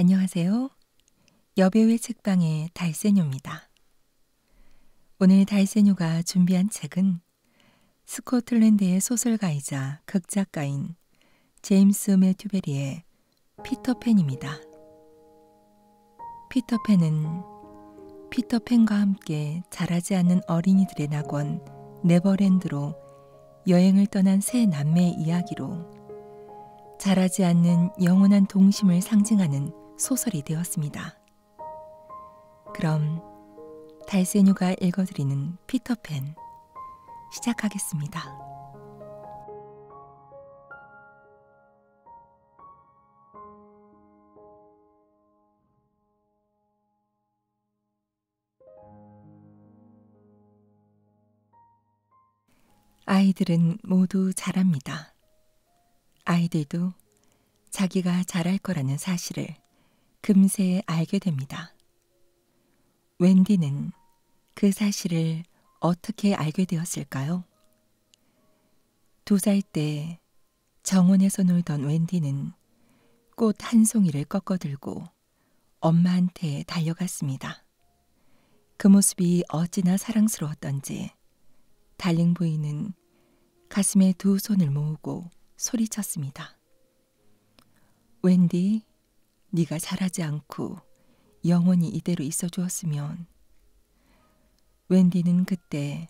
안녕하세요. 여배우의 책방의 달세뇨입니다. 오늘 달세뇨가 준비한 책은 스코틀랜드의 소설가이자 극작가인 제임스 메튜베리의 피터팬입니다. 피터팬은 피터팬과 함께 자라지 않는 어린이들의 낙원 네버랜드로 여행을 떠난 세 남매의 이야기로 자라지 않는 영원한 동심을 상징하는 소설이 되었습니다. 그럼 달세뉴가 읽어드리는 피터팬 시작하겠습니다. 아이들은 모두 잘합니다. 아이들도 자기가 잘할 거라는 사실을 금세 알게 됩니다. 웬디는 그 사실을 어떻게 알게 되었을까요? 두 살 때 정원에서 놀던 웬디는 꽃 한 송이를 꺾어들고 엄마한테 달려갔습니다. 그 모습이 어찌나 사랑스러웠던지 달링 부인은 가슴에 두 손을 모으고 소리쳤습니다. 웬디, 네가 잘라지 않고 영원히 이대로 있어 주었으면 웬디는 그때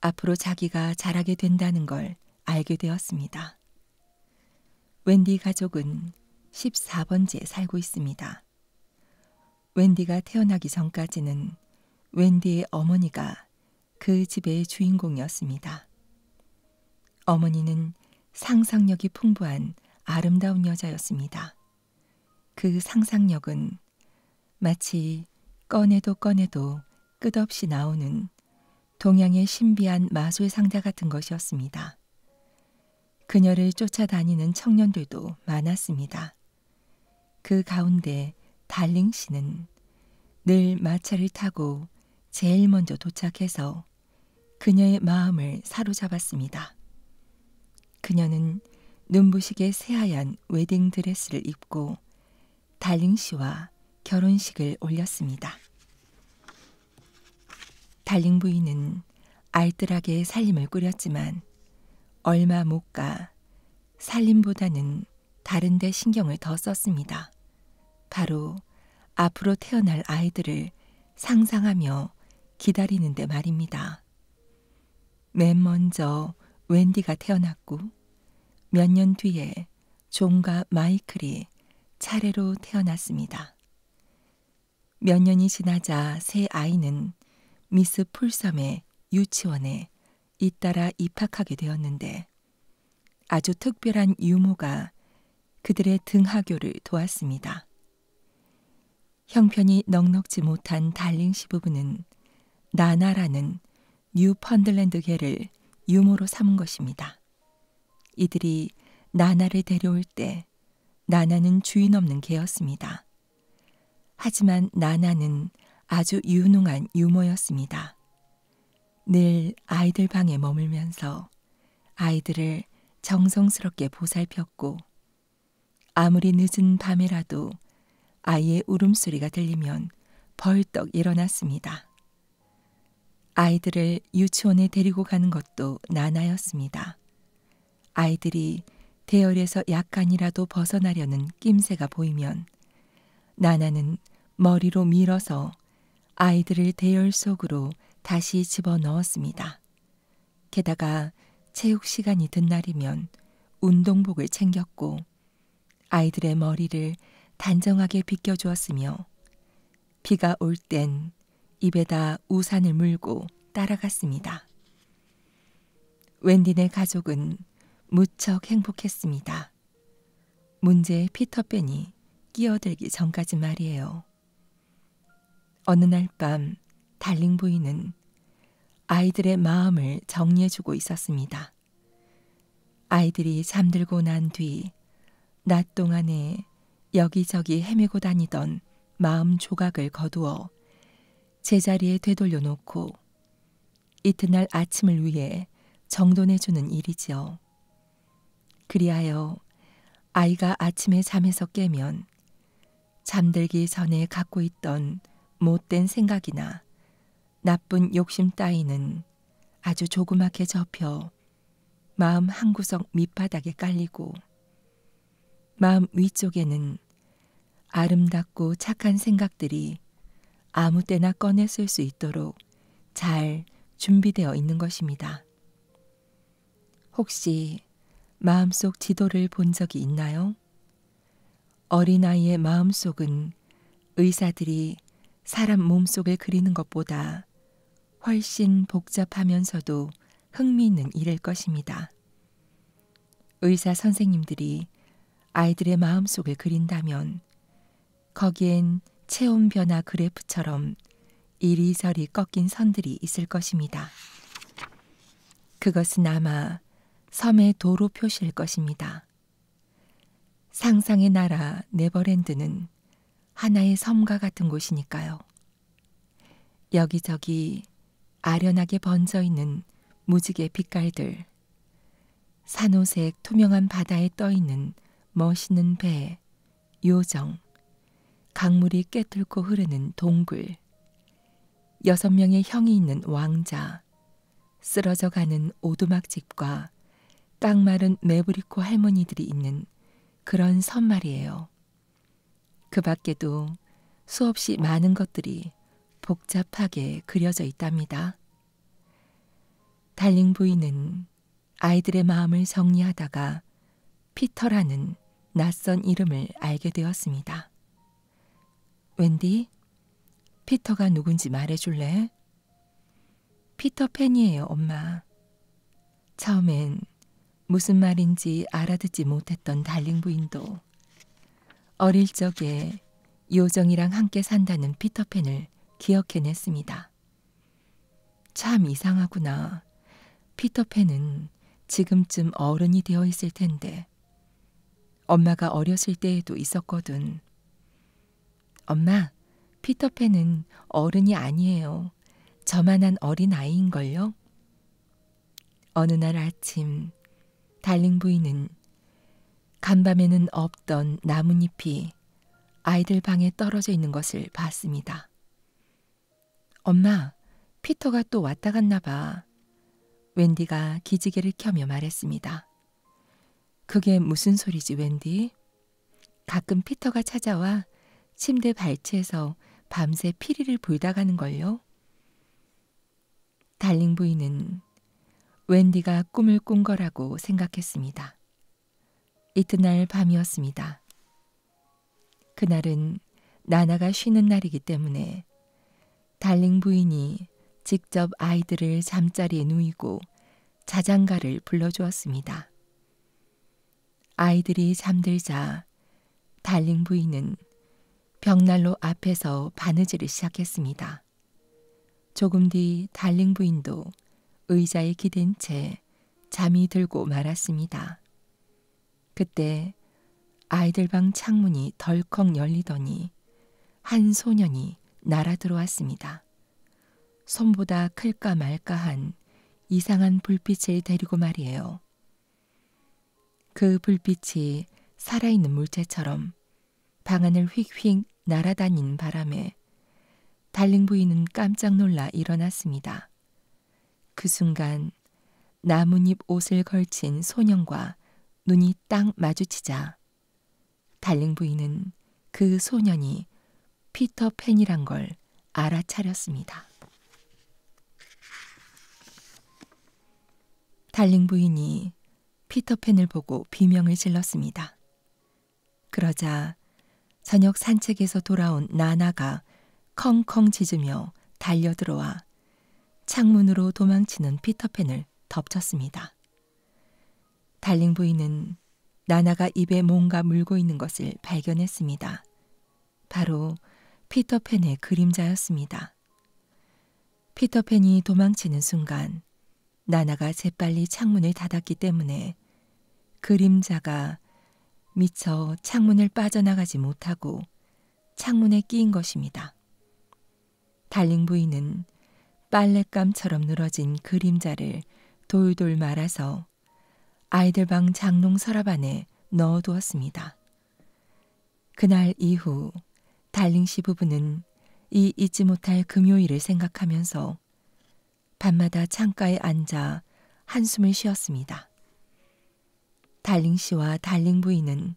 앞으로 자기가 자라게 된다는 걸 알게 되었습니다. 웬디 가족은 1 4번째 살고 있습니다. 웬디가 태어나기 전까지는 웬디의 어머니가 그 집의 주인공이었습니다. 어머니는 상상력이 풍부한 아름다운 여자였습니다. 그 상상력은 마치 꺼내도 꺼내도 끝없이 나오는 동양의 신비한 마술 상자 같은 것이었습니다. 그녀를 쫓아다니는 청년들도 많았습니다. 그 가운데 달링 씨는 늘 마차를 타고 제일 먼저 도착해서 그녀의 마음을 사로잡았습니다. 그녀는 눈부시게 새하얀 웨딩 드레스를 입고 달링 씨와 결혼식을 올렸습니다. 달링 부인은 알뜰하게 살림을 꾸렸지만 얼마 못 가 살림보다는 다른 데 신경을 더 썼습니다. 바로 앞으로 태어날 아이들을 상상하며 기다리는데 말입니다. 맨 먼저 웬디가 태어났고 몇 년 뒤에 존과 마이클이 차례로 태어났습니다. 몇 년이 지나자 새 아이는 미스 풀섬의 유치원에 잇따라 입학하게 되었는데 아주 특별한 유모가 그들의 등하교를 도왔습니다. 형편이 넉넉지 못한 달링 시부부는 나나라는 뉴펀들랜드 개를 유모로 삼은 것입니다. 이들이 나나를 데려올 때 나나는 주인 없는 개였습니다. 하지만 나나는 아주 유능한 유모였습니다. 늘 아이들 방에 머물면서 아이들을 정성스럽게 보살폈고 아무리 늦은 밤이라도 아이의 울음소리가 들리면 벌떡 일어났습니다. 아이들을 유치원에 데리고 가는 것도 나나였습니다. 아이들이 대열에서 약간이라도 벗어나려는 낌새가 보이면 나나는 머리로 밀어서 아이들을 대열 속으로 다시 집어 넣었습니다. 게다가 체육 시간이 든 날이면 운동복을 챙겼고 아이들의 머리를 단정하게 빗겨주었으며 비가 올 땐 입에다 우산을 물고 따라갔습니다. 웬디네 가족은 무척 행복했습니다. 문제의 피터팬이 끼어들기 전까지 말이에요. 어느 날 밤 달링 부인은 아이들의 마음을 정리해주고 있었습니다. 아이들이 잠들고 난 뒤 낮 동안에 여기저기 헤매고 다니던 마음 조각을 거두어 제자리에 되돌려 놓고 이튿날 아침을 위해 정돈해주는 일이지요. 그리하여 아이가 아침에 잠에서 깨면 잠들기 전에 갖고 있던 못된 생각이나 나쁜 욕심 따위는 아주 조그맣게 접혀 마음 한구석 밑바닥에 깔리고 마음 위쪽에는 아름답고 착한 생각들이 아무 때나 꺼내 쓸 수 있도록 잘 준비되어 있는 것입니다. 혹시 마음속 지도를 본 적이 있나요? 어린아이의 마음속은 의사들이 사람 몸속을 그리는 것보다 훨씬 복잡하면서도 흥미있는 일일 것입니다. 의사 선생님들이 아이들의 마음속을 그린다면 거기엔 체온 변화 그래프처럼 이리저리 꺾인 선들이 있을 것입니다. 그것은 아마 섬의 도로 표시일 것입니다. 상상의 나라 네버랜드는 하나의 섬과 같은 곳이니까요. 여기저기 아련하게 번져 있는 무지개 빛깔들, 산호색 투명한 바다에 떠 있는 멋있는 배, 요정, 강물이 깨뚫고 흐르는 동굴, 여섯 명의 형이 있는 왕자, 쓰러져 가는 오두막집과 딱 마른 메브리코 할머니들이 있는 그런 섬 말이에요. 그 밖에도 수없이 많은 것들이 복잡하게 그려져 있답니다. 달링 부인은 아이들의 마음을 정리하다가 피터라는 낯선 이름을 알게 되었습니다. 웬디, 피터가 누군지 말해줄래? 피터 팬이에요, 엄마. 처음엔 무슨 말인지 알아듣지 못했던 달링 부인도 어릴 적에 요정이랑 함께 산다는 피터팬을 기억해냈습니다. 참 이상하구나. 피터팬은 지금쯤 어른이 되어 있을 텐데 엄마가 어렸을 때에도 있었거든. 엄마, 피터팬은 어른이 아니에요. 저만한 어린 아이인걸요. 어느 날 아침 달링 부인은 간밤에는 없던 나뭇잎이 아이들 방에 떨어져 있는 것을 봤습니다. 엄마, 피터가 또 왔다 갔나 봐. 웬디가 기지개를 켜며 말했습니다. 그게 무슨 소리지, 웬디? 가끔 피터가 찾아와 침대 발치에서 밤새 피리를 불다 가는 걸요. 달링 부인은 웬디가 꿈을 꾼 거라고 생각했습니다. 이튿날 밤이었습니다. 그날은 나나가 쉬는 날이기 때문에 달링 부인이 직접 아이들을 잠자리에 누이고 자장가를 불러주었습니다. 아이들이 잠들자 달링 부인은 벽난로 앞에서 바느질을 시작했습니다. 조금 뒤 달링 부인도 의자에 기댄 채 잠이 들고 말았습니다. 그때 아이들 방 창문이 덜컥 열리더니 한 소년이 날아 들어왔습니다. 손보다 클까 말까 한 이상한 불빛을 데리고 말이에요. 그 불빛이 살아있는 물체처럼 방 안을 휙휙 날아다닌 바람에 달링 부인은 깜짝 놀라 일어났습니다. 그 순간 나뭇잎 옷을 걸친 소년과 눈이 딱 마주치자 달링 부인은 그 소년이 피터 팬이란 걸 알아차렸습니다. 달링 부인이 피터 팬을 보고 비명을 질렀습니다. 그러자 저녁 산책에서 돌아온 나나가 컹컹 짖으며 달려들어와 창문으로 도망치는 피터팬을 덮쳤습니다. 달링 부인은 나나가 입에 뭔가 물고 있는 것을 발견했습니다. 바로 피터팬의 그림자였습니다. 피터팬이 도망치는 순간 나나가 재빨리 창문을 닫았기 때문에 그림자가 미처 창문을 빠져나가지 못하고 창문에 끼인 것입니다. 달링 부인은 빨랫감처럼 늘어진 그림자를 돌돌 말아서 아이들 방 장롱 서랍 안에 넣어두었습니다. 그날 이후 달링 씨 부부는 이 잊지 못할 금요일을 생각하면서 밤마다 창가에 앉아 한숨을 쉬었습니다. 달링 씨와 달링 부인은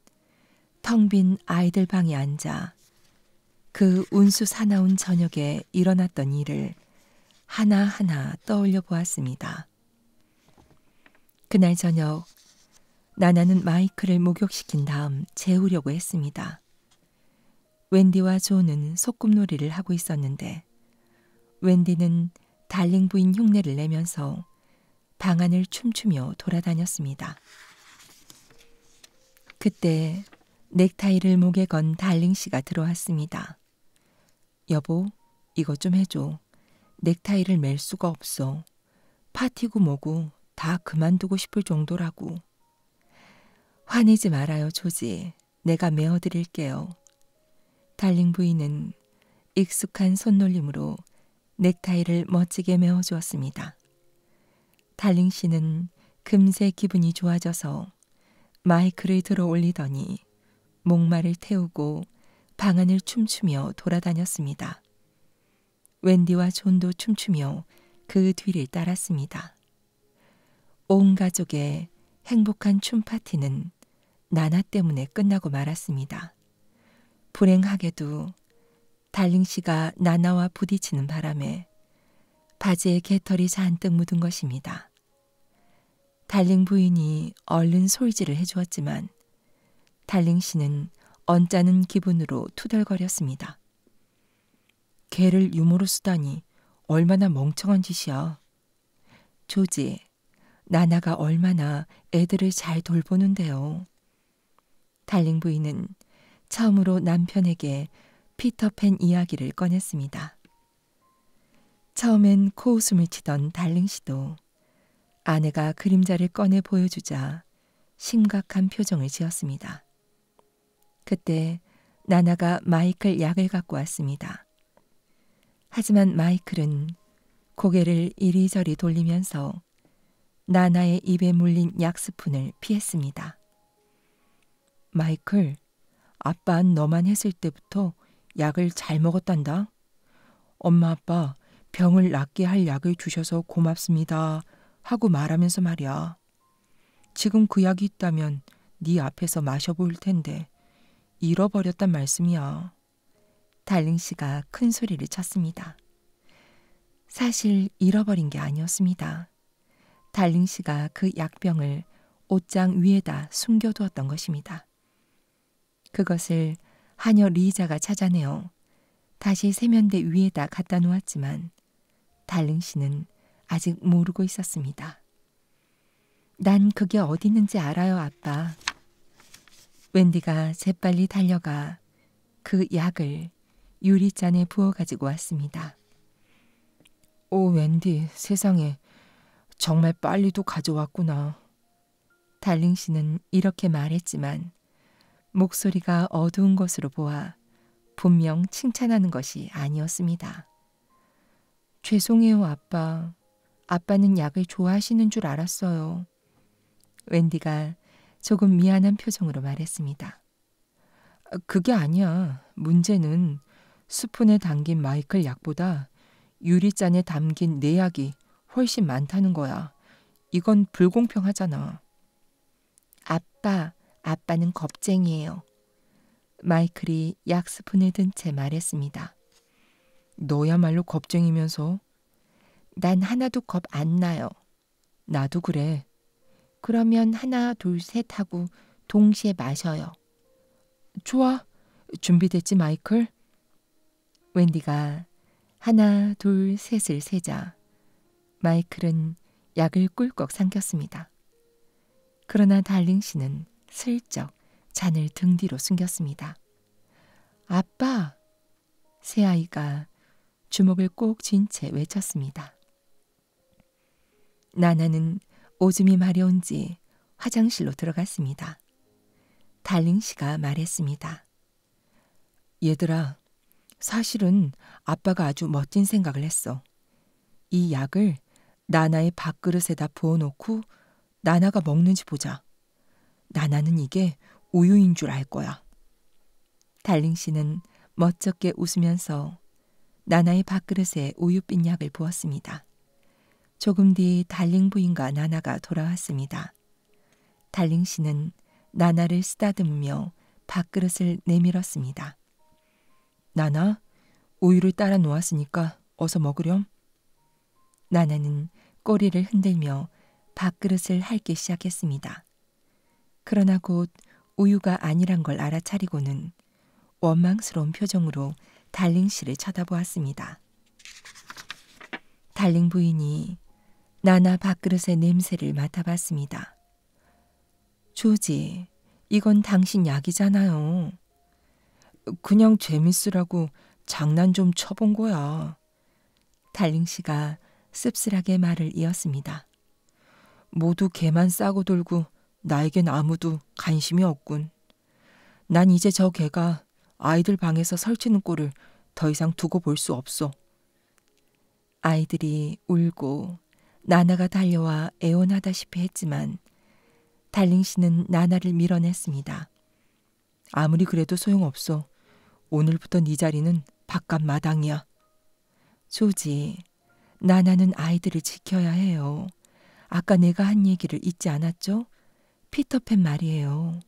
텅 빈 아이들 방에 앉아 그 운수 사나운 저녁에 일어났던 일을 하나하나 떠올려 보았습니다. 그날 저녁 나나는 마이크를 목욕시킨 다음 재우려고 했습니다. 웬디와 조는 소꿉놀이를 하고 있었는데 웬디는 달링 부인 흉내를 내면서 방 안을 춤추며 돌아다녔습니다. 그때 넥타이를 목에 건 달링 씨가 들어왔습니다. 여보, 이것좀 해줘. 넥타이를 맬 수가 없어. 파티고 뭐고 다 그만두고 싶을 정도라고. 화내지 말아요, 조지. 내가 메어드릴게요. 달링 부인은 익숙한 손놀림으로 넥타이를 멋지게 메어주었습니다. 달링 씨는 금세 기분이 좋아져서 마이크를 들어 올리더니 목마를 태우고 방 안을 춤추며 돌아다녔습니다. 웬디와 존도 춤추며 그 뒤를 따랐습니다. 온 가족의 행복한 춤 파티는 나나 때문에 끝나고 말았습니다. 불행하게도 달링 씨가 나나와 부딪히는 바람에 바지에 개털이 잔뜩 묻은 것입니다. 달링 부인이 얼른 솔질을 해주었지만 달링 씨는 언짢은 기분으로 투덜거렸습니다. 개를 유모로 쓰다니 얼마나 멍청한 짓이야. 조지, 나나가 얼마나 애들을 잘 돌보는데요. 달링 부인은 처음으로 남편에게 피터팬 이야기를 꺼냈습니다. 처음엔 코웃음을 치던 달링 씨도 아내가 그림자를 꺼내 보여주자 심각한 표정을 지었습니다. 그때 나나가 마이클 약을 갖고 왔습니다. 하지만 마이클은 고개를 이리저리 돌리면서 나나의 입에 물린 약 스푼을 피했습니다. 마이클, 아빠는 너만 했을 때부터 약을 잘 먹었단다. 엄마 아빠 병을 낫게 할 약을 주셔서 고맙습니다. 하고 말하면서 말이야. 지금 그 약이 있다면 네 앞에서 마셔볼 텐데 잃어버렸단 말씀이야. 달링 씨가 큰 소리를 쳤습니다. 사실 잃어버린 게 아니었습니다. 달링 씨가 그 약병을 옷장 위에다 숨겨두었던 것입니다. 그것을 하녀 리자가 찾아내어 다시 세면대 위에다 갖다 놓았지만 달링 씨는 아직 모르고 있었습니다. 난 그게 어디 있는지 알아요, 아빠. 웬디가 재빨리 달려가 그 약을 유리잔에 부어 가지고 왔습니다. 오, 웬디, 세상에. 정말 빨리도 가져왔구나. 달링 씨는 이렇게 말했지만 목소리가 어두운 것으로 보아 분명 칭찬하는 것이 아니었습니다. 죄송해요, 아빠. 아빠는 약을 좋아하시는 줄 알았어요. 웬디가 조금 미안한 표정으로 말했습니다. 그게 아니야. 문제는 스푼에 담긴 마이클 약보다 유리잔에 담긴 내 약이 훨씬 많다는 거야. 이건 불공평하잖아. 아빠, 아빠는 겁쟁이에요. 마이클이 약 스푼에 든 채 말했습니다. 너야말로 겁쟁이면서 난 하나도 겁 안 나요. 나도 그래. 그러면 하나, 둘, 셋 하고 동시에 마셔요. 좋아. 준비됐지, 마이클? 웬디가 하나, 둘, 셋을 세자 마이클은 약을 꿀꺽 삼켰습니다. 그러나 달링 씨는 슬쩍 잔을 등 뒤로 숨겼습니다. 아빠! 새 아이가 주먹을 꼭 쥔 채 외쳤습니다. 나나는 오줌이 마려운지 화장실로 들어갔습니다. 달링 씨가 말했습니다. 얘들아, 사실은 아빠가 아주 멋진 생각을 했어. 이 약을 나나의 밥그릇에다 부어놓고 나나가 먹는지 보자. 나나는 이게 우유인 줄 알 거야. 달링 씨는 멋쩍게 웃으면서 나나의 밥그릇에 우유빛 약을 부었습니다. 조금 뒤 달링 부인과 나나가 돌아왔습니다. 달링 씨는 나나를 쓰다듬으며 밥그릇을 내밀었습니다. 나나, 우유를 따라 놓았으니까 어서 먹으렴. 나나는 꼬리를 흔들며 밥그릇을 핥기 시작했습니다. 그러나 곧 우유가 아니란 걸 알아차리고는 원망스러운 표정으로 달링 씨를 쳐다보았습니다. 달링 부인이 나나 밥그릇의 냄새를 맡아봤습니다. 조지, 이건 당신 약이잖아요. 그냥 재밌으라고 장난 좀 쳐본 거야. 달링 씨가 씁쓸하게 말을 이었습니다. 모두 개만 싸고 돌고 나에겐 아무도 관심이 없군. 난 이제 저 개가 아이들 방에서 설치는 꼴을 더 이상 두고 볼 수 없어. 아이들이 울고 나나가 달려와 애원하다시피 했지만 달링 씨는 나나를 밀어냈습니다. 아무리 그래도 소용없어. 오늘부터 네 자리는 바깥 마당이야. 조지, 나나는 아이들을 지켜야 해요. 아까 내가 한 얘기를 잊지 않았죠? 피터팬 말이에요.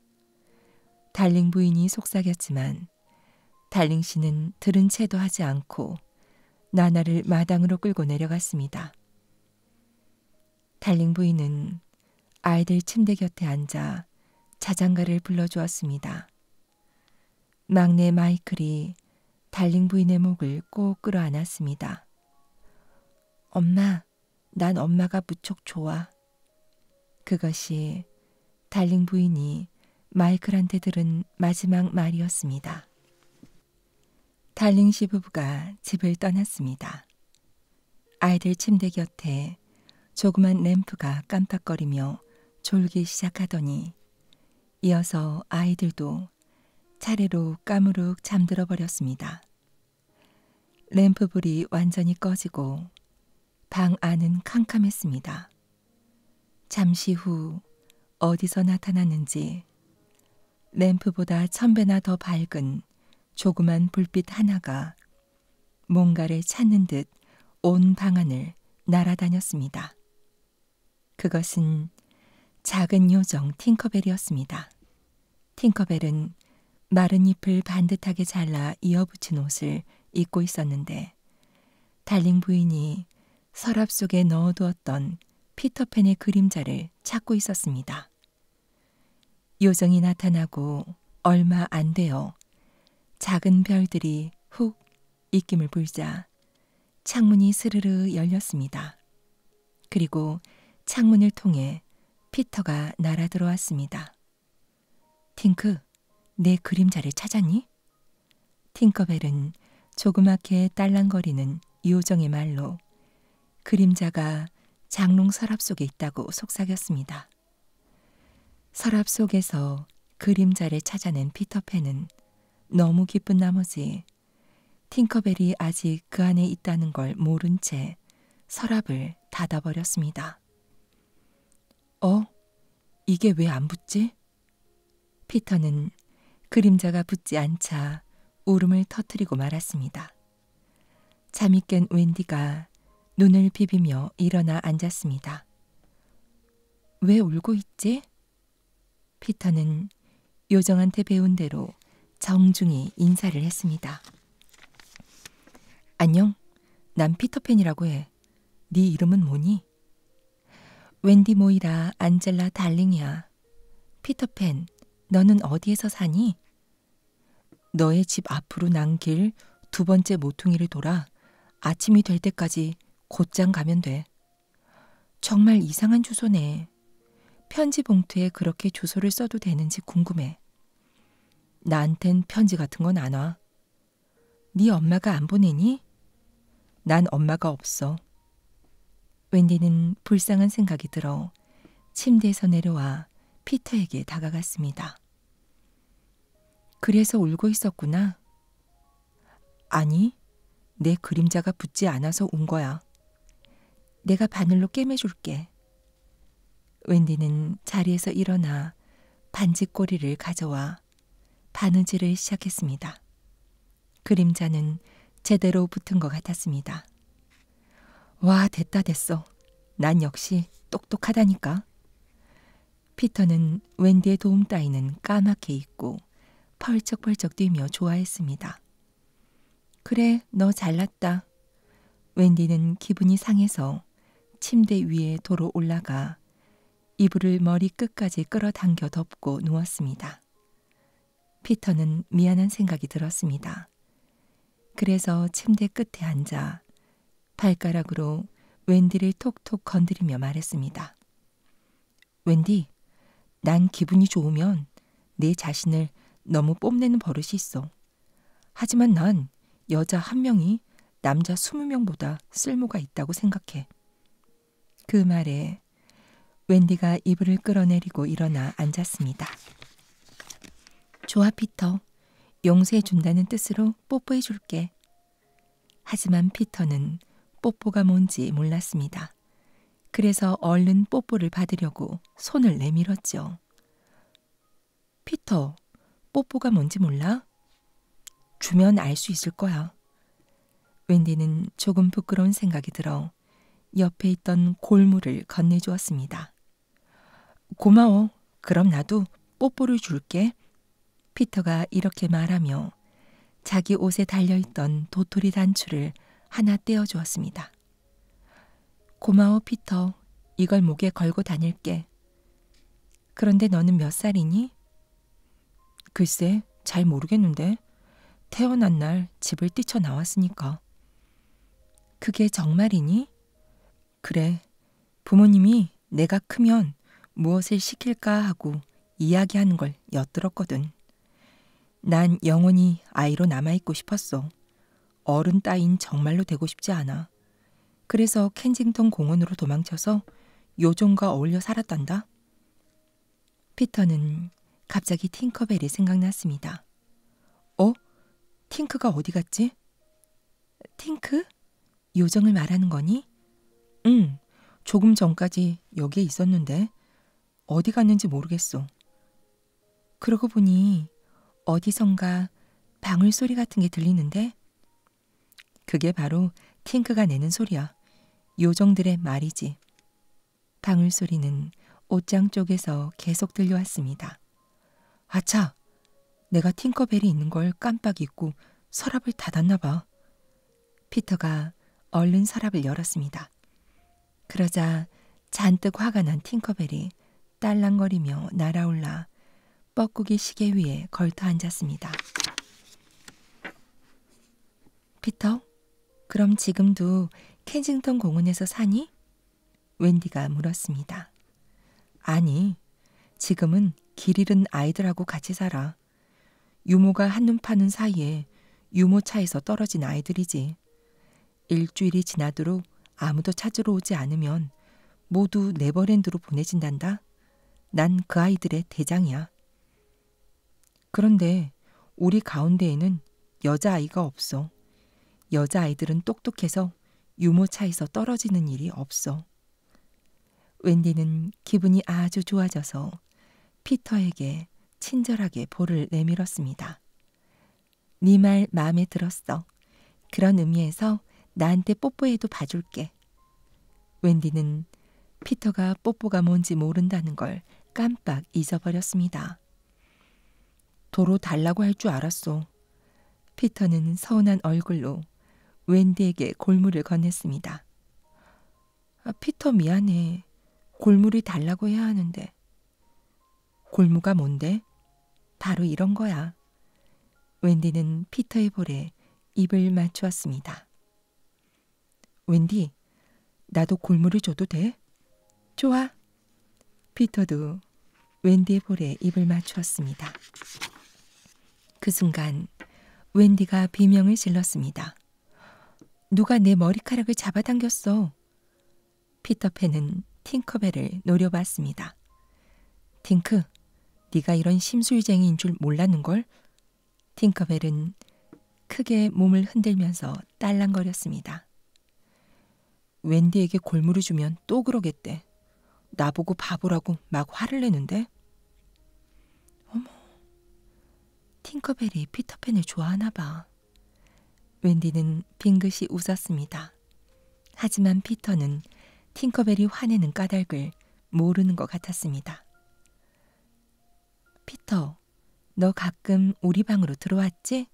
달링 부인이 속삭였지만 달링 씨는 들은 채도 하지 않고 나나를 마당으로 끌고 내려갔습니다. 달링 부인은 아이들 침대 곁에 앉아 자장가를 불러주었습니다. 막내 마이클이 달링 부인의 목을 꼭 끌어안았습니다. 엄마, 난 엄마가 무척 좋아. 그것이 달링 부인이 마이클한테 들은 마지막 말이었습니다. 달링 시 부부가 집을 떠났습니다. 아이들 침대 곁에 조그만 램프가 깜빡거리며 졸기 시작하더니 이어서 아이들도 차례로 까무룩 잠들어 버렸습니다. 램프불이 완전히 꺼지고 방 안은 캄캄했습니다. 잠시 후 어디서 나타났는지 램프보다 천배나 더 밝은 조그만 불빛 하나가 뭔가를 찾는 듯 온 방안을 날아다녔습니다. 그것은 작은 요정 틴커벨이었습니다틴커벨은 마른 잎을 반듯하게 잘라 이어붙인 옷을 입고 있었는데 달링 부인이 서랍 속에 넣어두었던 피터팬의 그림자를 찾고 있었습니다. 요정이 나타나고 얼마 안 되어 작은 별들이 훅 입김을 불자 창문이 스르르 열렸습니다. 그리고 창문을 통해 피터가 날아 들어왔습니다. 팅크, 내 그림자를 찾았니? 팅커벨은 조그맣게 딸랑거리는 요정의 말로 그림자가 장롱 서랍 속에 있다고 속삭였습니다. 서랍 속에서 그림자를 찾아낸 피터팬은 너무 기쁜 나머지 팅커벨이 아직 그 안에 있다는 걸 모른 채 서랍을 닫아버렸습니다. 어? 이게 왜 안 붙지? 피터는 그림자가 붙지 않자 울음을 터뜨리고 말았습니다. 잠이 깬 웬디가 눈을 비비며 일어나 앉았습니다. 왜 울고 있지? 피터는 요정한테 배운 대로 정중히 인사를 했습니다. 안녕, 난 피터팬이라고 해. 네 이름은 뭐니? 웬디 모이라 안젤라 달링이야. 피터팬, 너는 어디에서 사니? 너의 집 앞으로 난 길 두 번째 모퉁이를 돌아 아침이 될 때까지 곧장 가면 돼. 정말 이상한 주소네. 편지 봉투에 그렇게 주소를 써도 되는지 궁금해. 나한텐 편지 같은 건 안 와. 네 엄마가 안 보내니? 난 엄마가 없어. 웬디는 불쌍한 생각이 들어 침대에서 내려와 피터에게 다가갔습니다. 그래서 울고 있었구나. 아니, 내 그림자가 붙지 않아서 운 거야. 내가 바늘로 꿰매줄게. 웬디는 자리에서 일어나 반지꼬리를 가져와 바느질을 시작했습니다. 그림자는 제대로 붙은 것 같았습니다. 와, 됐다 됐어. 난 역시 똑똑하다니까. 피터는 웬디의 도움 따위는 까맣게 잊고 펄쩍펄쩍 뛰며 좋아했습니다. 그래, 너 잘났다. 웬디는 기분이 상해서 침대 위에 도로 올라가 이불을 머리 끝까지 끌어당겨 덮고 누웠습니다. 피터는 미안한 생각이 들었습니다. 그래서 침대 끝에 앉아 발가락으로 웬디를 톡톡 건드리며 말했습니다. 웬디, 난 기분이 좋으면 내 자신을 너무 뽐내는 버릇이 있어. 하지만 난 여자 한 명이 남자 스무 명보다 쓸모가 있다고 생각해. 그 말에 웬디가 이불을 끌어내리고 일어나 앉았습니다. 좋아, 피터. 용서해 준다는 뜻으로 뽀뽀해 줄게. 하지만 피터는 뽀뽀가 뭔지 몰랐습니다. 그래서 얼른 뽀뽀를 받으려고 손을 내밀었죠. 피터, 뽀뽀가 뭔지 몰라? 주면 알 수 있을 거야. 웬디는 조금 부끄러운 생각이 들어 옆에 있던 골무를 건네주었습니다. 고마워. 그럼 나도 뽀뽀를 줄게. 피터가 이렇게 말하며 자기 옷에 달려있던 도토리 단추를 하나 떼어주었습니다. 고마워, 피터. 이걸 목에 걸고 다닐게. 그런데 너는 몇 살이니? 글쎄, 잘 모르겠는데. 태어난 날 집을 뛰쳐나왔으니까. 그게 정말이니? 그래. 부모님이 내가 크면 무엇을 시킬까 하고 이야기하는 걸 엿들었거든. 난 영원히 아이로 남아있고 싶었어. 어른 따윈 정말로 되고 싶지 않아. 그래서 켄징턴 공원으로 도망쳐서 요정과 어울려 살았단다. 피터는 갑자기 팅커벨이 생각났습니다. 어? 팅크가 어디 갔지? 팅크? 요정을 말하는 거니? 응, 조금 전까지 여기에 있었는데 어디 갔는지 모르겠어. 그러고 보니 어디선가 방울 소리 같은 게 들리는데 그게 바로 팅크가 내는 소리야. 요정들의 말이지. 방울 소리는 옷장 쪽에서 계속 들려왔습니다. 아차! 내가 팅커벨이 있는 걸 깜빡 잊고 서랍을 닫았나 봐. 피터가 얼른 서랍을 열었습니다. 그러자 잔뜩 화가 난 팅커벨이 딸랑거리며 날아올라 뻐꾸기 시계 위에 걸터 앉았습니다. 피터, 그럼 지금도 켄징턴 공원에서 사니? 웬디가 물었습니다. 아니, 지금은 길 잃은 아이들하고 같이 살아. 유모가 한눈 파는 사이에 유모차에서 떨어진 아이들이지. 일주일이 지나도록 아무도 찾으러 오지 않으면 모두 네버랜드로 보내진단다. 난 그 아이들의 대장이야. 그런데 우리 가운데에는 여자아이가 없어. 여자아이들은 똑똑해서 유모차에서 떨어지는 일이 없어. 웬디는 기분이 아주 좋아져서 피터에게 친절하게 볼을 내밀었습니다. 네 말 마음에 들었어. 그런 의미에서 나한테 뽀뽀해도 봐줄게. 웬디는 피터가 뽀뽀가 뭔지 모른다는 걸 깜빡 잊어버렸습니다. 도로 달라고 할 줄알았소 피터는 서운한 얼굴로 웬디에게 골물을 건넸습니다. 아, 피터 미안해. 골물이 달라고 해야 하는데 골무가 뭔데? 바로 이런 거야. 웬디는 피터의 볼에 입을 맞추었습니다. 웬디, 나도 골무를 줘도 돼? 좋아. 피터도 웬디의 볼에 입을 맞추었습니다. 그 순간 웬디가 비명을 질렀습니다. 누가 내 머리카락을 잡아당겼어. 피터팬은 팅커벨을 노려봤습니다. 팅크, 네가 이런 심술쟁이인 줄 몰랐는 걸? 팅커벨은 크게 몸을 흔들면서 딸랑거렸습니다. 웬디에게 골무를 주면 또 그러겠대. 나보고 바보라고 막 화를 내는데. 어머, 팅커벨이 피터팬을 좋아하나 봐. 웬디는 빙긋이 웃었습니다. 하지만 피터는 팅커벨이 화내는 까닭을 모르는 것 같았습니다. 피터, 너 가끔 우리 방으로 들어왔지?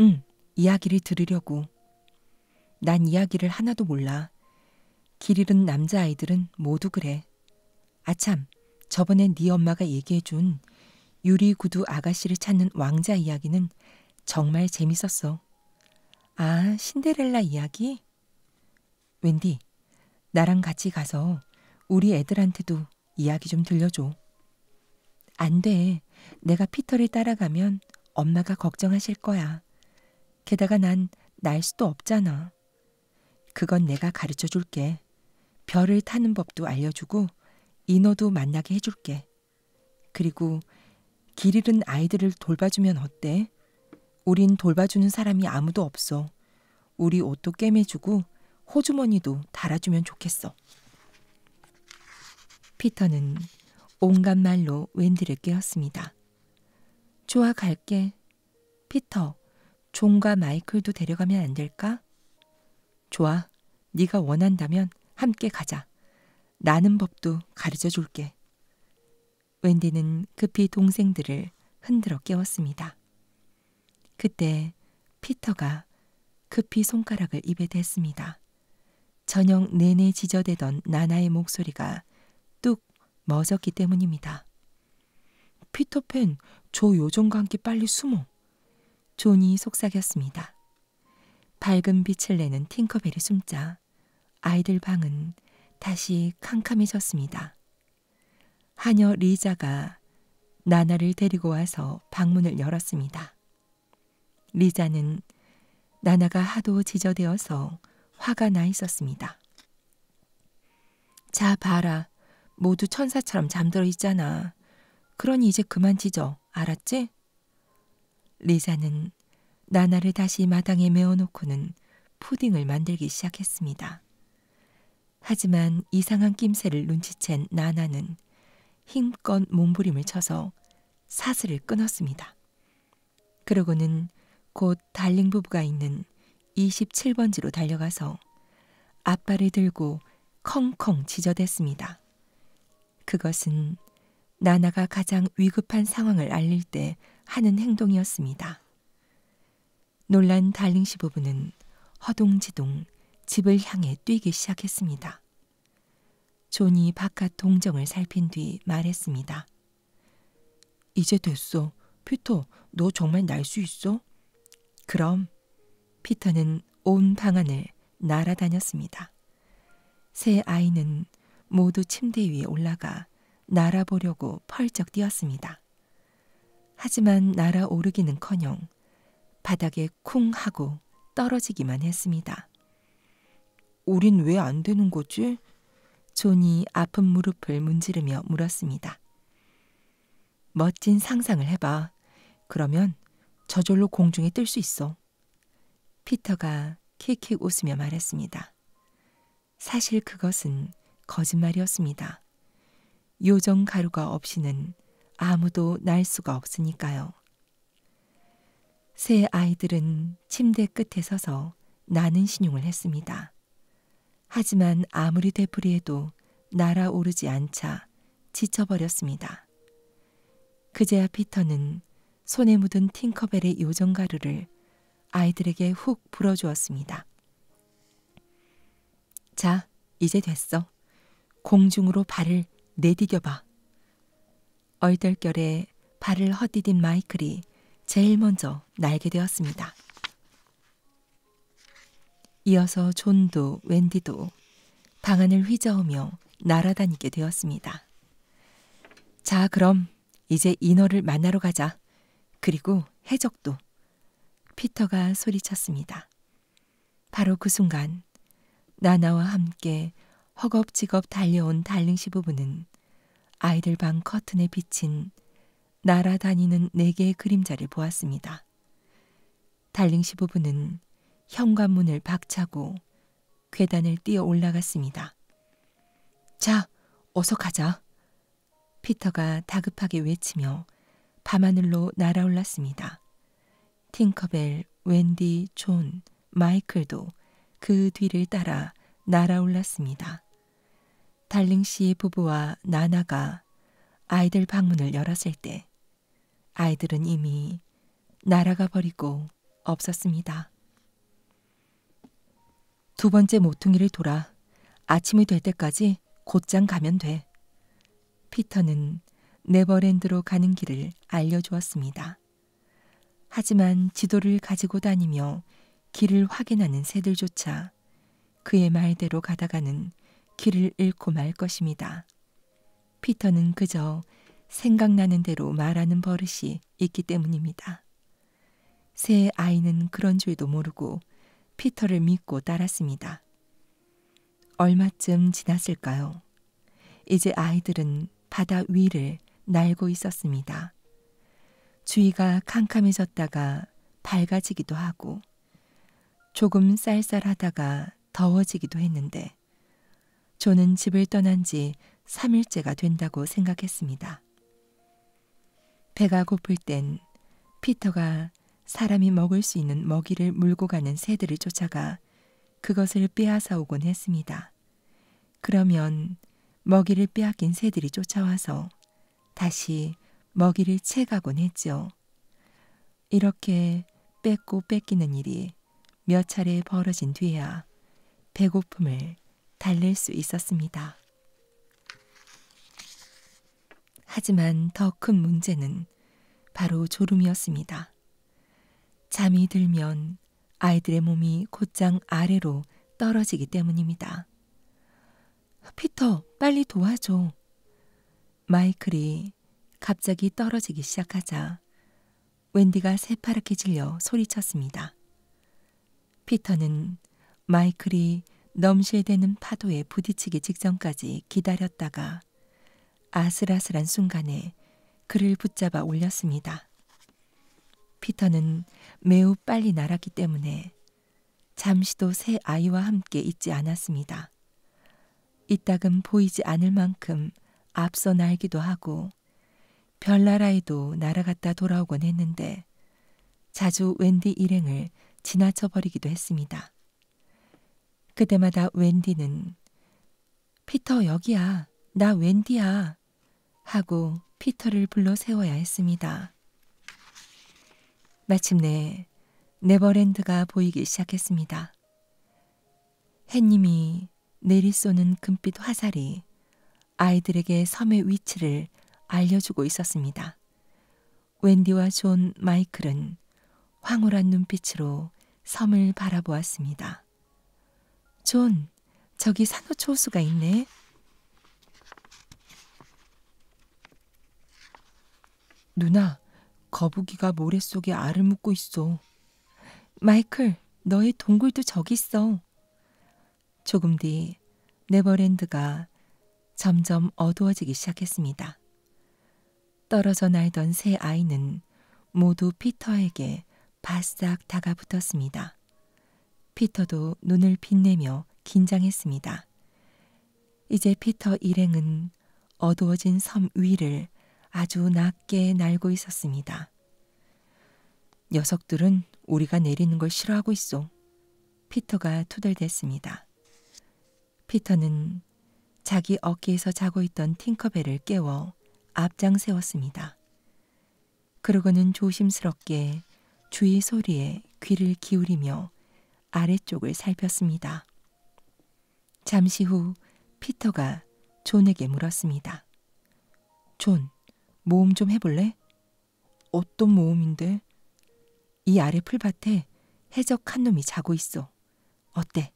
응, 이야기를 들으려고. 난 이야기를 하나도 몰라. 길 잃은 남자아이들은 모두 그래. 아참, 저번에 네 엄마가 얘기해준 유리 구두 아가씨를 찾는 왕자 이야기는 정말 재밌었어. 아, 신데렐라 이야기? 웬디, 나랑 같이 가서 우리 애들한테도 이야기 좀 들려줘. 안 돼. 내가 피터를 따라가면 엄마가 걱정하실 거야. 게다가 난 날 수도 없잖아. 그건 내가 가르쳐 줄게. 별을 타는 법도 알려주고 인어도 만나게 해줄게. 그리고 길 잃은 아이들을 돌봐주면 어때? 우린 돌봐주는 사람이 아무도 없어. 우리 옷도 꿰매주고 호주머니도 달아주면 좋겠어. 피터는 온갖 말로 웬디를 깨웠습니다. 좋아 갈게. 피터, 존과 마이클도 데려가면 안 될까? 좋아, 네가 원한다면 함께 가자. 나는 법도 가르쳐 줄게. 웬디는 급히 동생들을 흔들어 깨웠습니다. 그때 피터가 급히 손가락을 입에 댔습니다. 저녁 내내 지저대던 나나의 목소리가 멋졌기 때문입니다. 피터팬, 저 요정과 함께 빨리 숨어. 존이 속삭였습니다. 밝은 빛을 내는 팅커벨이 숨자 아이들 방은 다시 캄캄해졌습니다. 하녀 리자가 나나를 데리고 와서 방문을 열었습니다. 리자는 나나가 하도 지저대어서 화가 나 있었습니다. 자, 봐라. 모두 천사처럼 잠들어 있잖아. 그러니 이제 그만 짖어. 알았지? 리사는 나나를 다시 마당에 메어놓고는 푸딩을 만들기 시작했습니다. 하지만 이상한 낌새를 눈치챈 나나는 힘껏 몸부림을 쳐서 사슬을 끊었습니다. 그러고는 곧 달링 부부가 있는 27번지로 달려가서 앞발을 들고 컹컹 지저댔습니다. 그것은 나나가 가장 위급한 상황을 알릴 때 하는 행동이었습니다. 놀란 달링시 부부는 허둥지둥 집을 향해 뛰기 시작했습니다. 존이 바깥 동정을 살핀 뒤 말했습니다. 이제 됐어. 피터, 너 정말 날 수 있어? 그럼 피터는 온 방안을 날아다녔습니다. 새 아이는 모두 침대 위에 올라가 날아보려고 펄쩍 뛰었습니다. 하지만 날아오르기는커녕 바닥에 쿵 하고 떨어지기만 했습니다. 우린 왜 안 되는 거지? 존이 아픈 무릎을 문지르며 물었습니다. 멋진 상상을 해봐. 그러면 저절로 공중에 뜰 수 있어. 피터가 킥킥 웃으며 말했습니다. 사실 그것은 거짓말이었습니다. 요정 가루가 없이는 아무도 날 수가 없으니까요. 세 아이들은 침대 끝에 서서 나는 신용을 했습니다. 하지만 아무리 되풀이해도 날아오르지 않자 지쳐버렸습니다. 그제야 피터는 손에 묻은 팅커벨의 요정 가루를 아이들에게 훅 불어주었습니다. 자, 이제 됐어. 공중으로 발을 내디뎌봐. 얼떨결에 발을 헛디딘 마이클이 제일 먼저 날게 되었습니다. 이어서 존도 웬디도 방안을 휘저으며 날아다니게 되었습니다. 자, 그럼 이제 인어를 만나러 가자. 그리고 해적도. 피터가 소리쳤습니다. 바로 그 순간 나나와 함께 허겁지겁 달려온 달링시 부부는 아이들 방 커튼에 비친 날아다니는 네 개의 그림자를 보았습니다. 달링시 부부는 현관문을 박차고 계단을 뛰어 올라갔습니다. 자, 어서 가자. 피터가 다급하게 외치며 밤하늘로 날아올랐습니다. 팅커벨, 웬디, 존, 마이클도 그 뒤를 따라 날아올랐습니다. 달링 씨 부부와 나나가 아이들 방문을 열었을 때 아이들은 이미 날아가 버리고 없었습니다. 두 번째 모퉁이를 돌아 아침이 될 때까지 곧장 가면 돼. 피터는 네버랜드로 가는 길을 알려주었습니다. 하지만 지도를 가지고 다니며 길을 확인하는 새들조차 그의 말대로 가다가는 길을 잃고 말 것입니다. 피터는 그저 생각나는 대로 말하는 버릇이 있기 때문입니다. 새 아이는 그런 줄도 모르고 피터를 믿고 따랐습니다. 얼마쯤 지났을까요? 이제 아이들은 바다 위를 날고 있었습니다. 주위가 캄캄해졌다가 밝아지기도 하고 조금 쌀쌀하다가 더워지기도 했는데 저는 집을 떠난 지 3일째가 된다고 생각했습니다. 배가 고플 땐 피터가 사람이 먹을 수 있는 먹이를 물고 가는 새들을 쫓아가 그것을 빼앗아 오곤 했습니다. 그러면 먹이를 빼앗긴 새들이 쫓아와서 다시 먹이를 채가곤 했죠. 이렇게 뺏고 뺏기는 일이 몇 차례 벌어진 뒤에야 배고픔을 달랠 수 있었습니다. 하지만 더 큰 문제는 바로 졸음이었습니다. 잠이 들면 아이들의 몸이 곧장 아래로 떨어지기 때문입니다. 피터, 빨리 도와줘. 마이클이 갑자기 떨어지기 시작하자 웬디가 새파랗게 질려 소리쳤습니다. 피터는 마이클이 넘실대는 파도에 부딪히기 직전까지 기다렸다가 아슬아슬한 순간에 그를 붙잡아 올렸습니다. 피터는 매우 빨리 날았기 때문에 잠시도 새 아이와 함께 있지 않았습니다. 이따금 보이지 않을 만큼 앞서 날기도 하고 별나라에도 날아갔다 돌아오곤 했는데 자주 웬디 일행을 지나쳐 버리기도 했습니다. 그때마다 웬디는 피터 여기야. 나 웬디야. 하고 피터를 불러 세워야 했습니다. 마침내 네버랜드가 보이기 시작했습니다. 햇님이 내리 쏘는 금빛 화살이 아이들에게 섬의 위치를 알려주고 있었습니다. 웬디와 존 마이클은 황홀한 눈빛으로 섬을 바라보았습니다. 존, 저기 산호초호수가 있네. 누나, 거북이가 모래 속에 알을 묻고 있어. 마이클, 너의 동굴도 저기 있어. 조금 뒤 네버랜드가 점점 어두워지기 시작했습니다. 떨어져 날던 세 아이는 모두 피터에게 바싹 다가붙었습니다. 피터도 눈을 빛내며 긴장했습니다. 이제 피터 일행은 어두워진 섬 위를 아주 낮게 날고 있었습니다. 녀석들은 우리가 내리는 걸 싫어하고 있어. 피터가 투덜댔습니다. 피터는 자기 어깨에서 자고 있던 팅커벨을 깨워 앞장 세웠습니다. 그러고는 조심스럽게 주위 소리에 귀를 기울이며 아래쪽을 살폈습니다. 잠시 후 피터가 존에게 물었습니다. 존, 모음좀 해볼래? 어떤 모음인데이 아래 풀밭에 해적 한 놈이 자고 있어. 어때?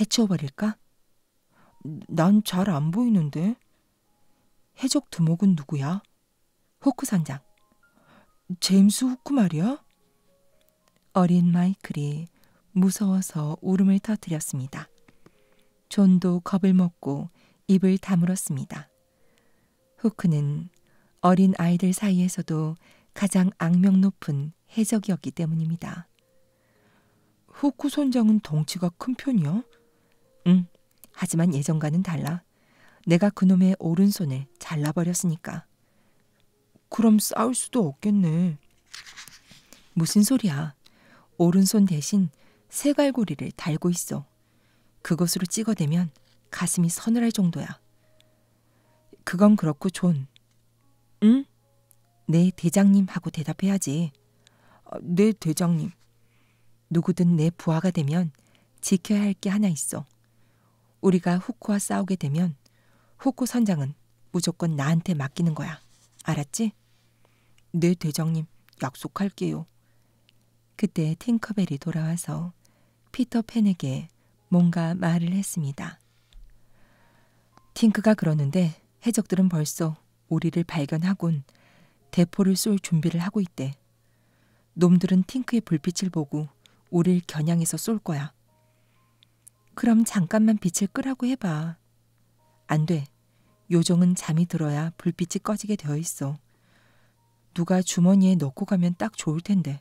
해치워버릴까? 난 잘 안 보이는데. 해적 두목은 누구야? 호크 선장. 제임스 후크 말이야? 어린 마이클이 무서워서 울음을 터뜨렸습니다. 존도 겁을 먹고 입을 다물었습니다. 후크는 어린 아이들 사이에서도 가장 악명 높은 해적이었기 때문입니다. 후크 손장은 덩치가 큰 편이요? 응. 하지만 예전과는 달라. 내가 그놈의 오른손을 잘라버렸으니까. 그럼 싸울 수도 없겠네. 무슨 소리야. 오른손 대신 세갈고리를 달고 있어. 그것으로 찍어대면 가슴이 서늘할 정도야. 그건 그렇고 존. 응? 네 대장님 하고 대답해야지. 어, 네 대장님. 누구든 내 부하가 되면 지켜야 할 게 하나 있어. 우리가 후코와 싸우게 되면 후코 선장은 무조건 나한테 맡기는 거야. 알았지? 네 대장님 약속할게요. 그때 팅커벨이 돌아와서 피터팬에게 뭔가 말을 했습니다. 팅크가 그러는데 해적들은 벌써 오리를 발견하곤 대포를 쏠 준비를 하고 있대. 놈들은 팅크의 불빛을 보고 오릴 겨냥해서 쏠 거야. 그럼 잠깐만 빛을 끄라고 해봐. 안 돼. 요정은 잠이 들어야 불빛이 꺼지게 되어 있어. 누가 주머니에 넣고 가면 딱 좋을 텐데.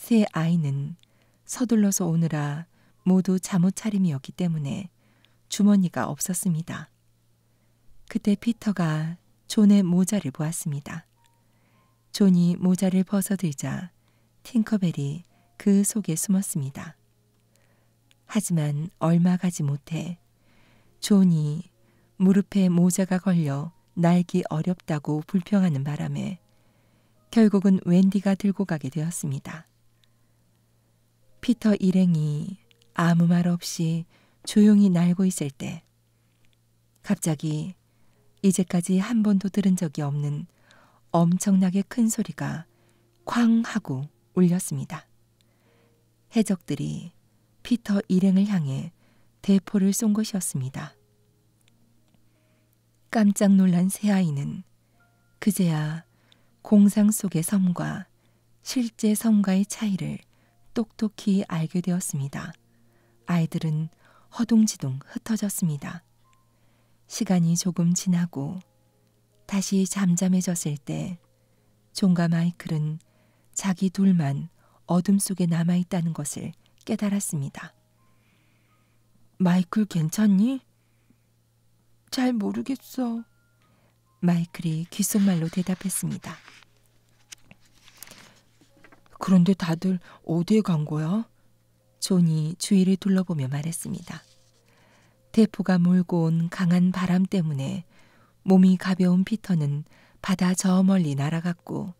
세 아이는 서둘러서 오느라 모두 잠옷 차림이었기 때문에 주머니가 없었습니다. 그때 피터가 존의 모자를 보았습니다. 존이 모자를 벗어들자 팅커벨이 그 속에 숨었습니다. 하지만 얼마 가지 못해 존이 무릎에 모자가 걸려 날기 어렵다고 불평하는 바람에 결국은 웬디가 들고 가게 되었습니다. 피터 일행이 아무 말 없이 조용히 날고 있을 때 갑자기 이제까지 한 번도 들은 적이 없는 엄청나게 큰 소리가 쾅 하고 울렸습니다. 해적들이 피터 일행을 향해 대포를 쏜 것이었습니다. 깜짝 놀란 새 아이는 그제야 공상 속의 섬과 실제 섬과의 차이를 똑똑히 알게 되었습니다. 아이들은 허둥지둥 흩어졌습니다. 시간이 조금 지나고 다시 잠잠해졌을 때 종가 마이클은 자기 둘만 어둠 속에 남아 있다는 것을 깨달았습니다. 마이클 괜찮니? 잘 모르겠어. 마이클이 귓속말로 대답했습니다. 그런데 다들 어디에 간 거야? 존이 주위를 둘러보며 말했습니다. 대포가 몰고 온 강한 바람 때문에 몸이 가벼운 피터는 바다 저 멀리 날아갔고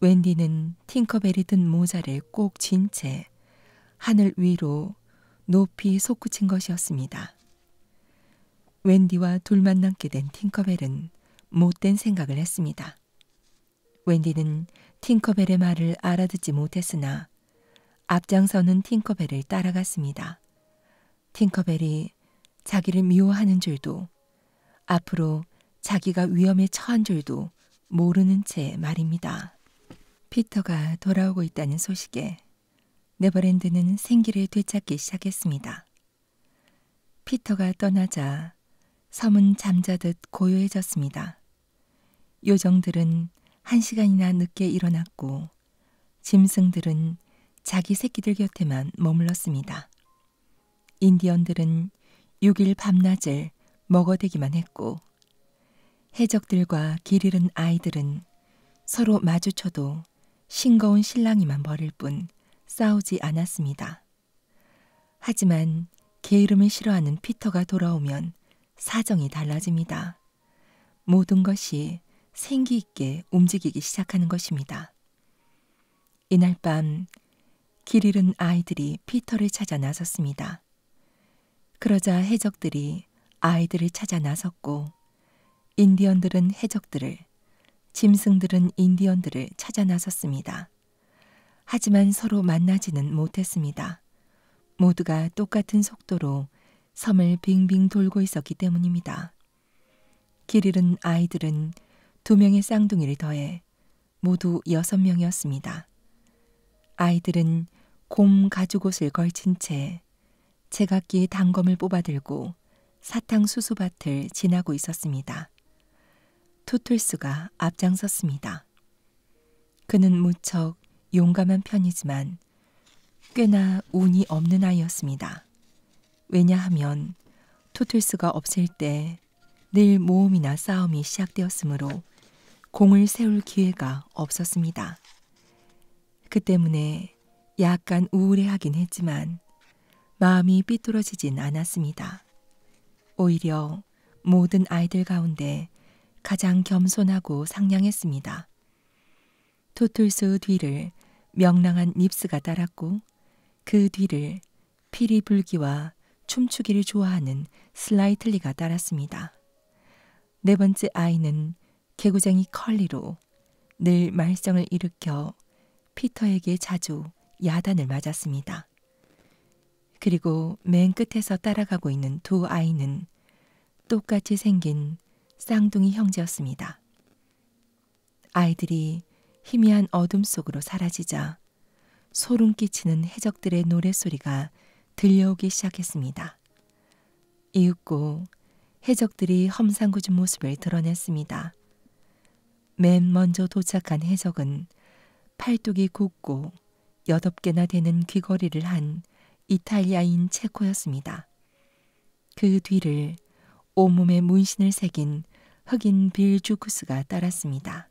웬디는 팅커벨이 든 모자를 꼭 쥔 채 하늘 위로 높이 솟구친 것이었습니다. 웬디와 둘만 남게 된 팅커벨은 못된 생각을 했습니다. 웬디는 팅커벨의 말을 알아듣지 못했으나 앞장서는 팅커벨을 따라갔습니다. 팅커벨이 자기를 미워하는 줄도 앞으로 자기가 위험에 처한 줄도 모르는 채 말입니다. 피터가 돌아오고 있다는 소식에 네버랜드는 생기를 되찾기 시작했습니다. 피터가 떠나자 섬은 잠자듯 고요해졌습니다. 요정들은 한 시간이나 늦게 일어났고 짐승들은 자기 새끼들 곁에만 머물렀습니다. 인디언들은 6일 밤낮을 먹어대기만 했고 해적들과 길 잃은 아이들은 서로 마주쳐도 싱거운 실랑이만 버릴 뿐 싸우지 않았습니다. 하지만 게으름을 싫어하는 피터가 돌아오면 사정이 달라집니다. 모든 것이 생기 있게 움직이기 시작하는 것입니다. 이날 밤, 길 잃은 아이들이 피터를 찾아 나섰습니다. 그러자 해적들이 아이들을 찾아 나섰고, 인디언들은 해적들을, 짐승들은 인디언들을 찾아 나섰습니다. 하지만 서로 만나지는 못했습니다. 모두가 똑같은 속도로 섬을 빙빙 돌고 있었기 때문입니다. 길 잃은 아이들은 두 명의 쌍둥이를 더해 모두 여섯 명이었습니다. 아이들은 곰 가죽옷을 걸친 채 제각기의 단검을 뽑아들고 사탕수수밭을 지나고 있었습니다. 투툴스가 앞장섰습니다. 그는 무척 용감한 편이지만 꽤나 운이 없는 아이였습니다. 왜냐하면 투툴스가 없을 때 늘 모험이나 싸움이 시작되었으므로 공을 세울 기회가 없었습니다. 그 때문에 약간 우울해하긴 했지만 마음이 삐뚤어지진 않았습니다. 오히려 모든 아이들 가운데 가장 겸손하고 상냥했습니다. 토틀스 뒤를 명랑한 닙스가 따랐고 그 뒤를 피리 불기와 춤추기를 좋아하는 슬라이틀리가 따랐습니다. 네 번째 아이는 개구쟁이 컬리로 늘 말썽을 일으켜 피터에게 자주 야단을 맞았습니다. 그리고 맨 끝에서 따라가고 있는 두 아이는 똑같이 생긴 쌍둥이 형제였습니다. 아이들이 희미한 어둠 속으로 사라지자 소름 끼치는 해적들의 노랫소리가 들려오기 시작했습니다. 이윽고 해적들이 험상궂은 모습을 드러냈습니다. 맨 먼저 도착한 해석은 팔뚝이 굵고 여덟 개나 되는 귀걸이를 한 이탈리아인 체코였습니다. 그 뒤를 온몸에 문신을 새긴 흑인 빌 주쿠스가 따랐습니다.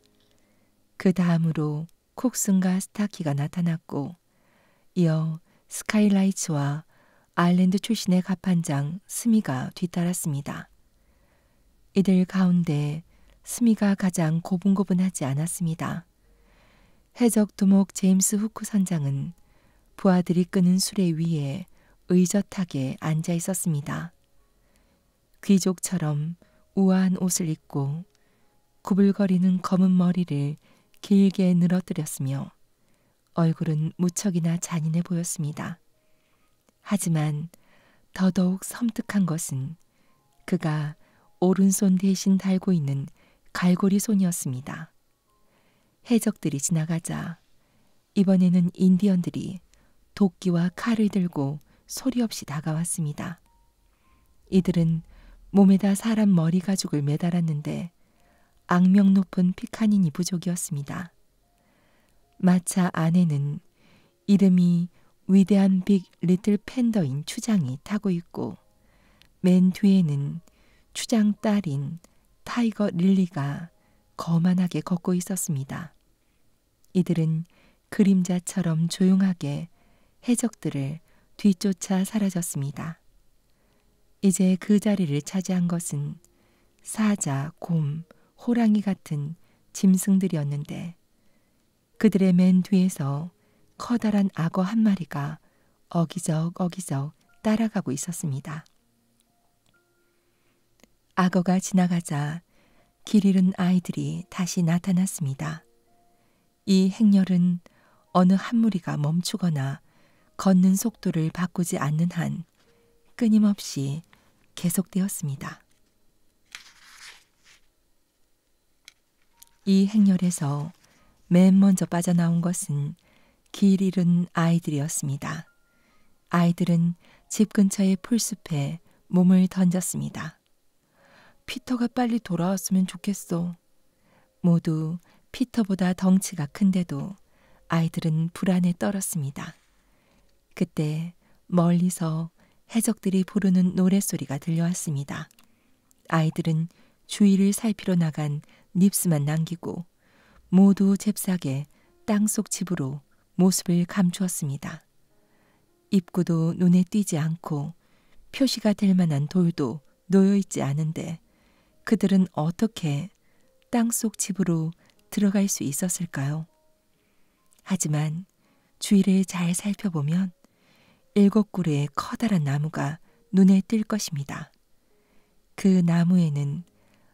그 다음으로 콕슨과 스타키가 나타났고 이어 스카이라이츠와 아일랜드 출신의 갑판장 스미가 뒤따랐습니다. 이들 가운데 스미가 가장 고분고분하지 않았습니다. 해적 두목 제임스 후크 선장은 부하들이 끄는 술에 위에 의젓하게 앉아 있었습니다. 귀족처럼 우아한 옷을 입고 구불거리는 검은 머리를 길게 늘어뜨렸으며 얼굴은 무척이나 잔인해 보였습니다. 하지만 더더욱 섬뜩한 것은 그가 오른손 대신 달고 있는 갈고리 손이었습니다. 해적들이 지나가자 이번에는 인디언들이 도끼와 칼을 들고 소리 없이 다가왔습니다. 이들은 몸에다 사람 머리 가죽을 매달았는데 악명 높은 피카니니 부족이었습니다. 마차 안에는 이름이 위대한 빅 리틀 팬더인 추장이 타고 있고 맨 뒤에는 추장 딸인 타이거 릴리가 거만하게 걷고 있었습니다. 이들은 그림자처럼 조용하게 해적들을 뒤쫓아 사라졌습니다. 이제 그 자리를 차지한 것은 사자, 곰, 호랑이 같은 짐승들이었는데 그들의 맨 뒤에서 커다란 악어 한 마리가 어기적 어기적 따라가고 있었습니다. 악어가 지나가자 길 잃은 아이들이 다시 나타났습니다. 이 행렬은 어느 한 무리가 멈추거나 걷는 속도를 바꾸지 않는 한 끊임없이 계속되었습니다. 이 행렬에서 맨 먼저 빠져나온 것은 길 잃은 아이들이었습니다. 아이들은 집 근처의 풀숲에 몸을 던졌습니다. 피터가 빨리 돌아왔으면 좋겠어. 모두 피터보다 덩치가 큰데도 아이들은 불안에 떨었습니다. 그때 멀리서 해적들이 부르는 노랫소리가 들려왔습니다. 아이들은 주위를 살피러 나간 닙스만 남기고 모두 잽싸게 땅속 집으로 모습을 감추었습니다. 입구도 눈에 띄지 않고 표시가 될 만한 돌도 놓여 있지 않은데 그들은 어떻게 땅속 집으로 들어갈 수 있었을까요? 하지만 주위를 잘 살펴보면 일곱 그루의 커다란 나무가 눈에 띌 것입니다. 그 나무에는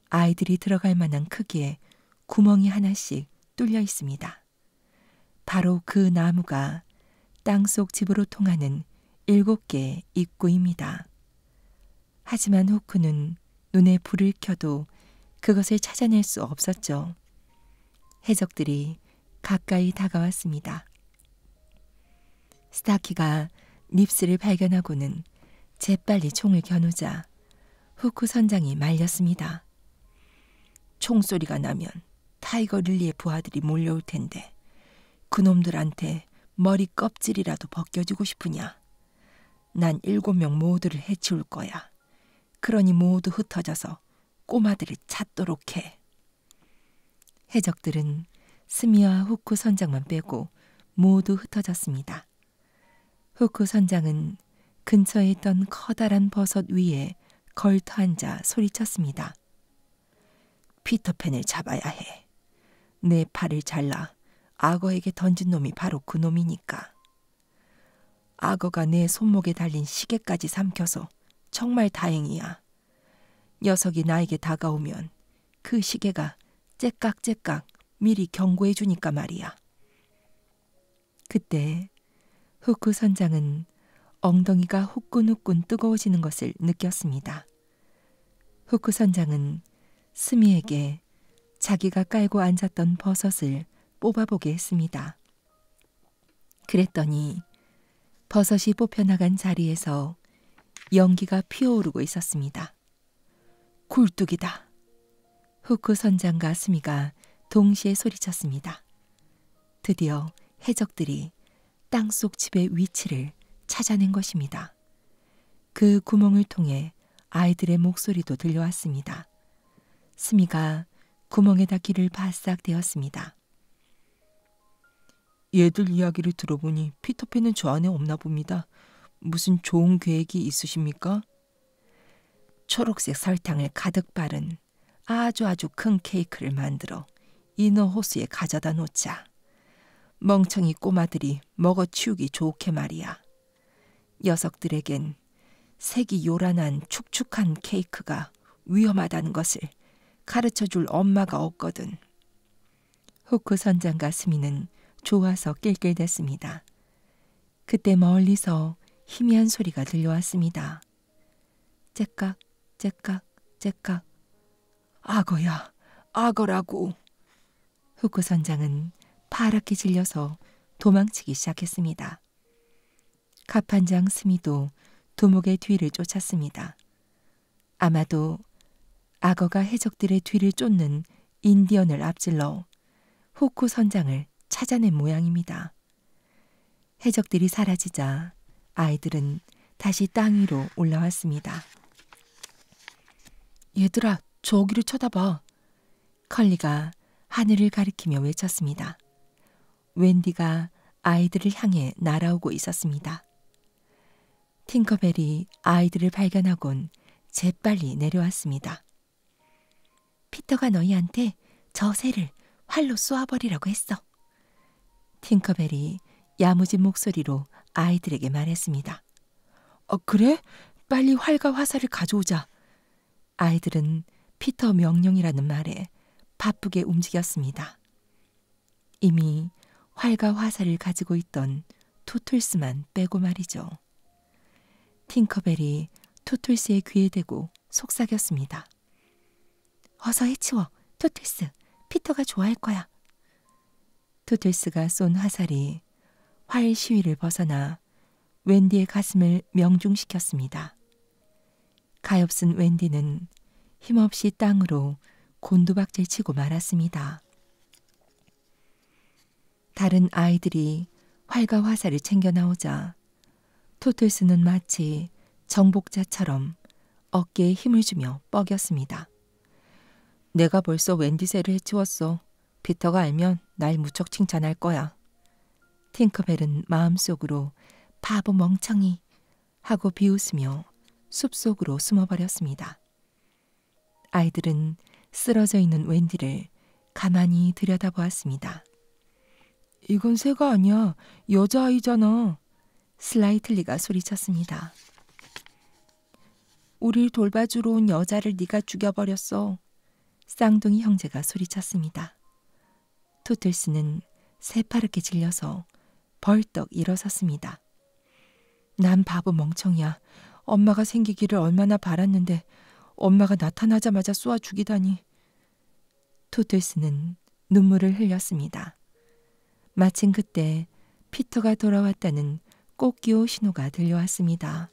아이들이 들어갈 만한 크기의 구멍이 하나씩 뚫려 있습니다. 바로 그 나무가 땅속 집으로 통하는 일곱 개의 입구입니다. 하지만 호크는 눈에 불을 켜도 그것을 찾아낼 수 없었죠. 해적들이 가까이 다가왔습니다. 스타키가 닙스를 발견하고는 재빨리 총을 겨누자 후쿠 선장이 말렸습니다. 총소리가 나면 타이거 릴리의 부하들이 몰려올 텐데 그놈들한테 머리 껍질이라도 벗겨주고 싶으냐. 난 일곱 명 모두를 해치울 거야. 그러니 모두 흩어져서 꼬마들을 찾도록 해. 해적들은 스미와 후쿠 선장만 빼고 모두 흩어졌습니다. 후쿠 선장은 근처에 있던 커다란 버섯 위에 걸터 앉아 소리쳤습니다. 피터팬을 잡아야 해. 내 팔을 잘라 악어에게 던진 놈이 바로 그 놈이니까. 악어가 내 손목에 달린 시계까지 삼켜서 정말 다행이야. 녀석이 나에게 다가오면 그 시계가 째깍째깍 미리 경고해 주니까 말이야. 그때 후쿠 선장은 엉덩이가 후끈후끈 뜨거워지는 것을 느꼈습니다. 후쿠 선장은 스미에게 자기가 깔고 앉았던 버섯을 뽑아보게 했습니다. 그랬더니 버섯이 뽑혀나간 자리에서 연기가 피어오르고 있었습니다. 굴뚝이다. 후쿠 선장과 스미가 동시에 소리쳤습니다. 드디어 해적들이 땅속 집의 위치를 찾아낸 것입니다. 그 구멍을 통해 아이들의 목소리도 들려왔습니다. 스미가 구멍에다 귀를 바싹 대었습니다. 얘들 이야기를 들어보니 피터팬은 저 안에 없나 봅니다. 무슨 좋은 계획이 있으십니까? 초록색 설탕을 가득 바른 아주 아주 큰 케이크를 만들어 이너 호수에 가져다 놓자. 멍청이 꼬마들이 먹어 치우기 좋게 말이야. 녀석들에겐 색이 요란한 축축한 케이크가 위험하다는 것을 가르쳐 줄 엄마가 없거든. 후크 선장과 스미는 좋아서 낄낄댔습니다. 그때 멀리서 희미한 소리가 들려왔습니다. 째깍, 째깍, 째깍. 악어야, 악어라고. 후쿠 선장은 파랗게 질려서 도망치기 시작했습니다. 갑판장 스미도 도목의 뒤를 쫓았습니다. 아마도 악어가 해적들의 뒤를 쫓는 인디언을 앞질러 호쿠 선장을 찾아낸 모양입니다. 해적들이 사라지자 아이들은 다시 땅 위로 올라왔습니다. 얘들아, 저기를 쳐다봐. 컬리가 하늘을 가리키며 외쳤습니다. 웬디가 아이들을 향해 날아오고 있었습니다. 팅커벨이 아이들을 발견하곤 재빨리 내려왔습니다. 피터가 너희한테 저 새를 활로 쏘아버리라고 했어. 팅커벨이 야무진 목소리로 아이들에게 말했습니다. 어, 그래? 빨리 활과 화살을 가져오자. 아이들은 피터 명령이라는 말에 바쁘게 움직였습니다. 이미 활과 화살을 가지고 있던 토틀스만 빼고 말이죠. 팅커벨이 토틀스의 귀에 대고 속삭였습니다. 어서 해치워, 토툴스 피터가 좋아할 거야. 토툴스가쏜 화살이 화 시위를 벗어나 웬디의 가슴을 명중시켰습니다. 가엾은 웬디는 힘없이 땅으로 곤두박질 치고 말았습니다. 다른 아이들이 활과 화살을 챙겨 나오자 토틀스는 마치 정복자처럼 어깨에 힘을 주며 뻐겼습니다. 내가 벌써 웬디세를 해치웠어. 피터가 알면 날 무척 칭찬할 거야. 팅커벨은 마음속으로 바보 멍청이 하고 비웃으며 숲속으로 숨어버렸습니다. 아이들은 쓰러져 있는 웬디를 가만히 들여다보았습니다. 이건 새가 아니야. 여자아이잖아. 슬라이틀리가 소리쳤습니다. 우릴 돌봐주러 온 여자를 네가 죽여버렸어. 쌍둥이 형제가 소리쳤습니다. 토틀스는 새파랗게 질려서 벌떡 일어섰습니다. 난 바보 멍청이야. 엄마가 생기기를 얼마나 바랐는데 엄마가 나타나자마자 쏘아 죽이다니. 토틀스는 눈물을 흘렸습니다. 마침 그때 피터가 돌아왔다는 꽃기호 신호가 들려왔습니다.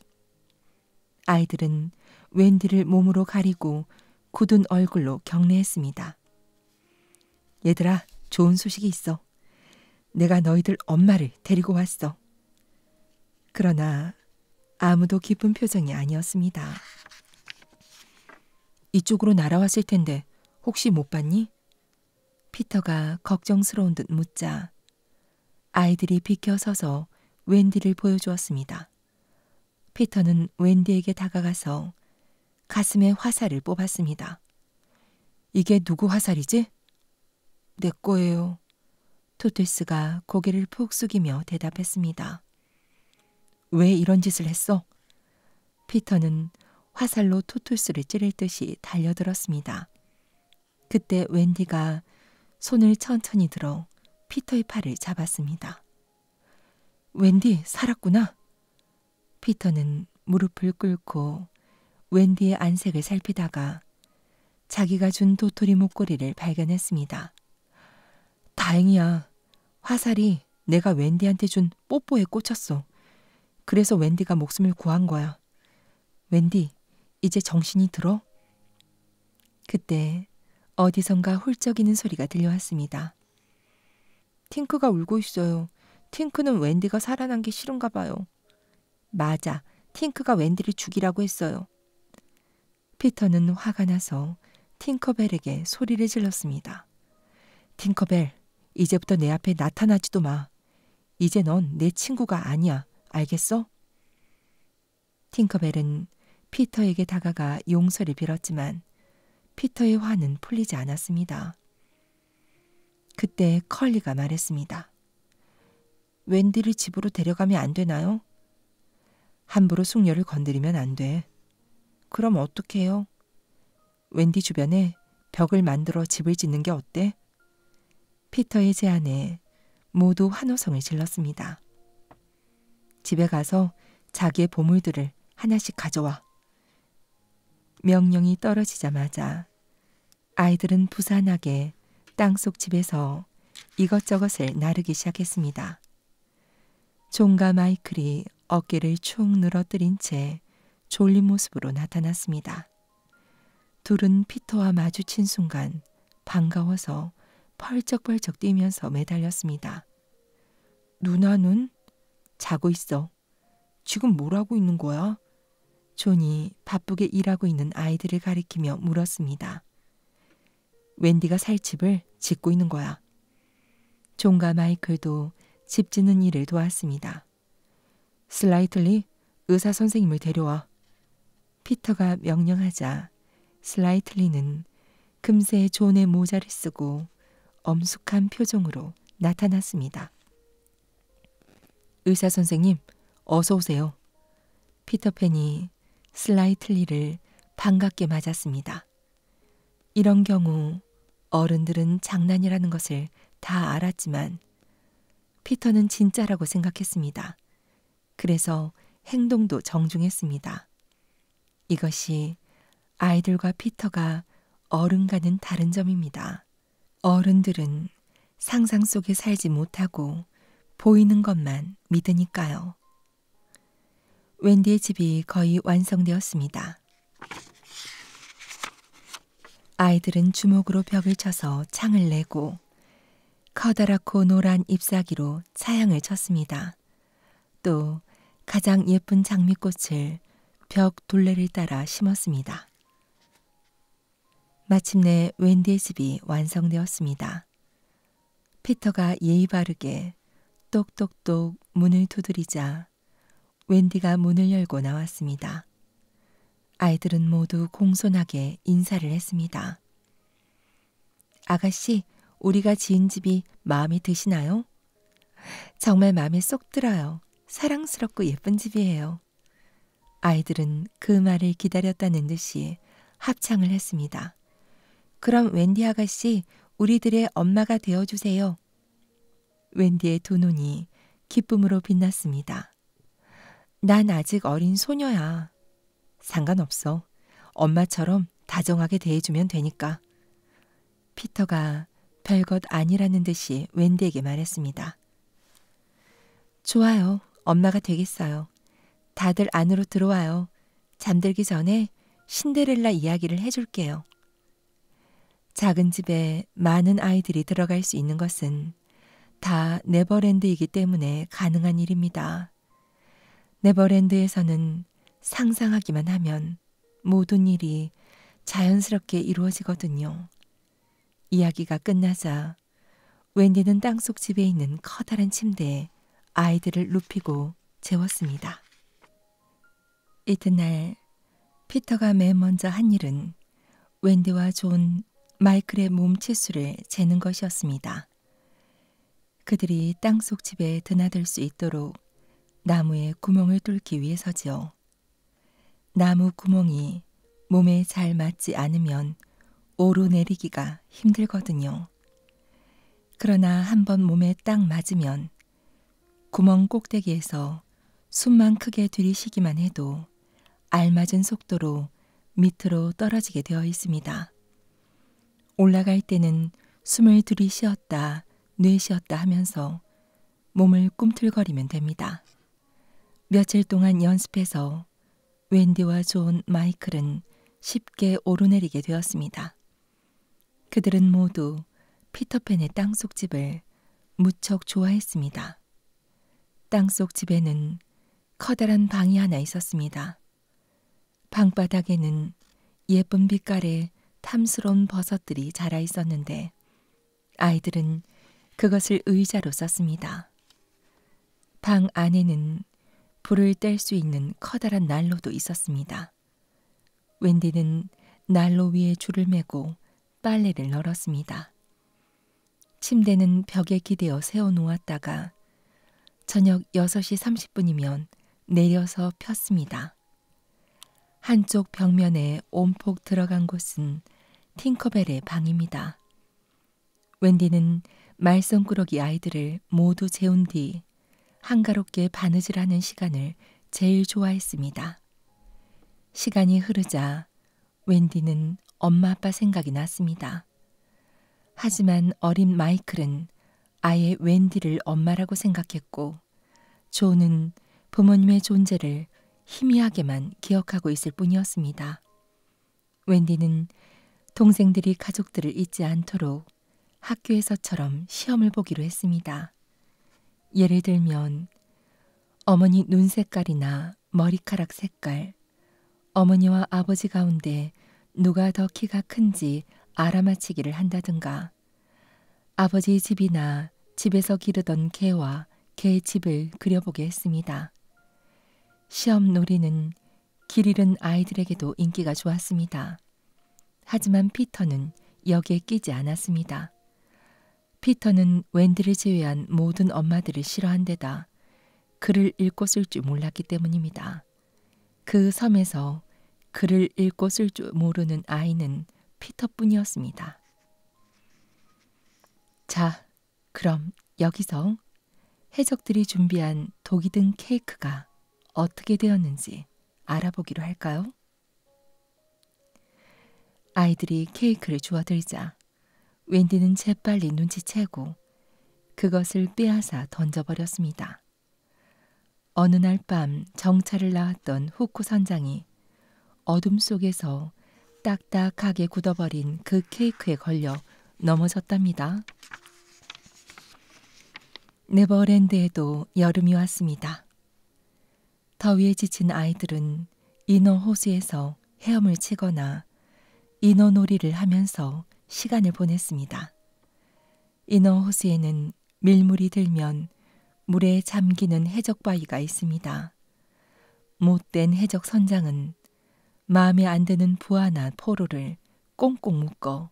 아이들은 웬디를 몸으로 가리고 굳은 얼굴로 경례했습니다. 얘들아, 좋은 소식이 있어. 내가 너희들 엄마를 데리고 왔어. 그러나 아무도 기쁜 표정이 아니었습니다. 이쪽으로 날아왔을 텐데 혹시 못 봤니? 피터가 걱정스러운 듯 묻자 아이들이 비켜서서 웬디를 보여주었습니다. 피터는 웬디에게 다가가서 가슴에 화살을 뽑았습니다. 이게 누구 화살이지? 내 거예요. 토테스가 고개를 푹 숙이며 대답했습니다. 왜 이런 짓을 했어? 피터는 화살로 토토스를 찌를 듯이 달려들었습니다. 그때 웬디가 손을 천천히 들어 피터의 팔을 잡았습니다. 웬디 살았구나. 피터는 무릎을 꿇고 웬디의 안색을 살피다가 자기가 준 도토리 목걸이를 발견했습니다. 다행이야. 화살이 내가 웬디한테 준 뽀뽀에 꽂혔어. 그래서 웬디가 목숨을 구한 거야. 웬디, 이제 정신이 들어? 그때 어디선가 훌쩍이는 소리가 들려왔습니다. 틴크가 울고 있어요. 틴크는 웬디가 살아난 게 싫은가 봐요. 맞아. 틴크가 웬디를 죽이라고 했어요. 피터는 화가 나서 틴커벨에게 소리를 질렀습니다. 팅커벨, 이제부터 내 앞에 나타나지도 마. 이제 넌 내 친구가 아니야. 알겠어? 팅커벨은 피터에게 다가가 용서를 빌었지만 피터의 화는 풀리지 않았습니다. 그때 컬리가 말했습니다. 웬디를 집으로 데려가면 안 되나요? 함부로 숙녀를 건드리면 안 돼. 그럼 어떡 해요? 웬디 주변에 벽을 만들어 집을 짓는 게 어때? 피터의 제안에 모두 환호성을 질렀습니다. 집에 가서 자기의 보물들을 하나씩 가져와. 명령이 떨어지자마자 아이들은 부산하게 땅속 집에서 이것저것을 나르기 시작했습니다. 종과 마이클이 어깨를 축 늘어뜨린 채 졸린 모습으로 나타났습니다. 둘은 피터와 마주친 순간 반가워서 펄쩍펄쩍 뛰면서 매달렸습니다. 누나는 자고 있어. 지금 뭘 하고 있는 거야? 존이 바쁘게 일하고 있는 아이들을 가리키며 물었습니다. 웬디가 살 집을 짓고 있는 거야. 존과 마이클도 집 짓는 일을 도왔습니다. 슬라이틀리 의사 선생님을 데려와. 피터가 명령하자 슬라이틀리는 금세 존의 모자를 쓰고 엄숙한 표정으로 나타났습니다. 의사 선생님, 어서 오세요. 피터팬이 슬라이틀리를 반갑게 맞았습니다. 이런 경우 어른들은 장난이라는 것을 다 알았지만 피터는 진짜라고 생각했습니다. 그래서 행동도 정중했습니다. 이것이 아이들과 피터가 어른과는 다른 점입니다. 어른들은 상상 속에 살지 못하고 보이는 것만 믿으니까요. 웬디의 집이 거의 완성되었습니다. 아이들은 주먹으로 벽을 쳐서 창을 내고 커다랗고 노란 잎사귀로 차양을 쳤습니다. 또 가장 예쁜 장미꽃을 벽 둘레를 따라 심었습니다. 마침내 웬디의 집이 완성되었습니다. 피터가 예의 바르게 똑똑똑 문을 두드리자 웬디가 문을 열고 나왔습니다. 아이들은 모두 공손하게 인사를 했습니다. 아가씨, 우리가 지은 집이 마음에 드시나요? 정말 마음에 쏙 들어요. 사랑스럽고 예쁜 집이에요. 아이들은 그 말을 기다렸다는 듯이 합창을 했습니다. 그럼 웬디 아가씨, 우리들의 엄마가 되어주세요. 웬디의 두 눈이 기쁨으로 빛났습니다. 난 아직 어린 소녀야. 상관없어. 엄마처럼 다정하게 대해주면 되니까. 피터가 별것 아니라는 듯이 웬디에게 말했습니다. 좋아요. 엄마가 되겠어요. 다들 안으로 들어와요. 잠들기 전에 신데렐라 이야기를 해줄게요. 작은 집에 많은 아이들이 들어갈 수 있는 것은 다 네버랜드이기 때문에 가능한 일입니다. 네버랜드에서는 상상하기만 하면 모든 일이 자연스럽게 이루어지거든요. 이야기가 끝나자 웬디는 땅속 집에 있는 커다란 침대에 아이들을 눕히고 재웠습니다. 이튿날 피터가 맨 먼저 한 일은 웬디와 존, 마이클의 몸체수를 재는 것이었습니다. 그들이 땅속 집에 드나들 수 있도록 나무에 구멍을 뚫기 위해서지요. 나무 구멍이 몸에 잘 맞지 않으면 오르내리기가 힘들거든요. 그러나 한번 몸에 딱 맞으면 구멍 꼭대기에서 숨만 크게 들이쉬기만 해도 알맞은 속도로 밑으로 떨어지게 되어 있습니다. 올라갈 때는 숨을 들이쉬었다 뇌쉬었다 하면서 몸을 꿈틀거리면 됩니다. 며칠 동안 연습해서 웬디와 존 마이클은 쉽게 오르내리게 되었습니다. 그들은 모두 피터팬의 땅속 집을 무척 좋아했습니다. 땅속 집에는 커다란 방이 하나 있었습니다. 방바닥에는 예쁜 빛깔의 탐스러운 버섯들이 자라 있었는데 아이들은 그것을 의자로 썼습니다. 방 안에는 불을 뗄 수 있는 커다란 난로도 있었습니다. 웬디는 난로 위에 줄을 매고 빨래를 널었습니다. 침대는 벽에 기대어 세워놓았다가 저녁 6시 30분이면 내려서 폈습니다. 한쪽 벽면에 온폭 들어간 곳은 팅커벨의 방입니다. 웬디는 말썽꾸러기 아이들을 모두 재운 뒤 한가롭게 바느질하는 시간을 제일 좋아했습니다. 시간이 흐르자 웬디는 엄마 아빠 생각이 났습니다. 하지만 어린 마이클은 아예 웬디를 엄마라고 생각했고 조는 부모님의 존재를 희미하게만 기억하고 있을 뿐이었습니다. 웬디는 동생들이 가족들을 잊지 않도록 학교에서처럼 시험을 보기로 했습니다. 예를 들면 어머니 눈 색깔이나 머리카락 색깔, 어머니와 아버지 가운데 누가 더 키가 큰지 알아맞히기를 한다든가, 아버지 집이나 집에서 기르던 개와 개 집을 그려보게 했습니다. 시험놀이는 길 잃은 아이들에게도 인기가 좋았습니다. 하지만 피터는 여기에 끼지 않았습니다. 피터는 웬디를 제외한 모든 엄마들을 싫어한 데다 글을 읽고 쓸 줄 몰랐기 때문입니다. 그 섬에서 글을 읽고 쓸 줄 모르는 아이는 피터뿐이었습니다. 자, 그럼 여기서 해적들이 준비한 독이 든 케이크가 어떻게 되었는지 알아보기로 할까요? 아이들이 케이크를 주워들자 웬디는 재빨리 눈치채고 그것을 빼앗아 던져버렸습니다. 어느 날 밤정찰을 나왔던 후쿠 선장이 어둠 속에서 딱딱하게 굳어버린 그 케이크에 걸려 넘어졌답니다. 네버랜드에도 여름이 왔습니다. 더위에 지친 아이들은 인어 호수에서 헤엄을 치거나 인어 놀이를 하면서 시간을 보냈습니다. 인어 호수에는 밀물이 들면 물에 잠기는 해적바위가 있습니다. 못된 해적 선장은 마음에 안 드는 부하나 포로를 꽁꽁 묶어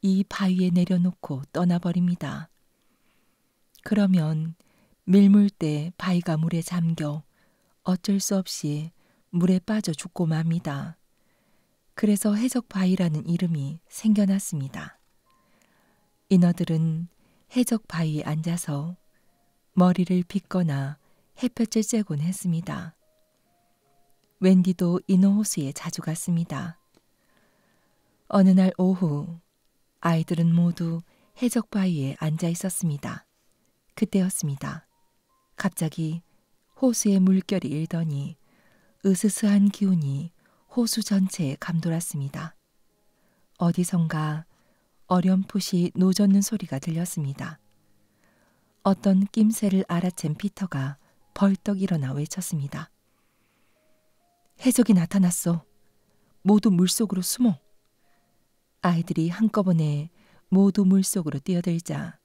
이 바위에 내려놓고 떠나버립니다. 그러면 밀물때 바위가 물에 잠겨 어쩔 수 없이 물에 빠져 죽고 맙니다. 그래서 해적바위라는 이름이 생겨났습니다. 인어들은 해적바위에 앉아서 머리를 빗거나 햇볕을 쬐곤 했습니다. 웬디도 인어호수에 자주 갔습니다. 어느 날 오후 아이들은 모두 해적바위에 앉아 있었습니다. 그때였습니다. 갑자기 호수의 물결이 일더니 으스스한 기운이 호수 전체에 감돌았습니다. 어디선가 어렴풋이 노젓는 소리가 들렸습니다. 어떤 낌새를 알아챈 피터가 벌떡 일어나 외쳤습니다. 해적이 나타났소. 모두 물속으로 숨어. 아이들이 한꺼번에 모두 물속으로 뛰어들자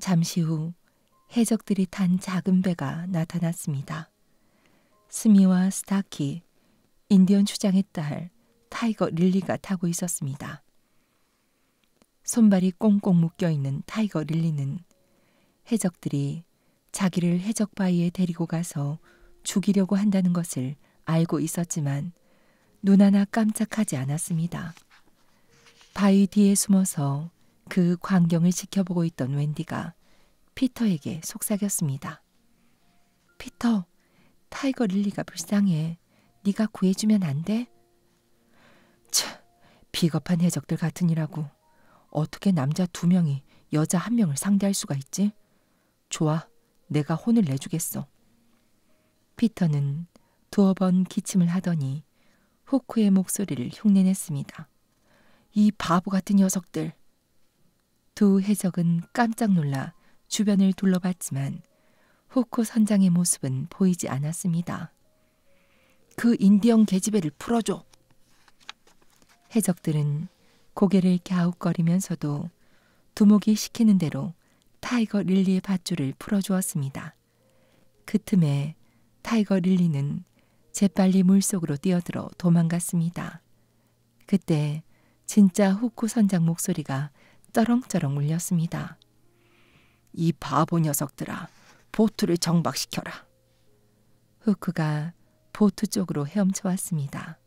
잠시 후 해적들이 탄 작은 배가 나타났습니다. 스미와 스타키, 인디언 추장의 딸 타이거 릴리가 타고 있었습니다. 손발이 꽁꽁 묶여 있는 타이거 릴리는 해적들이 자기를 해적 바위에 데리고 가서 죽이려고 한다는 것을 알고 있었지만 눈 하나 깜짝하지 않았습니다. 바위 뒤에 숨어서 그 광경을 지켜보고 있던 웬디가 피터에게 속삭였습니다. 피터, 타이거 릴리가 불쌍해. 네가 구해주면 안 돼? 차, 비겁한 해적들 같으니라고. 어떻게 남자 두 명이 여자 한 명을 상대할 수가 있지? 좋아, 내가 혼을 내주겠어. 피터는 두어 번 기침을 하더니 호크의 목소리를 흉내냈습니다. 이 바보 같은 녀석들. 두 해적은 깜짝 놀라 주변을 둘러봤지만 호코 선장의 모습은 보이지 않았습니다. 그 인디언 계집애를 풀어줘. 해적들은 고개를 갸웃거리면서도 두목이 시키는 대로 타이거 릴리의 밧줄을 풀어주었습니다. 그 틈에 타이거 릴리는 재빨리 물속으로 뛰어들어 도망갔습니다. 그때 진짜 후쿠 선장 목소리가 쩌렁쩌렁 울렸습니다. 이 바보 녀석들아, 보트를 정박시켜라. 후크가 보트 쪽으로 헤엄쳐왔습니다.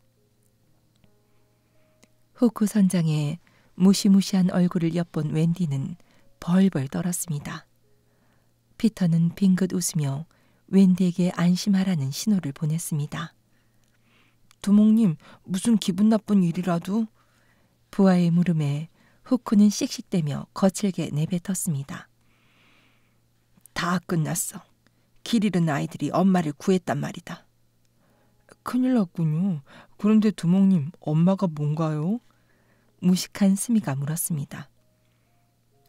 후크 선장의 무시무시한 얼굴을 엿본 웬디는 벌벌 떨었습니다. 피터는 빙긋 웃으며 웬디에게 안심하라는 신호를 보냈습니다. 두목님, 무슨 기분 나쁜 일이라도? 부하의 물음에 후크는 씩씩대며 거칠게 내뱉었습니다. 다 끝났어. 길 잃은 아이들이 엄마를 구했단 말이다. 큰일 났군요. 그런데 두목님, 엄마가 뭔가요? 무식한 스미가 물었습니다.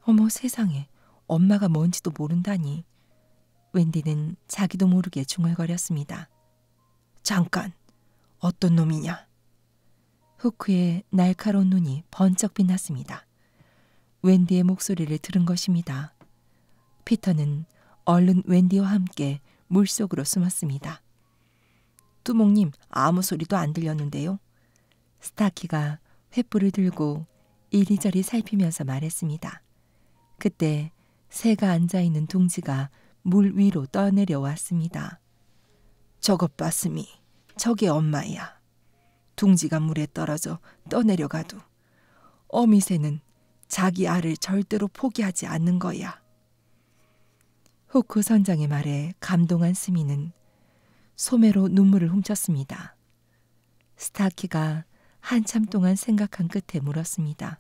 어머 세상에, 엄마가 뭔지도 모른다니. 웬디는 자기도 모르게 중얼거렸습니다. 잠깐, 어떤 놈이냐? 후크의 날카로운 눈이 번쩍 빛났습니다. 웬디의 목소리를 들은 것입니다. 피터는 얼른 웬디와 함께 물속으로 숨었습니다. 두목님 아무 소리도 안 들렸는데요. 스타키가 횃불을 들고 이리저리 살피면서 말했습니다. 그때 새가 앉아 있는 둥지가 물 위로 떠내려왔습니다. 저것 봤으니 저게 엄마야. 둥지가 물에 떨어져 떠내려가도 어미새는 자기 알을 절대로 포기하지 않는 거야. 후크 그 선장의 말에 감동한 스미는 소매로 눈물을 훔쳤습니다. 스타키가 한참 동안 생각한 끝에 물었습니다.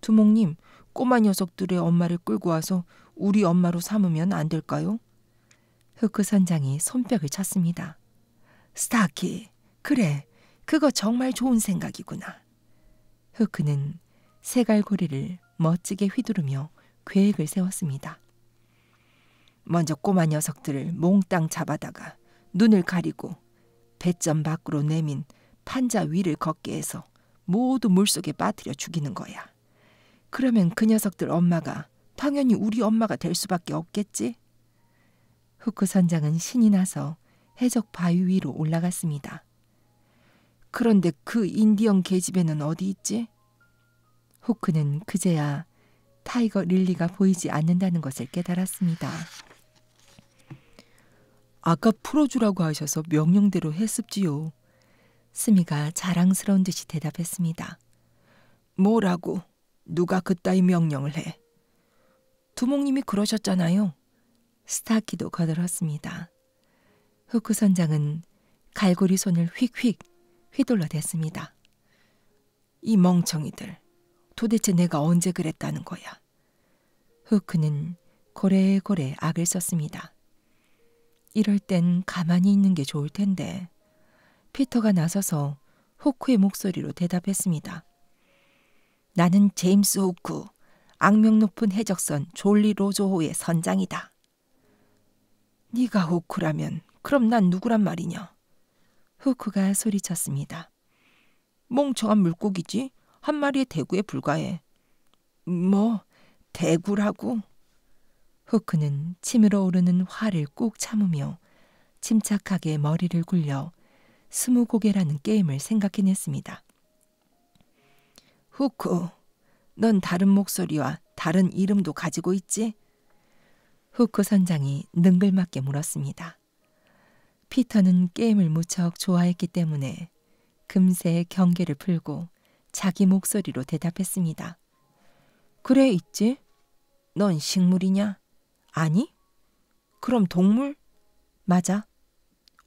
두목님, 꼬마 녀석들의 엄마를 끌고 와서 우리 엄마로 삼으면 안 될까요? 후크 그 선장이 손뼉을 쳤습니다. 스타키, 그래, 그거 정말 좋은 생각이구나. 후크는 세갈고리를 멋지게 휘두르며 계획을 세웠습니다. 먼저 꼬마 녀석들을 몽땅 잡아다가 눈을 가리고 배점 밖으로 내민 판자 위를 걷게 해서 모두 물속에 빠뜨려 죽이는 거야. 그러면 그 녀석들 엄마가 당연히 우리 엄마가 될 수밖에 없겠지? 후크 선장은 신이 나서 해적 바위 위로 올라갔습니다. 그런데 그 인디언 계집애는 어디 있지? 후크는 그제야 타이거 릴리가 보이지 않는다는 것을 깨달았습니다. 아까 풀어주라고 하셔서 명령대로 했습지요. 스미가 자랑스러운 듯이 대답했습니다. 뭐라고? 누가 그따위 명령을 해? 두목님이 그러셨잖아요. 스타키도 거들었습니다. 후크 선장은 갈고리 손을 휙휙 휘둘러댔습니다. 이 멍청이들, 도대체 내가 언제 그랬다는 거야? 후크는 고래고래 악을 썼습니다. 이럴 땐 가만히 있는 게 좋을 텐데. 피터가 나서서 호크의 목소리로 대답했습니다. 나는 제임스 호크, 악명 높은 해적선 졸리 로조호의 선장이다. 네가 호크라면 그럼 난 누구란 말이냐? 호크가 소리쳤습니다. 멍청한 물고기지 한 마리의 대구에 불과해. 뭐 대구라고? 후크는 침으로 오르는 화를 꾹 참으며 침착하게 머리를 굴려 스무 고개라는 게임을 생각해냈습니다. 후크, 넌 다른 목소리와 다른 이름도 가지고 있지? 후크 선장이 능글맞게 물었습니다. 피터는 게임을 무척 좋아했기 때문에 금세 경계를 풀고 자기 목소리로 대답했습니다. 그래 있지? 넌 식물이냐? 아니? 그럼 동물? 맞아.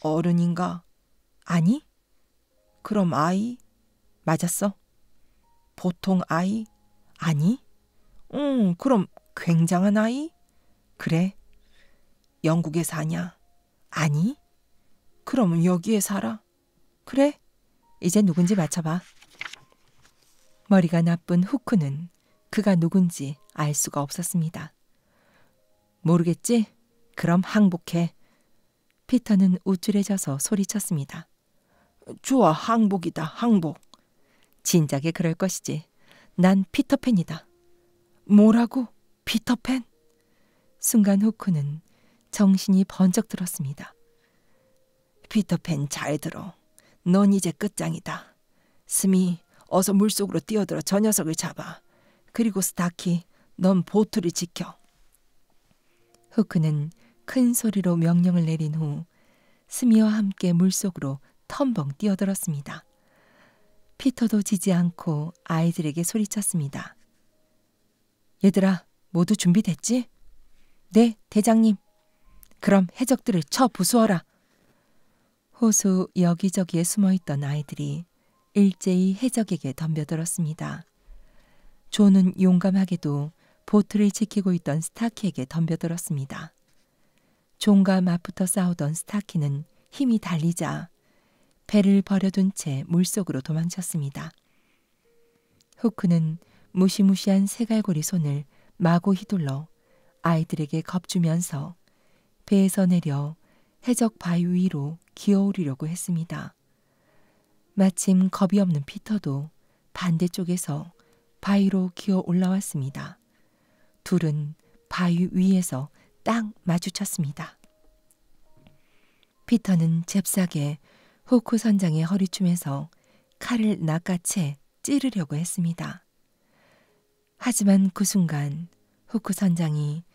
어른인가? 아니? 그럼 아이? 맞았어. 보통 아이? 아니? 응, 그럼 굉장한 아이? 그래. 영국에 사냐? 아니? 그럼 여기에 살아? 그래. 이제 누군지 맞춰봐. 머리가 나쁜 후크는 그가 누군지 알 수가 없었습니다. 모르겠지? 그럼 항복해. 피터는 우쭐해져서 소리쳤습니다. 좋아, 항복이다, 항복. 진작에 그럴 것이지. 난 피터팬이다. 뭐라고? 피터팬? 순간 후크는 정신이 번쩍 들었습니다. 피터팬 잘 들어. 넌 이제 끝장이다. 스미, 어서 물속으로 뛰어들어 저 녀석을 잡아. 그리고 스타키, 넌 보트를 지켜. 후크는 큰 소리로 명령을 내린 후 스미와 함께 물속으로 텀벙 뛰어들었습니다. 피터도 지지 않고 아이들에게 소리쳤습니다. 얘들아, 모두 준비됐지? 네, 대장님. 그럼 해적들을 쳐 부수어라. 호수 여기저기에 숨어있던 아이들이 일제히 해적에게 덤벼들었습니다. 조는 용감하게도 보트를 지키고 있던 스타키에게 덤벼들었습니다. 종과 맞붙어 싸우던 스타키는 힘이 달리자 배를 버려둔 채 물속으로 도망쳤습니다. 후크는 무시무시한 세갈고리 손을 마구 휘둘러 아이들에게 겁주면서 배에서 내려 해적 바위 위로 기어오르려고 했습니다. 마침 겁이 없는 피터도 반대쪽에서 바위로 기어 올라왔습니다. 둘은 바위 위에서 딱 마주쳤습니다. 피터는 잽싸게 호크 선장의 허리춤에서 칼을 낚아채 찌르려고 했습니다. 하지만 그 순간 호크 선장이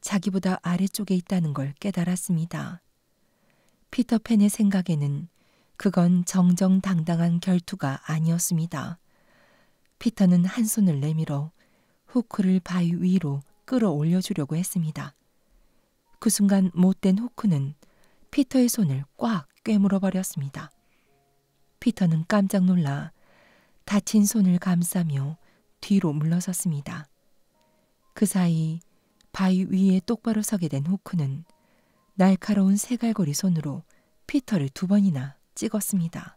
자기보다 아래쪽에 있다는 걸 깨달았습니다. 피터팬의 생각에는 그건 정정당당한 결투가 아니었습니다. 피터는 한 손을 내밀어 후크를 바위 위로 끌어올려 주려고 했습니다. 그 순간 못된 후크는 피터의 손을 꽉 꿰물어 버렸습니다. 피터는 깜짝 놀라 다친 손을 감싸며 뒤로 물러섰습니다. 그 사이 바위 위에 똑바로 서게 된 후크는 날카로운 세갈고리 손으로 피터를 두 번이나 찍었습니다.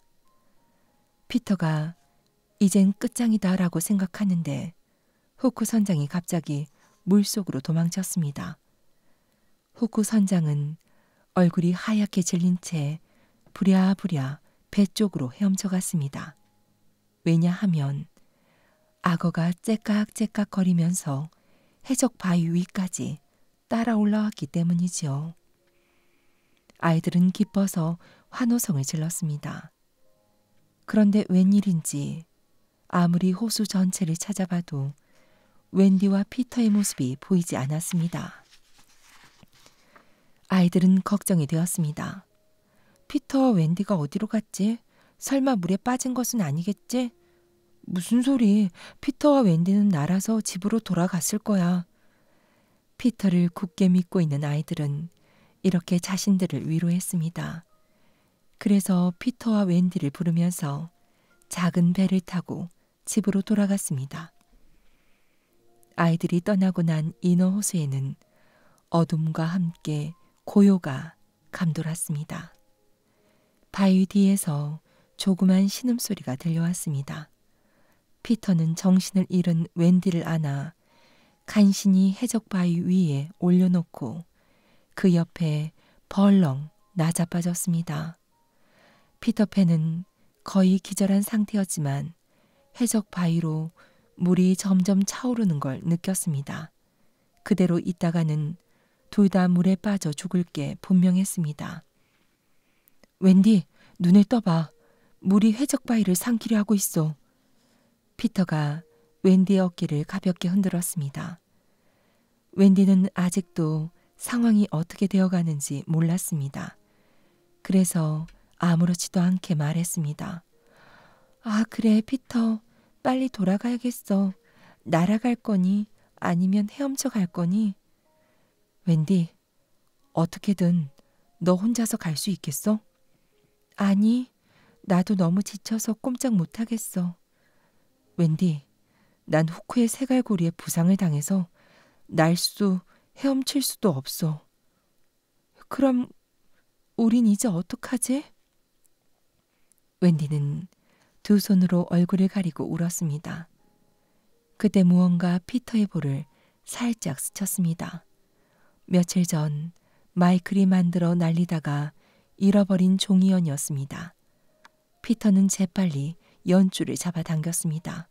피터가 이젠 끝장이다라고 생각하는데 후쿠 선장이 갑자기 물속으로 도망쳤습니다. 후쿠 선장은 얼굴이 하얗게 질린 채 부랴부랴 배 쪽으로 헤엄쳐갔습니다. 왜냐하면 악어가 째깍째깍 거리면서 해적 바위 위까지 따라 올라왔기 때문이지요. 아이들은 기뻐서 환호성을 질렀습니다. 그런데 웬일인지 아무리 호수 전체를 찾아봐도 웬디와 피터의 모습이 보이지 않았습니다. 아이들은 걱정이 되었습니다. 피터와 웬디가 어디로 갔지? 설마 물에 빠진 것은 아니겠지? 무슨 소리? 피터와 웬디는 날아서 집으로 돌아갔을 거야. 피터를 굳게 믿고 있는 아이들은 이렇게 자신들을 위로했습니다. 그래서 피터와 웬디를 부르면서 작은 배를 타고 집으로 돌아갔습니다. 아이들이 떠나고 난 인어호수에는 어둠과 함께 고요가 감돌았습니다. 바위 뒤에서 조그만 신음소리가 들려왔습니다. 피터는 정신을 잃은 웬디를 안아 간신히 해적바위 위에 올려놓고 그 옆에 벌렁 낮아빠졌습니다. 피터팬은 거의 기절한 상태였지만 해적바위로 물이 점점 차오르는 걸 느꼈습니다. 그대로 있다가는 둘 다 물에 빠져 죽을 게 분명했습니다. 웬디, 눈을 떠봐. 물이 회적 바위를 삼키려 하고 있어. 피터가 웬디의 어깨를 가볍게 흔들었습니다. 웬디는 아직도 상황이 어떻게 되어가는지 몰랐습니다. 그래서 아무렇지도 않게 말했습니다. 아, 그래, 피터. 빨리 돌아가야겠어. 날아갈 거니 아니면 헤엄쳐 갈 거니? 웬디, 어떻게든 너 혼자서 갈 수 있겠어? 아니, 나도 너무 지쳐서 꼼짝 못하겠어. 웬디, 난 후크의 세갈고리에 부상을 당해서 날수 헤엄칠 수도 없어. 그럼 우린 이제 어떡하지? 웬디는 두 손으로 얼굴을 가리고 울었습니다. 그때 무언가 피터의 볼을 살짝 스쳤습니다. 며칠 전 마이클이 만들어 날리다가 잃어버린 종이연이었습니다. 피터는 재빨리 연줄을 잡아당겼습니다.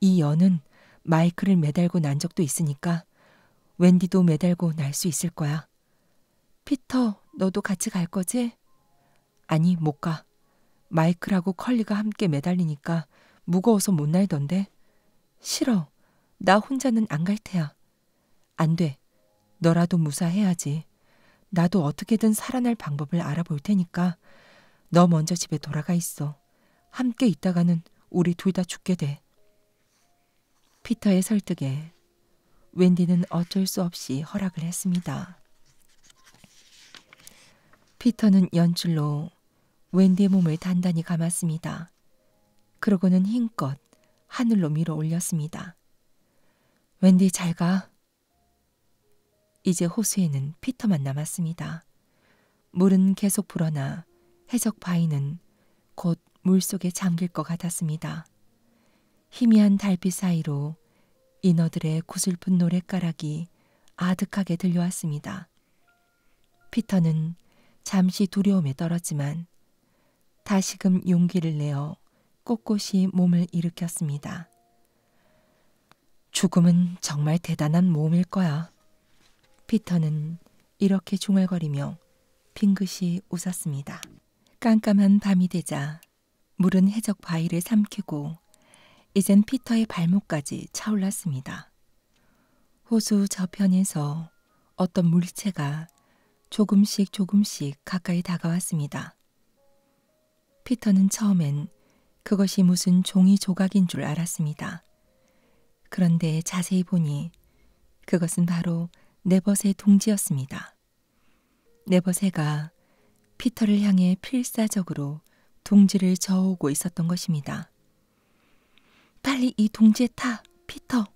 이 연은 마이클을 매달고 난 적도 있으니까 웬디도 매달고 날 수 있을 거야. 피터, 너도 같이 갈 거지? 아니, 못 가. 마이클하고 컬리가 함께 매달리니까 무거워서 못 날던데. 싫어. 나 혼자는 안 갈 테야. 안 돼. 너라도 무사해야지. 나도 어떻게든 살아날 방법을 알아볼 테니까 너 먼저 집에 돌아가 있어. 함께 있다가는 우리 둘 다 죽게 돼. 피터의 설득에 웬디는 어쩔 수 없이 허락을 했습니다. 피터는 연출로 웬디의 몸을 단단히 감았습니다. 그러고는 힘껏 하늘로 밀어 올렸습니다. 웬디 잘 가. 이제 호수에는 피터만 남았습니다. 물은 계속 불어나 해적 바위는 곧 물속에 잠길 것 같았습니다. 희미한 달빛 사이로 인어들의 구슬픈 노랫가락이 아득하게 들려왔습니다. 피터는 잠시 두려움에 떨었지만 다시금 용기를 내어 꼿꼿이 몸을 일으켰습니다. 죽음은 정말 대단한 몸일 거야. 피터는 이렇게 중얼거리며 빙긋이 웃었습니다. 깜깜한 밤이 되자 물은 해적 바위를 삼키고 이젠 피터의 발목까지 차올랐습니다. 호수 저편에서 어떤 물체가 조금씩 조금씩 가까이 다가왔습니다. 피터는 처음엔 그것이 무슨 종이 조각인 줄 알았습니다. 그런데 자세히 보니 그것은 바로 네버의동지였습니다 네버새가 피터를 향해 필사적으로 동지를 저어오고 있었던 것입니다. 빨리 이동지에 타, 피터!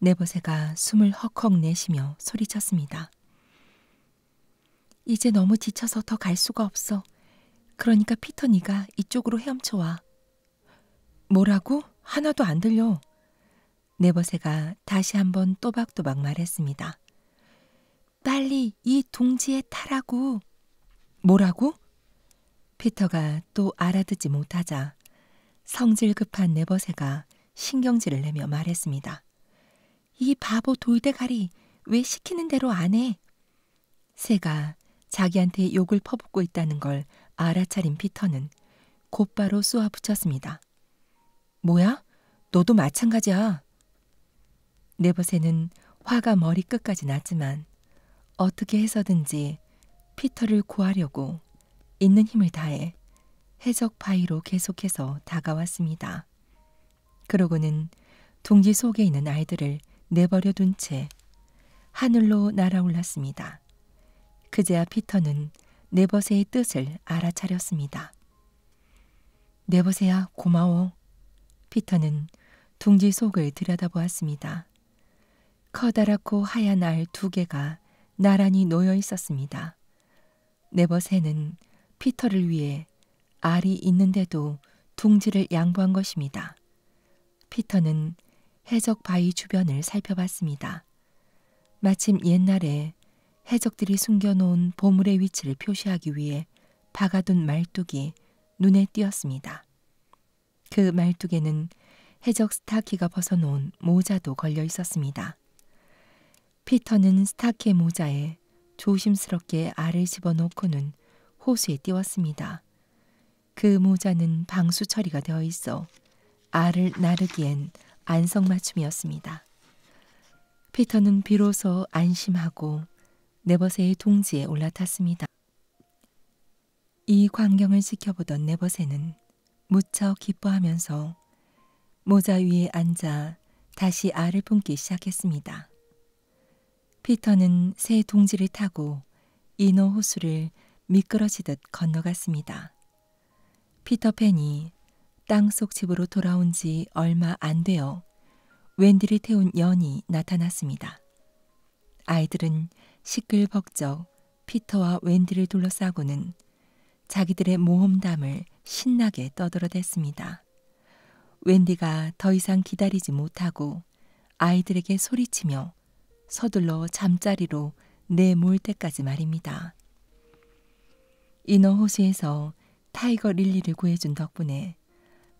네버새가 숨을 헉헉 내쉬며 소리쳤습니다. 이제 너무 지쳐서 더 갈 수가 없어. 그러니까 피터 니가 이쪽으로 헤엄쳐 와. 뭐라고? 하나도 안 들려. 네버세가 다시 한번 또박또박 말했습니다. 빨리 이 동지에 타라고. 뭐라고? 피터가 또 알아듣지 못하자 성질 급한 네버세가 신경질을 내며 말했습니다. 이 바보 돌대가리 왜 시키는 대로 안 해? 새가 자기한테 욕을 퍼붓고 있다는 걸 알아차린 피터는 곧바로 쏘아붙였습니다. 뭐야? 너도 마찬가지야. 네버세는 화가 머리끝까지 났지만 어떻게 해서든지 피터를 구하려고 있는 힘을 다해 해적 바위로 계속해서 다가왔습니다. 그러고는 동지 속에 있는 아이들을 내버려 둔 채 하늘로 날아올랐습니다. 그제야 피터는 네버세의 뜻을 알아차렸습니다. 네버세야 고마워. 피터는 둥지 속을 들여다보았습니다. 커다랗고 하얀 알 두 개가 나란히 놓여 있었습니다. 네버새는 피터를 위해 알이 있는데도 둥지를 양보한 것입니다. 피터는 해적 바위 주변을 살펴봤습니다. 마침 옛날에 해적들이 숨겨놓은 보물의 위치를 표시하기 위해 박아둔 말뚝이 눈에 띄었습니다. 그 말뚝에는 해적 스타키가 벗어놓은 모자도 걸려 있었습니다. 피터는 스타키의 모자에 조심스럽게 알을 집어넣고는 호수에 띄웠습니다. 그 모자는 방수 처리가 되어 있어 알을 나르기엔 안성맞춤이었습니다. 피터는 비로소 안심하고 네버세의 동지에 올라탔습니다. 이 광경을 지켜보던 네버세는 무척 기뻐하면서 모자 위에 앉아 다시 알을 품기 시작했습니다. 피터는 새 동지를 타고 인어 호수를 미끄러지듯 건너갔습니다. 피터팬이 땅속 집으로 돌아온 지 얼마 안 되어 웬디를 태운 연이 나타났습니다. 아이들은 시끌벅적 피터와 웬디를 둘러싸고는 자기들의 모험담을 신나게 떠들어댔습니다. 웬디가 더 이상 기다리지 못하고 아이들에게 소리치며 서둘러 잠자리로 내몰 때까지 말입니다. 이너호수에서 타이거 릴리를 구해준 덕분에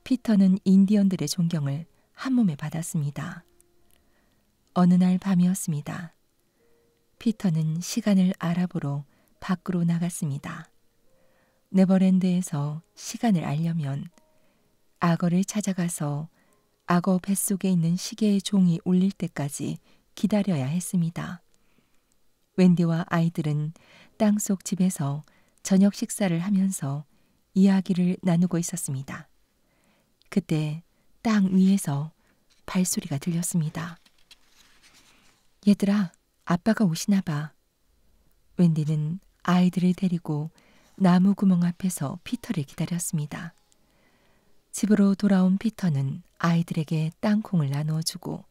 피터는 인디언들의 존경을 한몸에 받았습니다. 어느 날 밤이었습니다. 피터는 시간을 알아보러 밖으로 나갔습니다. 네버랜드에서 시간을 알려면 악어를 찾아가서 악어 뱃속에 있는 시계의 종이 울릴 때까지 기다려야 했습니다. 웬디와 아이들은 땅속 집에서 저녁 식사를 하면서 이야기를 나누고 있었습니다. 그때 땅 위에서 발소리가 들렸습니다. 얘들아, 아빠가 오시나 봐. 웬디는 아이들을 데리고 나무 구멍 앞에서 피터를 기다렸습니다. 집으로 돌아온 피터는 아이들에게 땅콩을 나누어 주고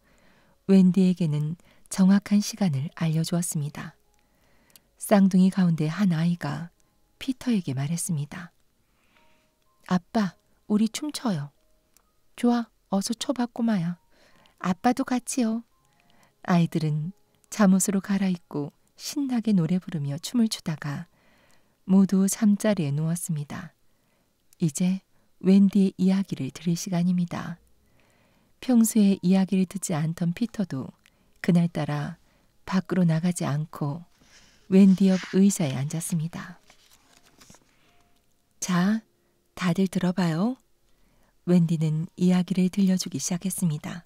웬디에게는 정확한 시간을 알려주었습니다. 쌍둥이 가운데 한 아이가 피터에게 말했습니다. 아빠, 우리 춤춰요. 좋아, 어서 쳐봐, 꼬마야. 아빠도 같이요. 아이들은 잠옷으로 갈아입고 신나게 노래 부르며 춤을 추다가 모두 잠자리에 누웠습니다. 이제 웬디의 이야기를 들을 시간입니다. 평소에 이야기를 듣지 않던 피터도 그날따라 밖으로 나가지 않고 웬디 옆 의자에 앉았습니다. 자, 다들 들어봐요. 웬디는 이야기를 들려주기 시작했습니다.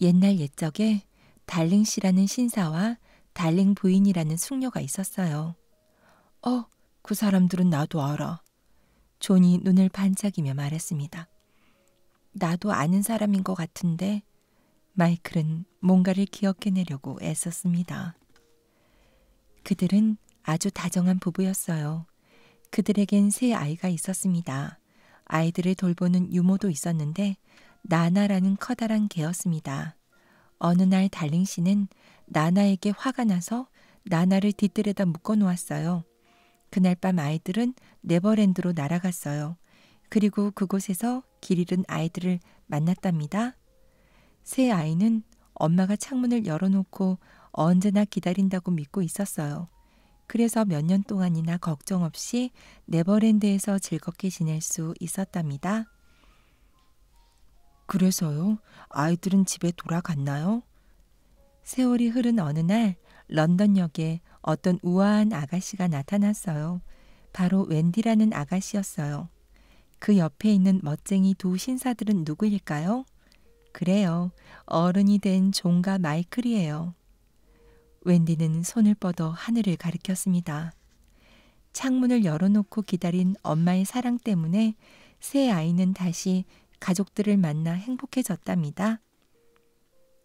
옛날 옛적에 달링 씨라는 신사와 달링 부인이라는 숙녀가 있었어요. 어, 그 사람들은 나도 알아. 존이 눈을 반짝이며 말했습니다. 나도 아는 사람인 것 같은데 마이클은 뭔가를 기억해내려고 애썼습니다. 그들은 아주 다정한 부부였어요. 그들에겐 세 아이가 있었습니다. 아이들을 돌보는 유모도 있었는데 나나라는 커다란 개였습니다. 어느 날 달링 씨는 나나에게 화가 나서 나나를 뒤뜰에다 묶어 놓았어요. 그날 밤 아이들은 네버랜드로 날아갔어요. 그리고 그곳에서 길 잃은 아이들을 만났답니다. 새 아이는 엄마가 창문을 열어놓고 언제나 기다린다고 믿고 있었어요. 그래서 몇 년 동안이나 걱정 없이 네버랜드에서 즐겁게 지낼 수 있었답니다. 그래서요? 아이들은 집에 돌아갔나요? 세월이 흐른 어느 날 런던역에 어떤 우아한 아가씨가 나타났어요. 바로 웬디라는 아가씨였어요. 그 옆에 있는 멋쟁이 두 신사들은 누구일까요? 그래요. 어른이 된 종가 마이클이에요. 웬디는 손을 뻗어 하늘을 가리켰습니다. 창문을 열어놓고 기다린 엄마의 사랑 때문에 새 아이는 다시 가족들을 만나 행복해졌답니다.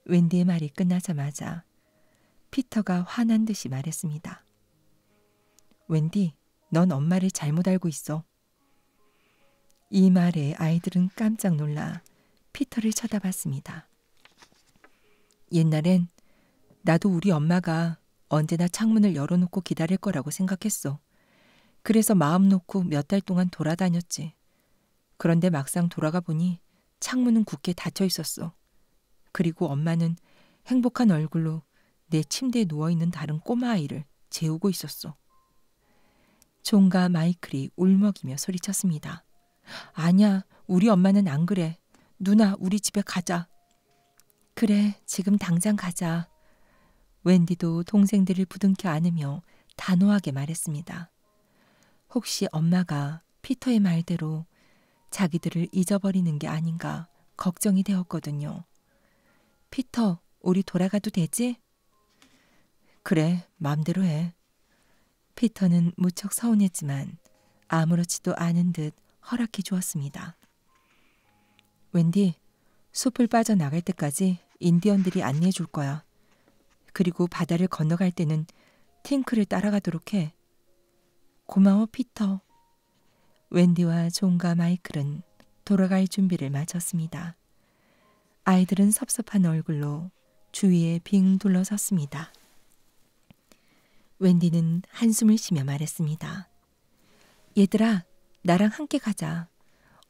웬디의 말이 끝나자마자 피터가 화난 듯이 말했습니다. 웬디, 넌 엄마를 잘못 알고 있어. 이 말에 아이들은 깜짝 놀라 피터를 쳐다봤습니다. 옛날엔 나도 우리 엄마가 언제나 창문을 열어놓고 기다릴 거라고 생각했어. 그래서 마음 놓고 몇 달 동안 돌아다녔지. 그런데 막상 돌아가 보니 창문은 굳게 닫혀 있었어. 그리고 엄마는 행복한 얼굴로 내 침대에 누워 있는 다른 꼬마 아이를 재우고 있었어. 종과 마이클이 울먹이며 소리쳤습니다. 아니야, 우리 엄마는 안 그래. 누나, 우리 집에 가자. 그래, 지금 당장 가자. 웬디도 동생들을 부둥켜 안으며 단호하게 말했습니다. 혹시 엄마가 피터의 말대로 자기들을 잊어버리는 게 아닌가 걱정이 되었거든요. 피터, 우리 돌아가도 되지? 그래, 마음대로 해. 피터는 무척 서운했지만 아무렇지도 않은 듯 허락해 주었습니다. 웬디, 숲을 빠져나갈 때까지 인디언들이 안내해 줄 거야. 그리고 바다를 건너갈 때는 팅크를 따라가도록 해. 고마워, 피터. 웬디와 존과 마이클은 돌아갈 준비를 마쳤습니다. 아이들은 섭섭한 얼굴로 주위에 빙 둘러섰습니다. 웬디는 한숨을 쉬며 말했습니다. 얘들아, 나랑 함께 가자.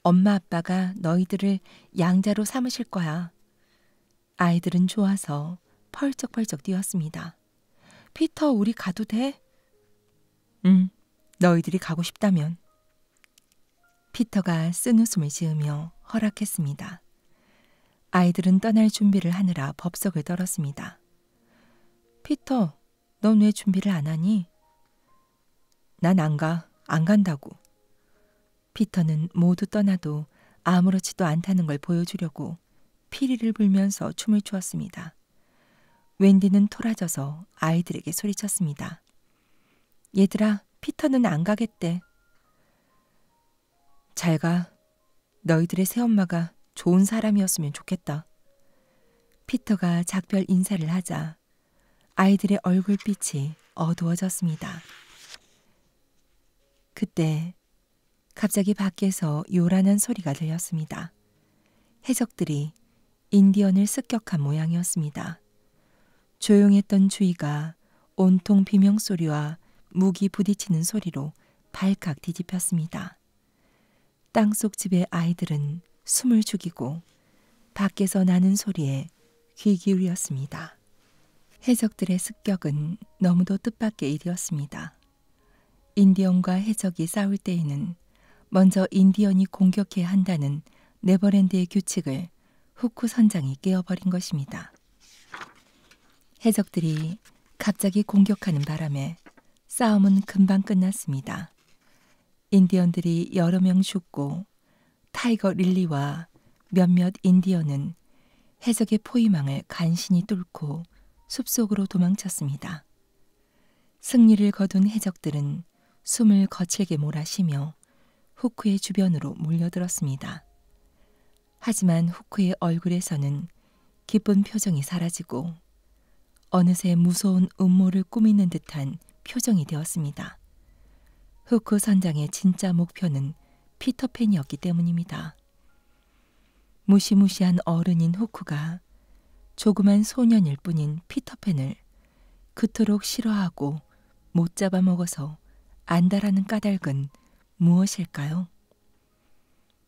엄마 아빠가 너희들을 양자로 삼으실 거야. 아이들은 좋아서 펄쩍펄쩍 뛰었습니다. 피터, 우리 가도 돼? 응, 너희들이 가고 싶다면. 피터가 쓴 웃음을 지으며 허락했습니다. 아이들은 떠날 준비를 하느라 법석을 떨었습니다. 피터, 넌 왜 준비를 안 하니? 난 안 가, 안 간다고. 피터는 모두 떠나도 아무렇지도 않다는 걸 보여주려고 피리를 불면서 춤을 추었습니다. 웬디는 토라져서 아이들에게 소리쳤습니다. 얘들아, 피터는 안 가겠대. 잘 가. 너희들의 새엄마가 좋은 사람이었으면 좋겠다. 피터가 작별 인사를 하자 아이들의 얼굴빛이 어두워졌습니다. 그때 갑자기 밖에서 요란한 소리가 들렸습니다. 해적들이 인디언을 습격한 모양이었습니다. 조용했던 주위가 온통 비명소리와 무기 부딪히는 소리로 발칵 뒤집혔습니다. 땅속 집의 아이들은 숨을 죽이고 밖에서 나는 소리에 귀 기울였습니다. 해적들의 습격은 너무도 뜻밖의 일이었습니다. 인디언과 해적이 싸울 때에는 먼저 인디언이 공격해야 한다는 네버랜드의 규칙을 후쿠 선장이 깨어버린 것입니다. 해적들이 갑자기 공격하는 바람에 싸움은 금방 끝났습니다. 인디언들이 여러 명 죽고 타이거 릴리와 몇몇 인디언은 해적의 포위망을 간신히 뚫고 숲속으로 도망쳤습니다. 승리를 거둔 해적들은 숨을 거칠게 몰아쉬며 후크의 주변으로 몰려들었습니다. 하지만 후크의 얼굴에서는 기쁜 표정이 사라지고 어느새 무서운 음모를 꾸미는 듯한 표정이 되었습니다. 후크 선장의 진짜 목표는 피터팬이었기 때문입니다. 무시무시한 어른인 후크가 조그만 소년일 뿐인 피터팬을 그토록 싫어하고 못 잡아먹어서 안다라는 까닭은 무엇일까요?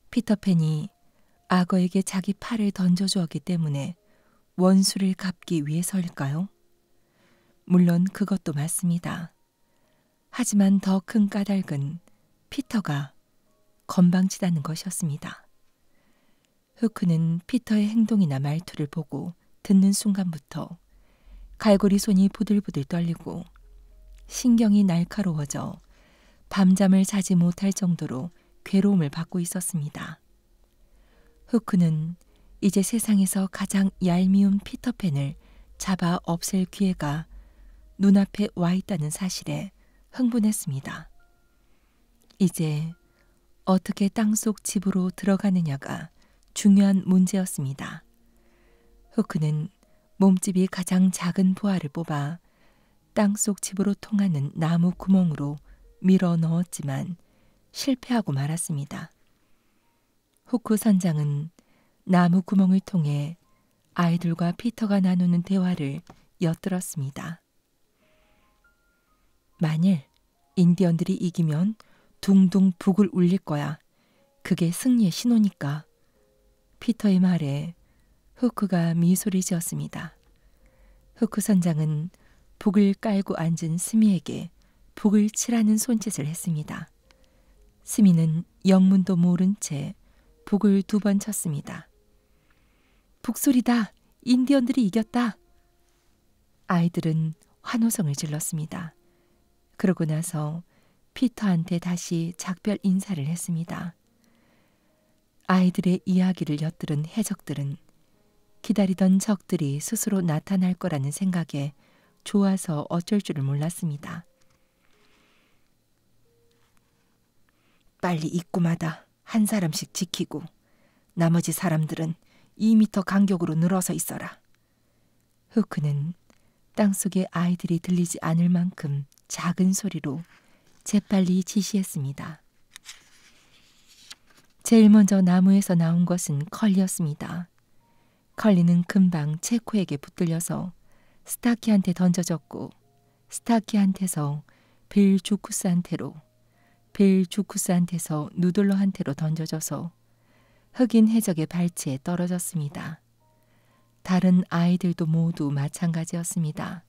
피터팬이 악어에게 자기 팔을 던져주었기 때문에 원수를 갚기 위해서일까요? 물론 그것도 맞습니다. 하지만 더 큰 까닭은 피터가 건방지다는 것이었습니다. 후크는 피터의 행동이나 말투를 보고 듣는 순간부터 갈고리 손이 부들부들 떨리고 신경이 날카로워져 밤잠을 자지 못할 정도로 괴로움을 받고 있었습니다. 후크는 이제 세상에서 가장 얄미운 피터팬을 잡아 없앨 기회가 눈앞에 와 있다는 사실에 흥분했습니다. 이제 어떻게 땅속 집으로 들어가느냐가 중요한 문제였습니다. 후크는 몸집이 가장 작은 부하를 뽑아 땅속 집으로 통하는 나무 구멍으로 밀어 넣었지만 실패하고 말았습니다. 후크 선장은 나무 구멍을 통해 아이들과 피터가 나누는 대화를 엿들었습니다. 만일 인디언들이 이기면 둥둥 북을 울릴 거야. 그게 승리의 신호니까. 피터의 말에 후크가 미소를 지었습니다. 후크 선장은 북을 깔고 앉은 스미에게 북을 치라는 손짓을 했습니다. 스미는 영문도 모른 채 북을 두 번 쳤습니다. 북소리다! 인디언들이 이겼다! 아이들은 환호성을 질렀습니다. 그러고 나서 피터한테 다시 작별 인사를 했습니다. 아이들의 이야기를 엿들은 해적들은 기다리던 적들이 스스로 나타날 거라는 생각에 좋아서 어쩔 줄을 몰랐습니다. 빨리 입구마다 한 사람씩 지키고 나머지 사람들은 2미터 간격으로 늘어서 있어라. 후크는 땅속에 아이들이 들리지 않을 만큼 작은 소리로 재빨리 지시했습니다. 제일 먼저 나무에서 나온 것은 컬리였습니다. 컬리는 금방 체코에게 붙들려서 스타키한테 던져졌고 스타키한테서 빌주쿠스한테로 빌주쿠스한테서 누들러한테로 던져져서 흑인 해적의 발치에 떨어졌습니다. 다른 아이들도 모두 마찬가지였습니다.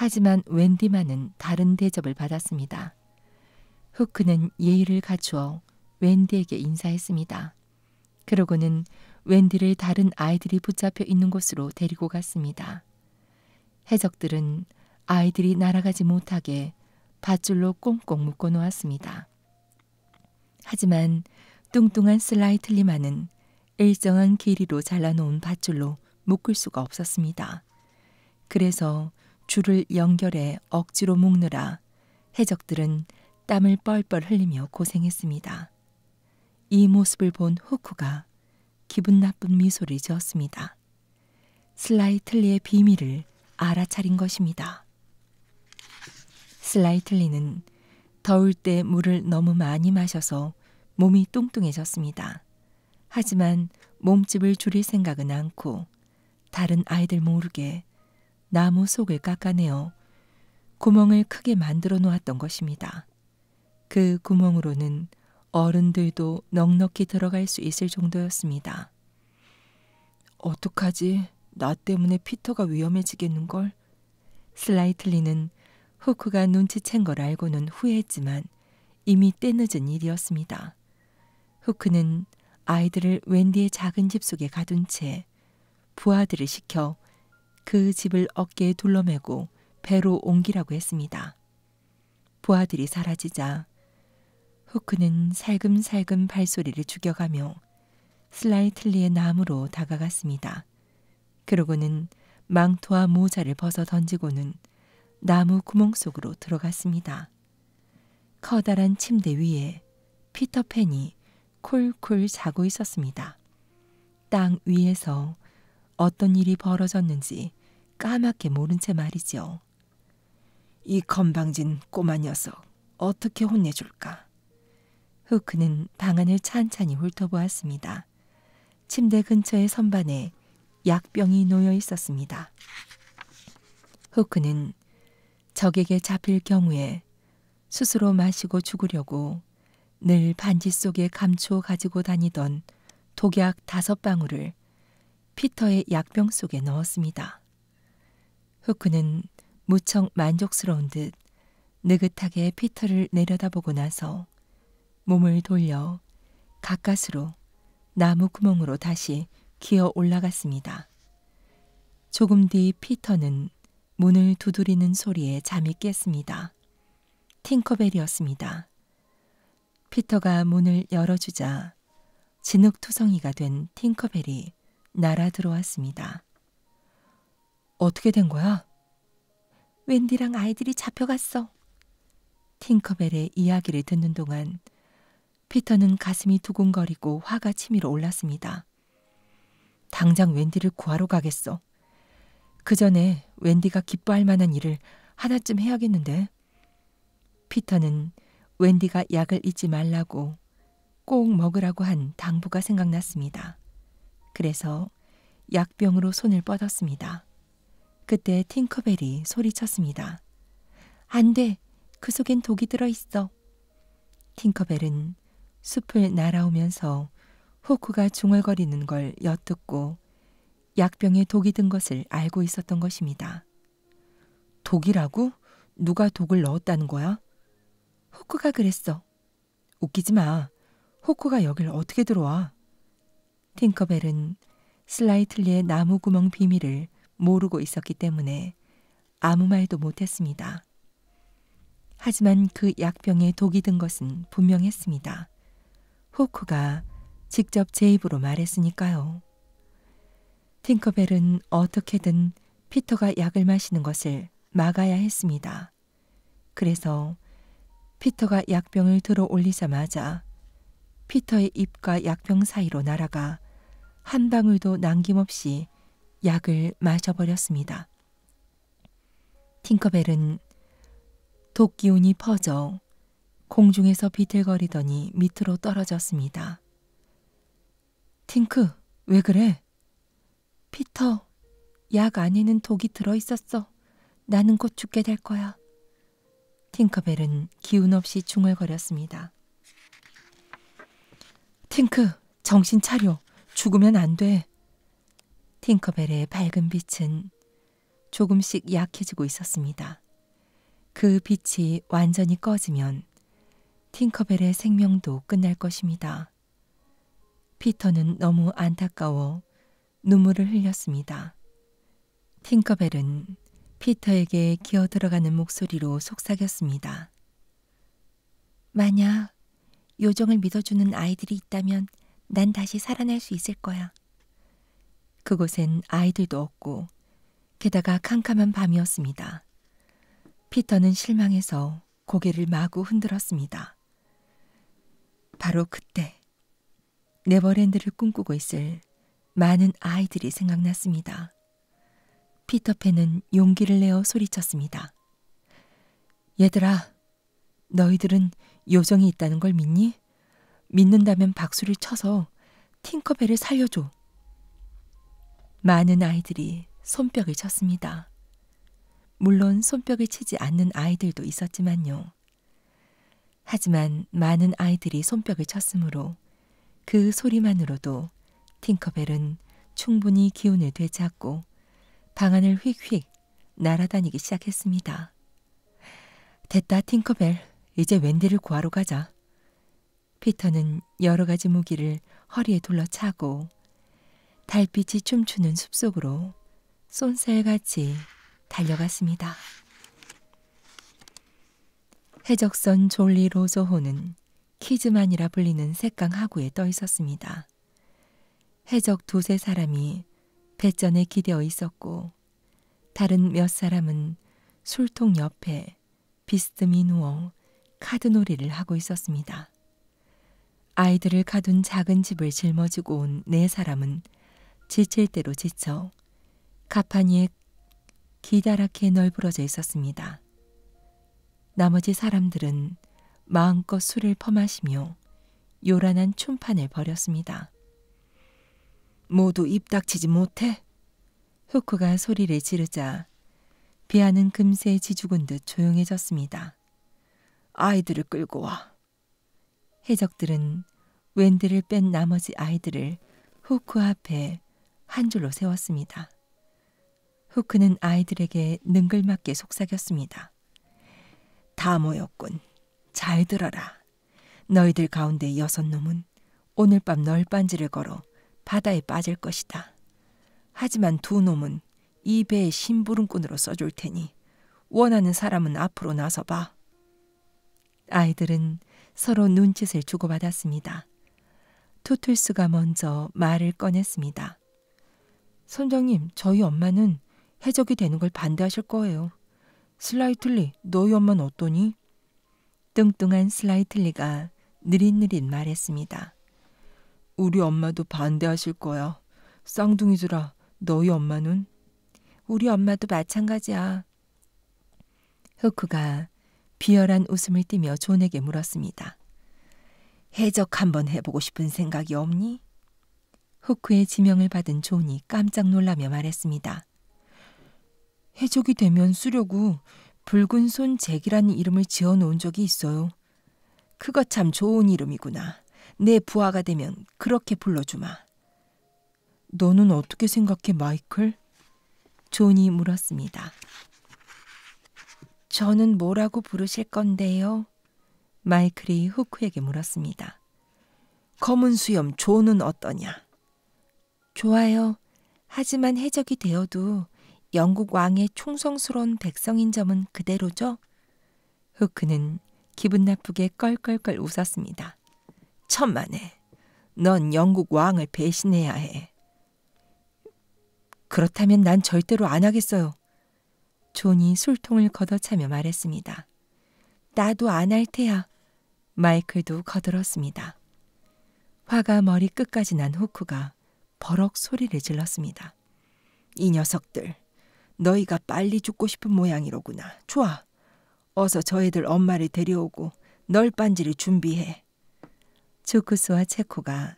하지만 웬디만은 다른 대접을 받았습니다. 후크는 예의를 갖추어 웬디에게 인사했습니다. 그러고는 웬디를 다른 아이들이 붙잡혀 있는 곳으로 데리고 갔습니다. 해적들은 아이들이 날아가지 못하게 밧줄로 꽁꽁 묶어 놓았습니다. 하지만 뚱뚱한 슬라이틀리만은 일정한 길이로 잘라놓은 밧줄로 묶을 수가 없었습니다. 그래서 줄을 연결해 억지로 묶느라 해적들은 땀을 뻘뻘 흘리며 고생했습니다. 이 모습을 본 후쿠가 기분 나쁜 미소를 지었습니다. 슬라이틀리의 비밀을 알아차린 것입니다. 슬라이틀리는 더울 때 물을 너무 많이 마셔서 몸이 뚱뚱해졌습니다. 하지만 몸집을 줄일 생각은 않고 다른 아이들 모르게 나무 속을 깎아내어 구멍을 크게 만들어 놓았던 것입니다. 그 구멍으로는 어른들도 넉넉히 들어갈 수 있을 정도였습니다. 어떡하지? 나 때문에 피터가 위험해지겠는걸? 슬라이틀리는 후크가 눈치챈 걸 알고는 후회했지만 이미 때늦은 일이었습니다. 후크는 아이들을 웬디의 작은 집 속에 가둔 채 부하들을 시켜 그 집을 어깨에 둘러매고 배로 옮기라고 했습니다. 부하들이 사라지자 후크는 살금살금 발소리를 죽여가며 슬라이틀리의 나무로 다가갔습니다. 그러고는 망토와 모자를 벗어 던지고는 나무 구멍 속으로 들어갔습니다. 커다란 침대 위에 피터팬이 쿨쿨 자고 있었습니다. 땅 위에서 어떤 일이 벌어졌는지 까맣게 모른 채 말이지요. 이 건방진 꼬마 녀석 어떻게 혼내줄까? 후크는 방안을 찬찬히 훑어보았습니다. 침대 근처의 선반에 약병이 놓여 있었습니다. 후크는 적에게 잡힐 경우에 스스로 마시고 죽으려고 늘 반지 속에 감추어 가지고 다니던 독약 다섯 방울을 피터의 약병 속에 넣었습니다. 후크는 무척 만족스러운 듯 느긋하게 피터를 내려다보고 나서 몸을 돌려 가까스로 나무 구멍으로 다시 기어 올라갔습니다. 조금 뒤 피터는 문을 두드리는 소리에 잠이 깼습니다. 팅커벨이었습니다. 피터가 문을 열어주자 진흙투성이가 된 팅커벨이 날아 들어왔습니다. 어떻게 된 거야? 웬디랑 아이들이 잡혀갔어. 팅커벨의 이야기를 듣는 동안 피터는 가슴이 두근거리고 화가 치밀어 올랐습니다. 당장 웬디를 구하러 가겠어. 그 전에 웬디가 기뻐할 만한 일을 하나쯤 해야겠는데. 피터는 웬디가 약을 잊지 말라고 꼭 먹으라고 한 당부가 생각났습니다. 그래서 약병으로 손을 뻗었습니다. 그때 팅커벨이 소리쳤습니다. 안 돼! 그 속엔 독이 들어있어! 팅커벨은 숲을 날아오면서 호크가 중얼거리는 걸 엿듣고 약병에 독이 든 것을 알고 있었던 것입니다. 독이라고? 누가 독을 넣었다는 거야? 호크가 그랬어. 웃기지 마. 호크가 여길 어떻게 들어와? 팅커벨은 슬라이틀리의 나무 구멍 비밀을 모르고 있었기 때문에 아무 말도 못했습니다. 하지만 그 약병에 독이 든 것은 분명했습니다. 호크가 직접 제 입으로 말했으니까요. 팅커벨은 어떻게든 피터가 약을 마시는 것을 막아야 했습니다. 그래서 피터가 약병을 들어 올리자마자 피터의 입과 약병 사이로 날아가 한 방울도 남김없이 약을 마셔버렸습니다. 팅커벨은 독기운이 퍼져 공중에서 비틀거리더니 밑으로 떨어졌습니다. 팅크, 왜 그래? 피터, 약 안에는 독이 들어있었어. 나는 곧 죽게 될 거야. 팅커벨은 기운 없이 중얼거렸습니다. 팅크, 정신 차려. 죽으면 안 돼. 팅커벨의 밝은 빛은 조금씩 약해지고 있었습니다. 그 빛이 완전히 꺼지면 팅커벨의 생명도 끝날 것입니다. 피터는 너무 안타까워 눈물을 흘렸습니다. 팅커벨은 피터에게 기어 들어가는 목소리로 속삭였습니다. 만약 요정을 믿어주는 아이들이 있다면 난 다시 살아날 수 있을 거야. 그곳엔 아이들도 없고 게다가 캄캄한 밤이었습니다. 피터는 실망해서 고개를 마구 흔들었습니다. 바로 그때 네버랜드를 꿈꾸고 있을 많은 아이들이 생각났습니다. 피터팬은 용기를 내어 소리쳤습니다. 얘들아, 너희들은 요정이 있다는 걸 믿니? 믿는다면 박수를 쳐서 팅커벨을 살려줘. 많은 아이들이 손뼉을 쳤습니다. 물론 손뼉을 치지 않는 아이들도 있었지만요. 하지만 많은 아이들이 손뼉을 쳤으므로 그 소리만으로도 팅커벨은 충분히 기운을 되찾고 방안을 휙휙 날아다니기 시작했습니다. 됐다, 팅커벨. 이제 웬디를 구하러 가자. 피터는 여러 가지 무기를 허리에 둘러차고 달빛이 춤추는 숲속으로 쏜살같이 달려갔습니다. 해적선 졸리 로저호는 키즈만이라 불리는 색강 하구에 떠 있었습니다. 해적 두세 사람이 배전에 기대어 있었고 다른 몇 사람은 술통 옆에 비스듬히 누워 카드놀이를 하고 있었습니다. 아이들을 가둔 작은 집을 짊어지고 온 네 사람은 지칠 대로 지쳐 가판이 기다랗게 널브러져 있었습니다. 나머지 사람들은 마음껏 술을 퍼마시며 요란한 춤판을 벌였습니다. 모두 입 닥치지 못해! 후크가 소리를 지르자 비아는 금세 지죽은 듯 조용해졌습니다. 아이들을 끌고 와. 해적들은 웬드를 뺀 나머지 아이들을 후크 앞에 한 줄로 세웠습니다. 후크는 아이들에게 능글맞게 속삭였습니다. 다 모였군. 잘 들어라. 너희들 가운데 여섯 놈은 오늘 밤 널빤지를 걸어 바다에 빠질 것이다. 하지만 두 놈은 이배의 심부름꾼으로 써줄 테니 원하는 사람은 앞으로 나서 봐. 아이들은 서로 눈짓을 주고받았습니다. 토틀스가 먼저 말을 꺼냈습니다. 선장님, 저희 엄마는 해적이 되는 걸 반대하실 거예요. 슬라이틀리, 너희 엄마는 어떠니? 뚱뚱한 슬라이틀리가 느릿느릿 말했습니다. 우리 엄마도 반대하실 거야. 쌍둥이들아, 너희 엄마는? 우리 엄마도 마찬가지야. 후크가 비열한 웃음을 띠며 존에게 물었습니다. 해적 한번 해보고 싶은 생각이 없니? 후크의 지명을 받은 존이 깜짝 놀라며 말했습니다. 해적이 되면 쓰려고 붉은 손 잭이라는 이름을 지어 놓은 적이 있어요. 그거 참 좋은 이름이구나. 내 부하가 되면 그렇게 불러주마. 너는 어떻게 생각해, 마이클? 존이 물었습니다. 저는 뭐라고 부르실 건데요? 마이클이 후크에게 물었습니다. 검은 수염 존은 어떠냐? 좋아요. 하지만 해적이 되어도 영국 왕의 충성스러운 백성인 점은 그대로죠? 후크는 기분 나쁘게 껄껄껄 웃었습니다. 천만에, 넌 영국 왕을 배신해야 해. 그렇다면 난 절대로 안 하겠어요. 존이 술통을 걷어차며 말했습니다. 나도 안 할 테야. 마이클도 거들었습니다. 화가 머리 끝까지 난 후크가 버럭 소리를 질렀습니다. 이 녀석들, 너희가 빨리 죽고 싶은 모양이로구나. 좋아, 어서 저희들 엄마를 데려오고 널빤지를 준비해. 조크스와 체코가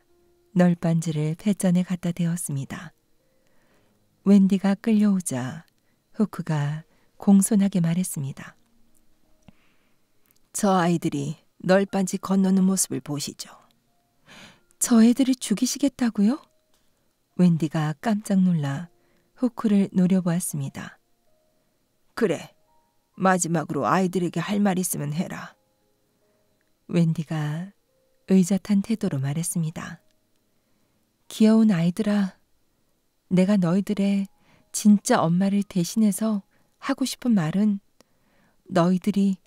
널빤지를 패전에 갖다 대었습니다. 웬디가 끌려오자 후크가 공손하게 말했습니다. 저 아이들이 널빤지 건너는 모습을 보시죠. 저 애들을 죽이시겠다고요? 웬디가 깜짝 놀라 후크를 노려보았습니다. 그래, 마지막으로 아이들에게 할 말 있으면 해라. 웬디가 의젓한 태도로 말했습니다. 귀여운 아이들아, 내가 너희들의 진짜 엄마를 대신해서 하고 싶은 말은 너희들이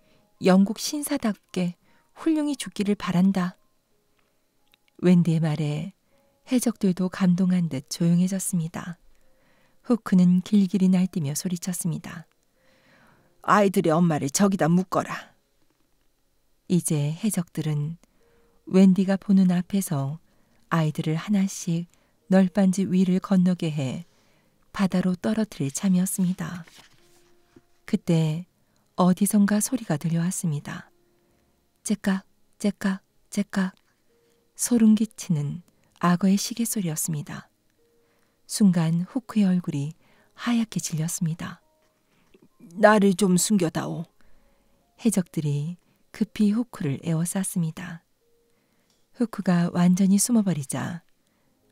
영국 신사답게 훌륭히 죽기를 바란다. 웬디의 말에 해적들도 감동한 듯 조용해졌습니다. 후크는 길길이 날뛰며 소리쳤습니다. 아이들의 엄마를 저기다 묶어라. 이제 해적들은 웬디가 보는 앞에서 아이들을 하나씩 널빤지 위를 건너게 해 바다로 떨어뜨릴 참이었습니다. 그때 어디선가 소리가 들려왔습니다. 째깍, 째깍, 째깍. 소름 끼치는 악어의 시계 소리였습니다. 순간 후크의 얼굴이 하얗게 질렸습니다. 나를 좀 숨겨다오. 해적들이 급히 후크를 에워쌌습니다. 후크가 완전히 숨어버리자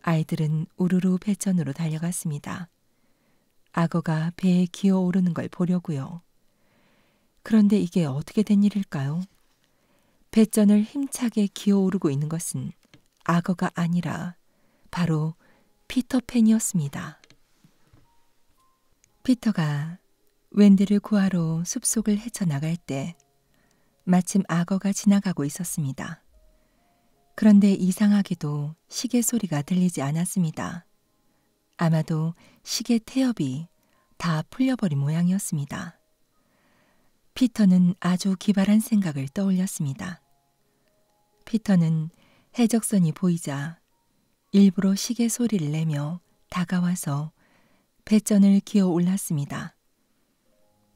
아이들은 우르르 배전으로 달려갔습니다. 악어가 배에 기어오르는 걸 보려고요. 그런데 이게 어떻게 된 일일까요? 배전을 힘차게 기어오르고 있는 것은 악어가 아니라 바로 피터팬이었습니다. 피터가 웬디를 구하러 숲속을 헤쳐나갈 때 마침 악어가 지나가고 있었습니다. 그런데 이상하게도 시계 소리가 들리지 않았습니다. 아마도 시계 태엽이 다 풀려버린 모양이었습니다. 피터는 아주 기발한 생각을 떠올렸습니다. 피터는 해적선이 보이자 일부러 시계 소리를 내며 다가와서 배전을 기어 올랐습니다.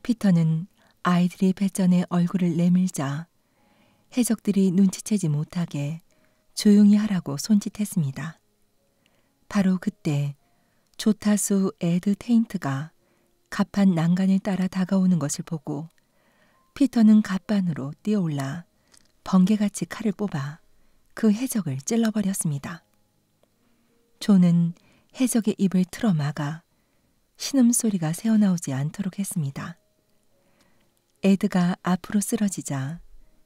피터는 아이들이 배전에 얼굴을 내밀자 해적들이 눈치채지 못하게 조용히 하라고 손짓했습니다. 바로 그때 조타수 에드 테인트가 갑판 난간을 따라 다가오는 것을 보고 피터는 갑판으로 뛰어올라 번개같이 칼을 뽑아 그 해적을 찔러버렸습니다. 존은 해적의 입을 틀어막아 신음소리가 새어나오지 않도록 했습니다. 에드가 앞으로 쓰러지자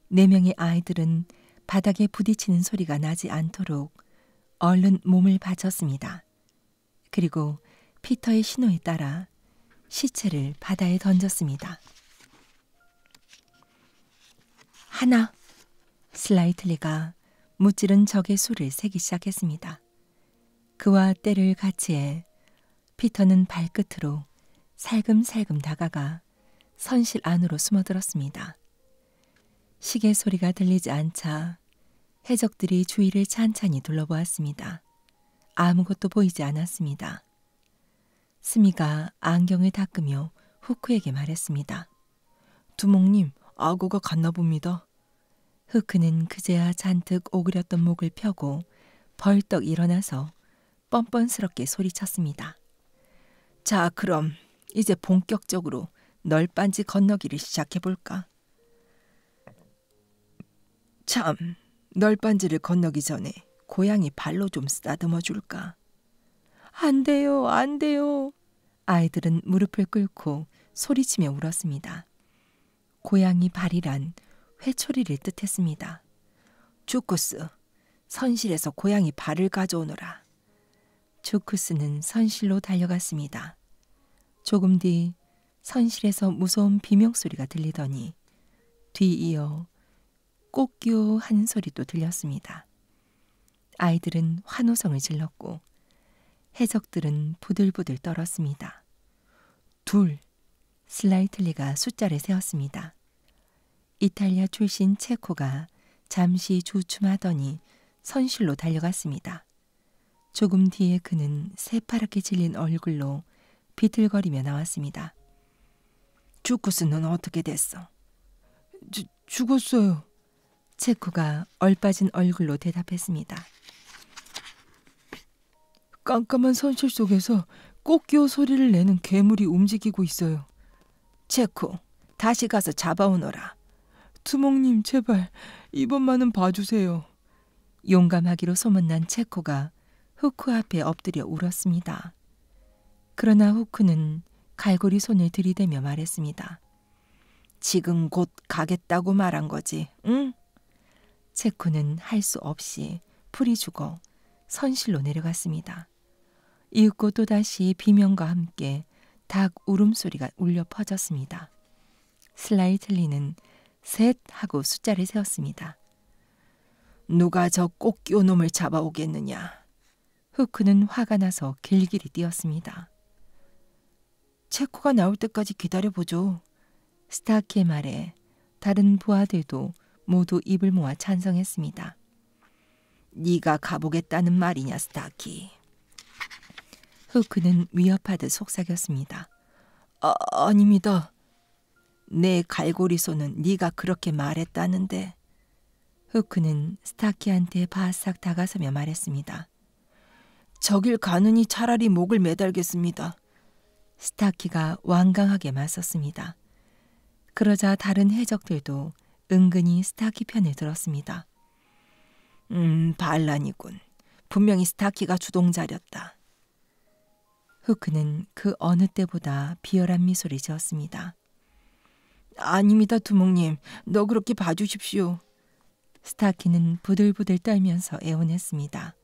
네 명의 아이들은 바닥에 부딪히는 소리가 나지 않도록 얼른 몸을 받쳤습니다. 그리고 피터의 신호에 따라 시체를 바다에 던졌습니다. 하나, 슬라이틀리가 무찌른 적의 수를 세기 시작했습니다. 그와 때를 같이해 피터는 발끝으로 살금살금 다가가 선실 안으로 숨어들었습니다. 시계 소리가 들리지 않자 해적들이 주위를 찬찬히 둘러보았습니다. 아무것도 보이지 않았습니다. 스미가 안경을 닦으며 후크에게 말했습니다. 두목님, 악어가 갔나 봅니다. 흑크는 그제야 잔뜩 오그렸던 목을 펴고 벌떡 일어나서 뻔뻔스럽게 소리쳤습니다. 자, 그럼 이제 본격적으로 널빤지 건너기를 시작해볼까? 참, 널빤지를 건너기 전에 고양이 발로 좀 쓰다듬어 줄까? 안 돼요, 안 돼요. 아이들은 무릎을 꿇고 소리치며 울었습니다. 고양이 발이란 회초리를 뜻했습니다. 주쿠스, 선실에서 고양이 발을 가져오너라. 주쿠스는 선실로 달려갔습니다. 조금 뒤 선실에서 무서운 비명소리가 들리더니 뒤이어 꼬끼오 하는 소리도 들렸습니다. 아이들은 환호성을 질렀고 해적들은 부들부들 떨었습니다. 둘, 슬라이틀리가 숫자를 세었습니다. 이탈리아 출신 체코가 잠시 주춤하더니 선실로 달려갔습니다. 조금 뒤에 그는 새파랗게 질린 얼굴로 비틀거리며 나왔습니다. 주쿠스는 어떻게 됐어? 주, 죽었어요. 체코가 얼빠진 얼굴로 대답했습니다. 깜깜한 선실 속에서 꼬끼오 소리를 내는 괴물이 움직이고 있어요. 체코, 다시 가서 잡아오너라. 투몽님 제발 이번만은 봐주세요. 용감하기로 소문난 체코가 후크 앞에 엎드려 울었습니다. 그러나 후크는 갈고리 손을 들이대며 말했습니다. 지금 곧 가겠다고 말한 거지, 응? 체코는 할 수 없이 풀이 죽어 선실로 내려갔습니다. 이윽고 또다시 비명과 함께 닭 울음소리가 울려 퍼졌습니다. 슬라이틀리는 셋 하고 숫자를 세웠습니다 누가 저 꽃교놈을 잡아오겠느냐. 후크는 화가 나서 길길이 뛰었습니다. 체코가 나올 때까지 기다려보죠. 스타키의 말에 다른 부하들도 모두 입을 모아 찬성했습니다. 네가 가보겠다는 말이냐, 스타키. 후크는 위협하듯 속삭였습니다. 아, 아닙니다. 내 갈고리 소는 네가 그렇게 말했다는데. 흑크는 스타키한테 바싹 다가서며 말했습니다. 저길 가느니 차라리 목을 매달겠습니다. 스타키가 완강하게 맞섰습니다. 그러자 다른 해적들도 은근히 스타키 편을 들었습니다. 음, 반란이군. 분명히 스타키가 주동자렸다. 후크는 그 어느 때보다 비열한 미소를 지었습니다. 아닙니다, 두목님. 너그럽게 봐주십시오. 스타키는 부들부들 떨면서 애원했습니다.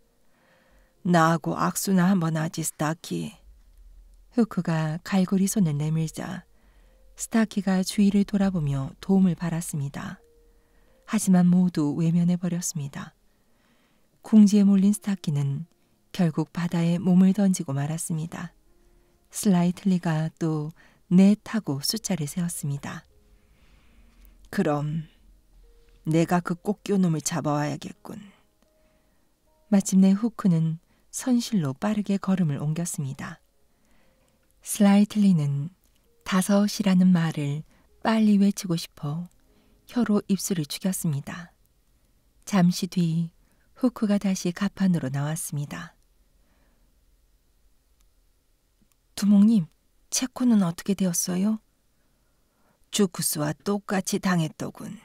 나하고 악수나 한번 하지, 스타키. 후크가 갈고리 손을 내밀자 스타키가 주위를 돌아보며 도움을 바랐습니다. 하지만 모두 외면해버렸습니다. 궁지에 몰린 스타키는 결국 바다에 몸을 던지고 말았습니다. 슬라이틀리가 또넷 하고 숫자를 세웠습니다 그럼 내가 그 꽃교놈을 잡아와야겠군. 마침내 후크는 선실로 빠르게 걸음을 옮겼습니다. 슬라이틀리는 다섯이라는 말을 빨리 외치고 싶어 혀로 입술을 죽였습니다. 잠시 뒤 후크가 다시 가판으로 나왔습니다. 두목님, 체코는 어떻게 되었어요? 주쿠스와 똑같이 당했더군.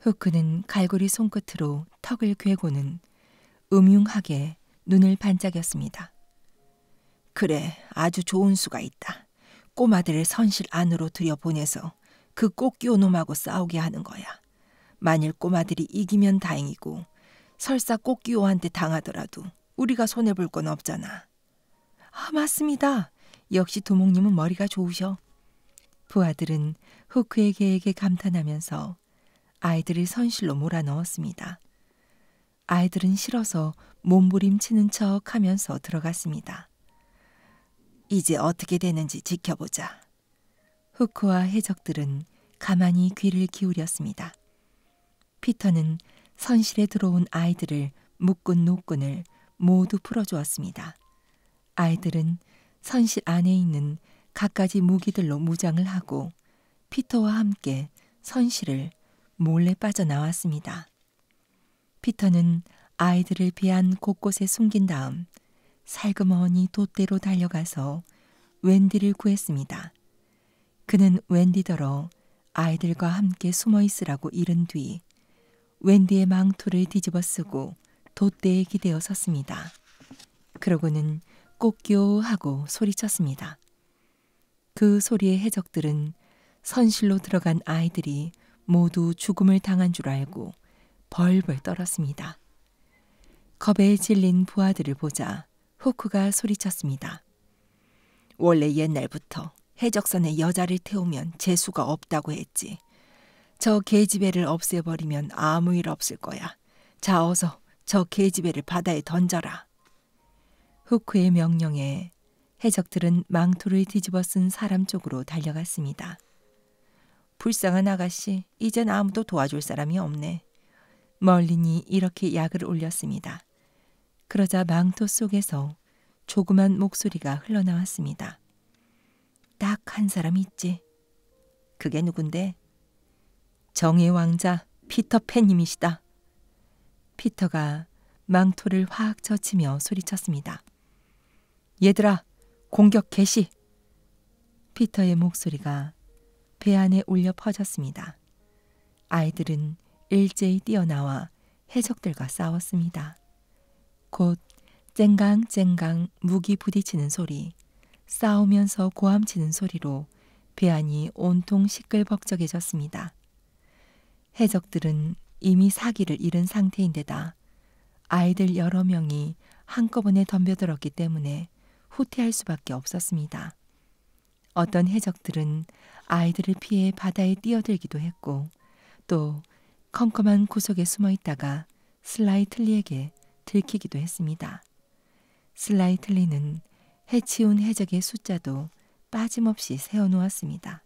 후크는 갈고리 손끝으로 턱을 괴고는 음흉하게 눈을 반짝였습니다. 그래, 아주 좋은 수가 있다. 꼬마들을 선실 안으로 들여보내서 그 꽃기오 놈하고 싸우게 하는 거야. 만일 꼬마들이 이기면 다행이고 설사 꽃기오한테 당하더라도 우리가 손해볼 건 없잖아. 아, 맞습니다. 역시 도목님은 머리가 좋으셔. 부하들은 후크의 계획에 감탄하면서 아이들을 선실로 몰아넣었습니다. 아이들은 싫어서 몸부림치는 척 하면서 들어갔습니다. 이제 어떻게 되는지 지켜보자. 후크와 해적들은 가만히 귀를 기울였습니다. 피터는 선실에 들어온 아이들을 묶은 노끈을 모두 풀어주었습니다. 아이들은 선실 안에 있는 갖가지 무기들로 무장을 하고 피터와 함께 선실을 몰래 빠져나왔습니다. 피터는 아이들을 비한 곳곳에 숨긴 다음 살그머니 돛대로 달려가서 웬디를 구했습니다. 그는 웬디더러 아이들과 함께 숨어 있으라고 이른 뒤 웬디의 망토를 뒤집어 쓰고 돛대에 기대어 섰습니다. 그러고는 꼭요 하고 소리쳤습니다. 그 소리의 해적들은 선실로 들어간 아이들이 모두 죽음을 당한 줄 알고 벌벌 떨었습니다. 겁에 질린 부하들을 보자 호크가 소리쳤습니다. 원래 옛날부터 해적선에 여자를 태우면 재수가 없다고 했지. 저 계집애를 없애버리면 아무 일 없을 거야. 자 어서 저 계집애를 바다에 던져라. 후크의 명령에 해적들은 망토를 뒤집어 쓴 사람 쪽으로 달려갔습니다. 불쌍한 아가씨, 이젠 아무도 도와줄 사람이 없네. 멀리니 이렇게 약을 올렸습니다. 그러자 망토 속에서 조그만 목소리가 흘러나왔습니다. 딱 한 사람 있지. 그게 누군데? 정의 왕자 피터팬님이시다. 피터가 망토를 확 젖히며 소리쳤습니다. 얘들아, 공격 개시! 피터의 목소리가 배 안에 울려 퍼졌습니다. 아이들은 일제히 뛰어나와 해적들과 싸웠습니다. 곧 쨍강쨍강 무기 부딪히는 소리, 싸우면서 고함치는 소리로 배안이 온통 시끌벅적해졌습니다. 해적들은 이미 사기를 잃은 상태인데다 아이들 여러 명이 한꺼번에 덤벼들었기 때문에 후퇴할 수밖에 없었습니다. 어떤 해적들은 아이들을 피해 바다에 뛰어들기도 했고 또 컴컴한 구석에 숨어 있다가 슬라이틀리에게 들키기도 했습니다. 슬라이틀리는 해치운 해적의 숫자도 빠짐없이 세어놓았습니다.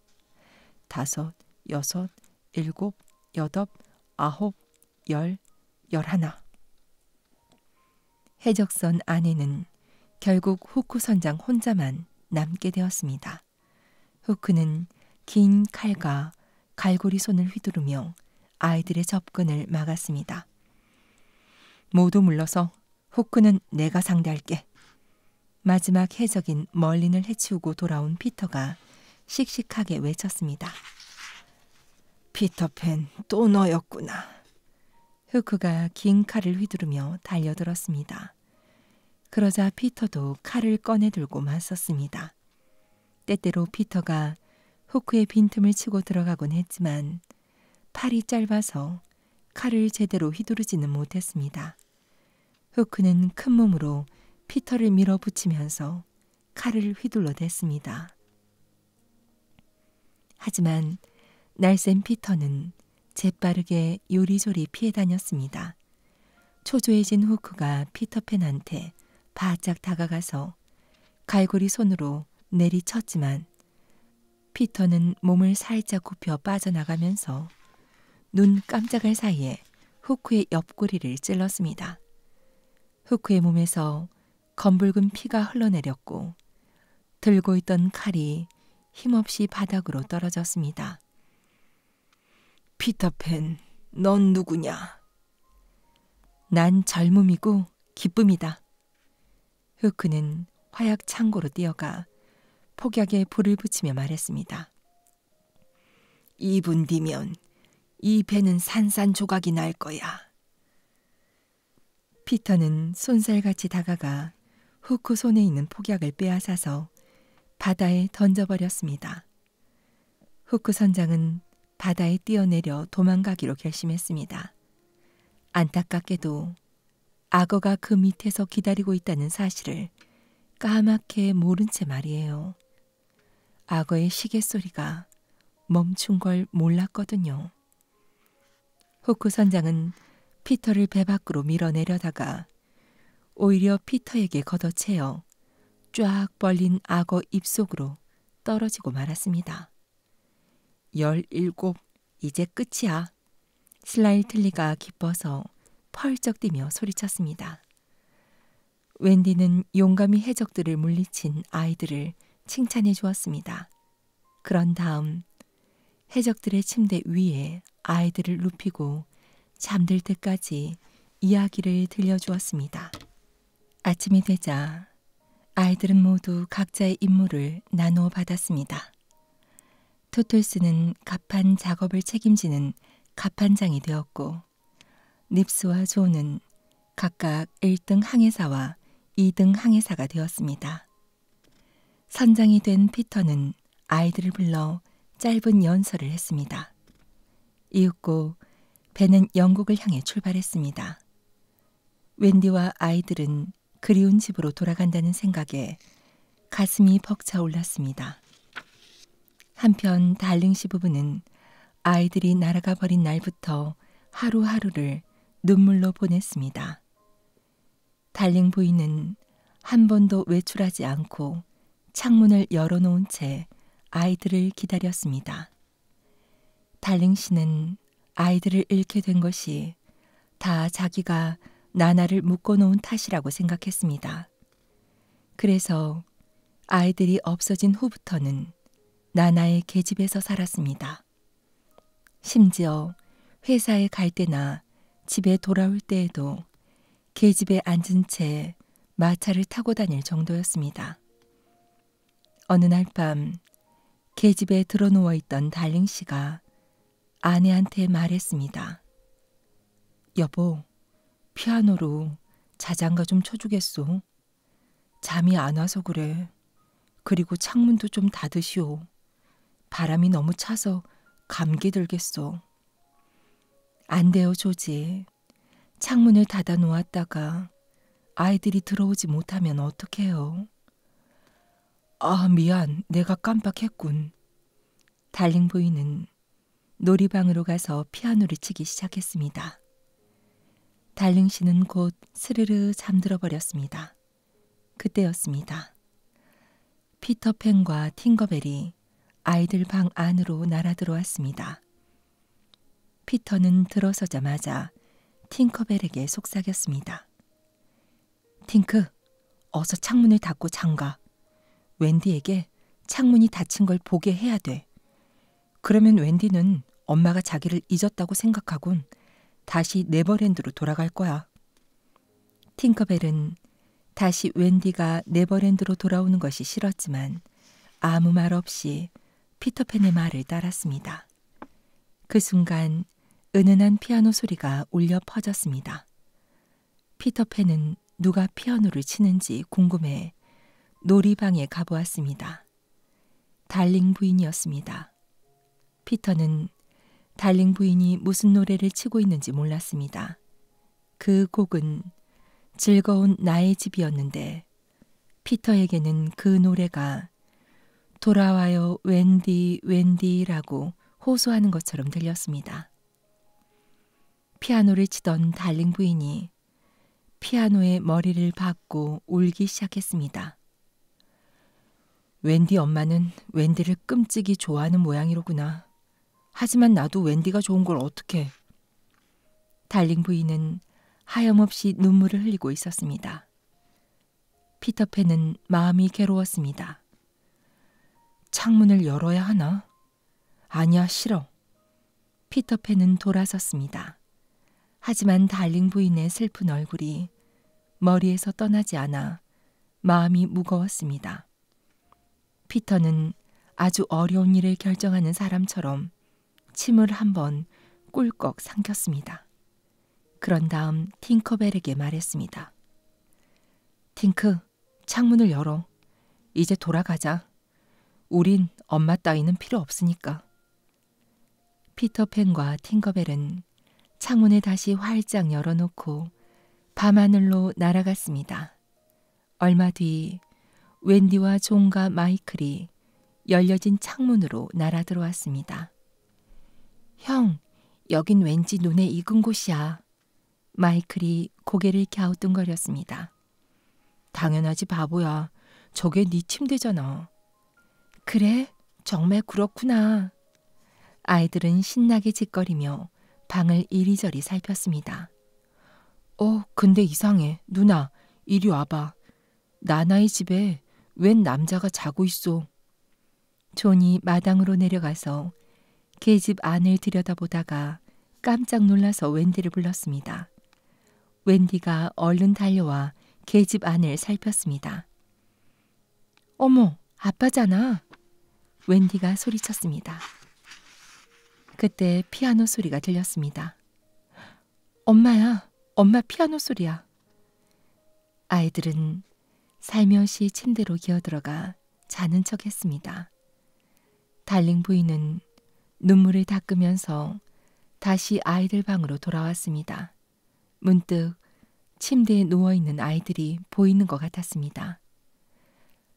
다섯, 여섯, 일곱, 여덟, 아홉, 열, 열하나. 해적선 안에는 결국 후쿠 선장 혼자만 남게 되었습니다. 후크는 긴 칼과 갈고리 손을 휘두르며 아이들의 접근을 막았습니다. 모두 물러서 후크는 내가 상대할게. 마지막 해적인 멀린을 해치우고 돌아온 피터가 씩씩하게 외쳤습니다. 피터팬 또 너였구나. 후크가 긴 칼을 휘두르며 달려들었습니다. 그러자 피터도 칼을 꺼내 들고맞섰습니다 때때로 피터가 호크의 빈틈을 치고 들어가곤 했지만 팔이 짧아서 칼을 제대로 휘두르지는 못했습니다. 호크는 큰 몸으로 피터를 밀어붙이면서 칼을 휘둘러댔습니다. 하지만 날쌘 피터는 재빠르게 요리조리 피해 다녔습니다. 초조해진 호크가 피터팬한테 바짝 다가가서 갈고리 손으로 내리쳤지만 피터는 몸을 살짝 굽혀 빠져나가면서 눈 깜짝할 사이에 후크의 옆구리를 찔렀습니다. 후크의 몸에서 검붉은 피가 흘러내렸고 들고 있던 칼이 힘없이 바닥으로 떨어졌습니다. 피터팬, 넌 누구냐? 난 젊음이고 기쁨이다. 흐크는 화약 창고로 뛰어가 폭약에 불을 붙이며 말했습니다. 2분 뒤면 이 배는 산산조각이 날 거야. 피터는 손살같이 다가가 후크 손에 있는 폭약을 빼앗아서 바다에 던져버렸습니다. 후크 선장은 바다에 뛰어내려 도망가기로 결심했습니다. 안타깝게도 악어가 그 밑에서 기다리고 있다는 사실을 까맣게 모른 채 말이에요. 악어의 시계 소리가 멈춘 걸 몰랐거든요. 호크 선장은 피터를 배 밖으로 밀어내려다가 오히려 피터에게 걷어채어 쫙 벌린 악어 입속으로 떨어지고 말았습니다. 17. 이제 끝이야. 슬라일틀리가 기뻐서 펄쩍 뛰며 소리쳤습니다. 웬디는 용감히 해적들을 물리친 아이들을 칭찬해 주었습니다. 그런 다음 해적들의 침대 위에 아이들을 눕히고 잠들 때까지 이야기를 들려주었습니다. 아침이 되자 아이들은 모두 각자의 임무를 나누어 받았습니다. 토톨스는 갑판 작업을 책임지는 갑판장이 되었고 닙스와 조는 각각 1등 항해사와 2등 항해사가 되었습니다. 선장이 된 피터는 아이들을 불러 짧은 연설을 했습니다. 이윽고 배는 영국을 향해 출발했습니다. 웬디와 아이들은 그리운 집으로 돌아간다는 생각에 가슴이 벅차올랐습니다. 한편 달링시 부부는 아이들이 날아가 버린 날부터 하루하루를 눈물로 보냈습니다. 달링 부인은 한 번도 외출하지 않고 창문을 열어놓은 채 아이들을 기다렸습니다. 달링 씨는 아이들을 잃게 된 것이 다 자기가 나나를 묶어놓은 탓이라고 생각했습니다. 그래서 아이들이 없어진 후부터는 나나의 계집에서 살았습니다. 심지어 회사에 갈 때나 집에 돌아올 때에도 계집에 앉은 채 마차를 타고 다닐 정도였습니다. 어느 날 밤 계집에 드러누워 있던 달링 씨가 아내한테 말했습니다. 여보, 피아노로 자장가 좀 쳐주겠소. 잠이 안 와서 그래. 그리고 창문도 좀 닫으시오. 바람이 너무 차서 감기 들겠소. 안 돼요, 조지. 창문을 닫아 놓았다가 아이들이 들어오지 못하면 어떡해요? 아, 미안. 내가 깜빡했군. 달링 부인은 놀이방으로 가서 피아노를 치기 시작했습니다. 달링 씨는 곧 스르르 잠들어 버렸습니다. 그때였습니다. 피터팬과 팅거벨이 아이들 방 안으로 날아 들어왔습니다. 피터는 들어서자마자 팅커벨에게 속삭였습니다. 팅크, 어서 창문을 닫고 잠가. 웬디에게 창문이 닫힌 걸 보게 해야 돼. 그러면 웬디는 엄마가 자기를 잊었다고 생각하곤 다시 네버랜드로 돌아갈 거야. 팅커벨은 다시 웬디가 네버랜드로 돌아오는 것이 싫었지만 아무 말 없이 피터팬의 말을 따랐습니다. 그 순간 은은한 피아노 소리가 울려 퍼졌습니다. 피터팬은 누가 피아노를 치는지 궁금해 놀이방에 가보았습니다. 달링 부인이었습니다. 피터는 달링 부인이 무슨 노래를 치고 있는지 몰랐습니다. 그 곡은 즐거운 나의 집이었는데 피터에게는 그 노래가 돌아와요 웬디 웬디라고 호소하는 것처럼 들렸습니다. 피아노를 치던 달링 부인이 피아노의 머리를 박고 울기 시작했습니다. 웬디 엄마는 웬디를 끔찍이 좋아하는 모양이로구나. 하지만 나도 웬디가 좋은 걸 어떻게? 달링 부인은 하염없이 눈물을 흘리고 있었습니다. 피터팬은 마음이 괴로웠습니다. 창문을 열어야 하나? 아니야, 싫어. 피터팬은 돌아섰습니다. 하지만 달링 부인의 슬픈 얼굴이 머리에서 떠나지 않아 마음이 무거웠습니다. 피터는 아주 어려운 일을 결정하는 사람처럼 침을 한 번 꿀꺽 삼켰습니다. 그런 다음 팅커벨에게 말했습니다. 팅크, 창문을 열어. 이제 돌아가자. 우린 엄마 따위는 필요 없으니까. 피터팬과 팅커벨은 창문을 다시 활짝 열어놓고 밤하늘로 날아갔습니다. 얼마 뒤 웬디와 존과 마이클이 열려진 창문으로 날아 들어왔습니다. 형, 여긴 왠지 눈에 익은 곳이야. 마이클이 고개를 갸우뚱거렸습니다. 당연하지 바보야. 저게 네 침대잖아. 그래? 정말 그렇구나. 아이들은 신나게 짓거리며 방을 이리저리 살폈습니다. 어, 근데 이상해. 누나, 이리 와봐. 나나의 집에 웬 남자가 자고 있어. 존이 마당으로 내려가서 계집 안을 들여다보다가 깜짝 놀라서 웬디를 불렀습니다. 웬디가 얼른 달려와 계집 안을 살폈습니다. 어머, 아빠잖아. 웬디가 소리쳤습니다. 그때 피아노 소리가 들렸습니다. 엄마야, 엄마 피아노 소리야. 아이들은 살며시 침대로 기어들어가 자는 척 했습니다. 달링 부인은 눈물을 닦으면서 다시 아이들 방으로 돌아왔습니다. 문득 침대에 누워있는 아이들이 보이는 것 같았습니다.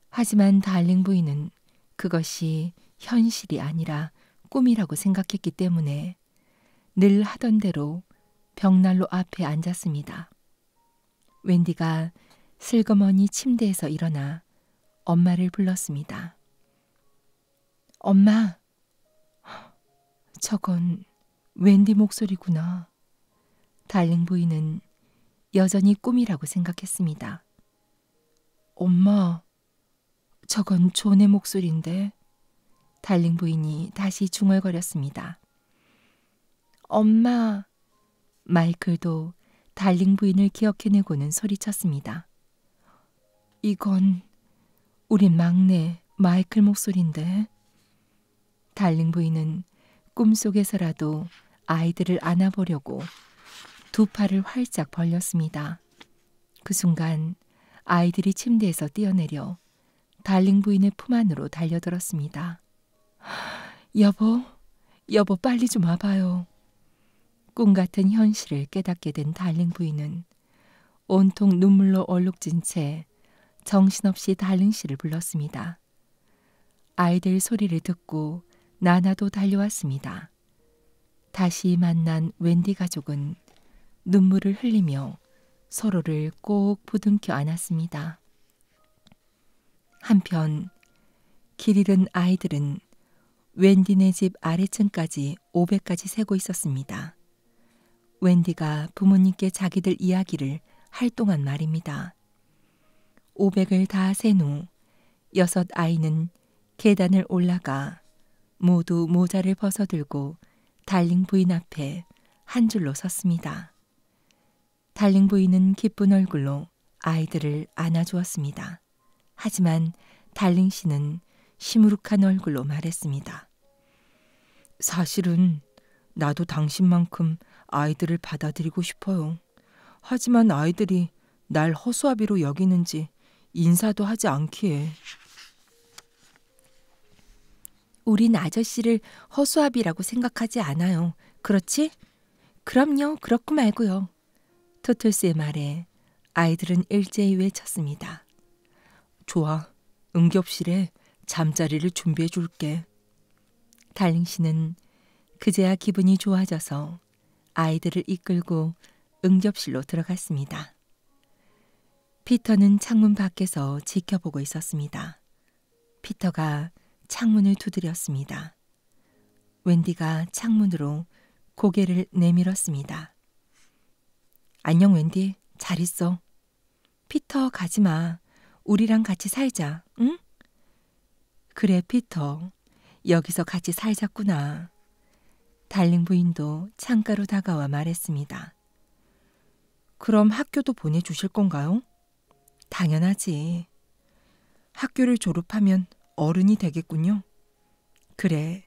하지만 달링 부인은 그것이 현실이 아니라 꿈이라고 생각했기 때문에 늘 하던 대로 벽난로 앞에 앉았습니다. 웬디가 슬그머니 침대에서 일어나 엄마를 불렀습니다. 엄마, 저건 웬디 목소리구나. 달링 부인은 여전히 꿈이라고 생각했습니다. 엄마, 저건 존의 목소리인데 달링 부인이 다시 중얼거렸습니다. 엄마! 마이클도 달링 부인을 기억해내고는 소리쳤습니다. 이건 우리 막내 마이클 목소리인데. 달링 부인은 꿈속에서라도 아이들을 안아보려고 두 팔을 활짝 벌렸습니다. 그 순간 아이들이 침대에서 뛰어내려 달링 부인의 품 안으로 달려들었습니다. 여보, 여보 빨리 좀 와봐요. 꿈 같은 현실을 깨닫게 된 달링 부인은 온통 눈물로 얼룩진 채 정신없이 달링 씨를 불렀습니다. 아이들 소리를 듣고 나나도 달려왔습니다. 다시 만난 웬디 가족은 눈물을 흘리며 서로를 꼭 부둥켜 안았습니다. 한편 길 잃은 아이들은 웬디네 집 아래층까지 500까지 세고 있었습니다. 웬디가 부모님께 자기들 이야기를 할 동안 말입니다. 500을 다 센 후 여섯 아이는 계단을 올라가 모두 모자를 벗어들고 달링 부인 앞에 한 줄로 섰습니다. 달링 부인은 기쁜 얼굴로 아이들을 안아주었습니다. 하지만 달링 씨는 시무룩한 얼굴로 말했습니다. 사실은 나도 당신만큼 아이들을 받아들이고 싶어요. 하지만 아이들이 날 허수아비로 여기는지 인사도 하지 않기에. 우린 아저씨를 허수아비라고 생각하지 않아요. 그렇지? 그럼요. 그렇고 말고요. 토틀스의 말에 아이들은 일제히 외쳤습니다. 좋아. 응급실에 잠자리를 준비해 줄게. 달링 씨는 그제야 기분이 좋아져서 아이들을 이끌고 응접실로 들어갔습니다. 피터는 창문 밖에서 지켜보고 있었습니다. 피터가 창문을 두드렸습니다. 웬디가 창문으로 고개를 내밀었습니다. 안녕 웬디, 잘 있어. 피터 가지 마. 우리랑 같이 살자. 응? 그래 피터. 여기서 같이 살자꾸나. 달링 부인도 창가로 다가와 말했습니다. 그럼 학교도 보내주실 건가요? 당연하지. 학교를 졸업하면 어른이 되겠군요. 그래.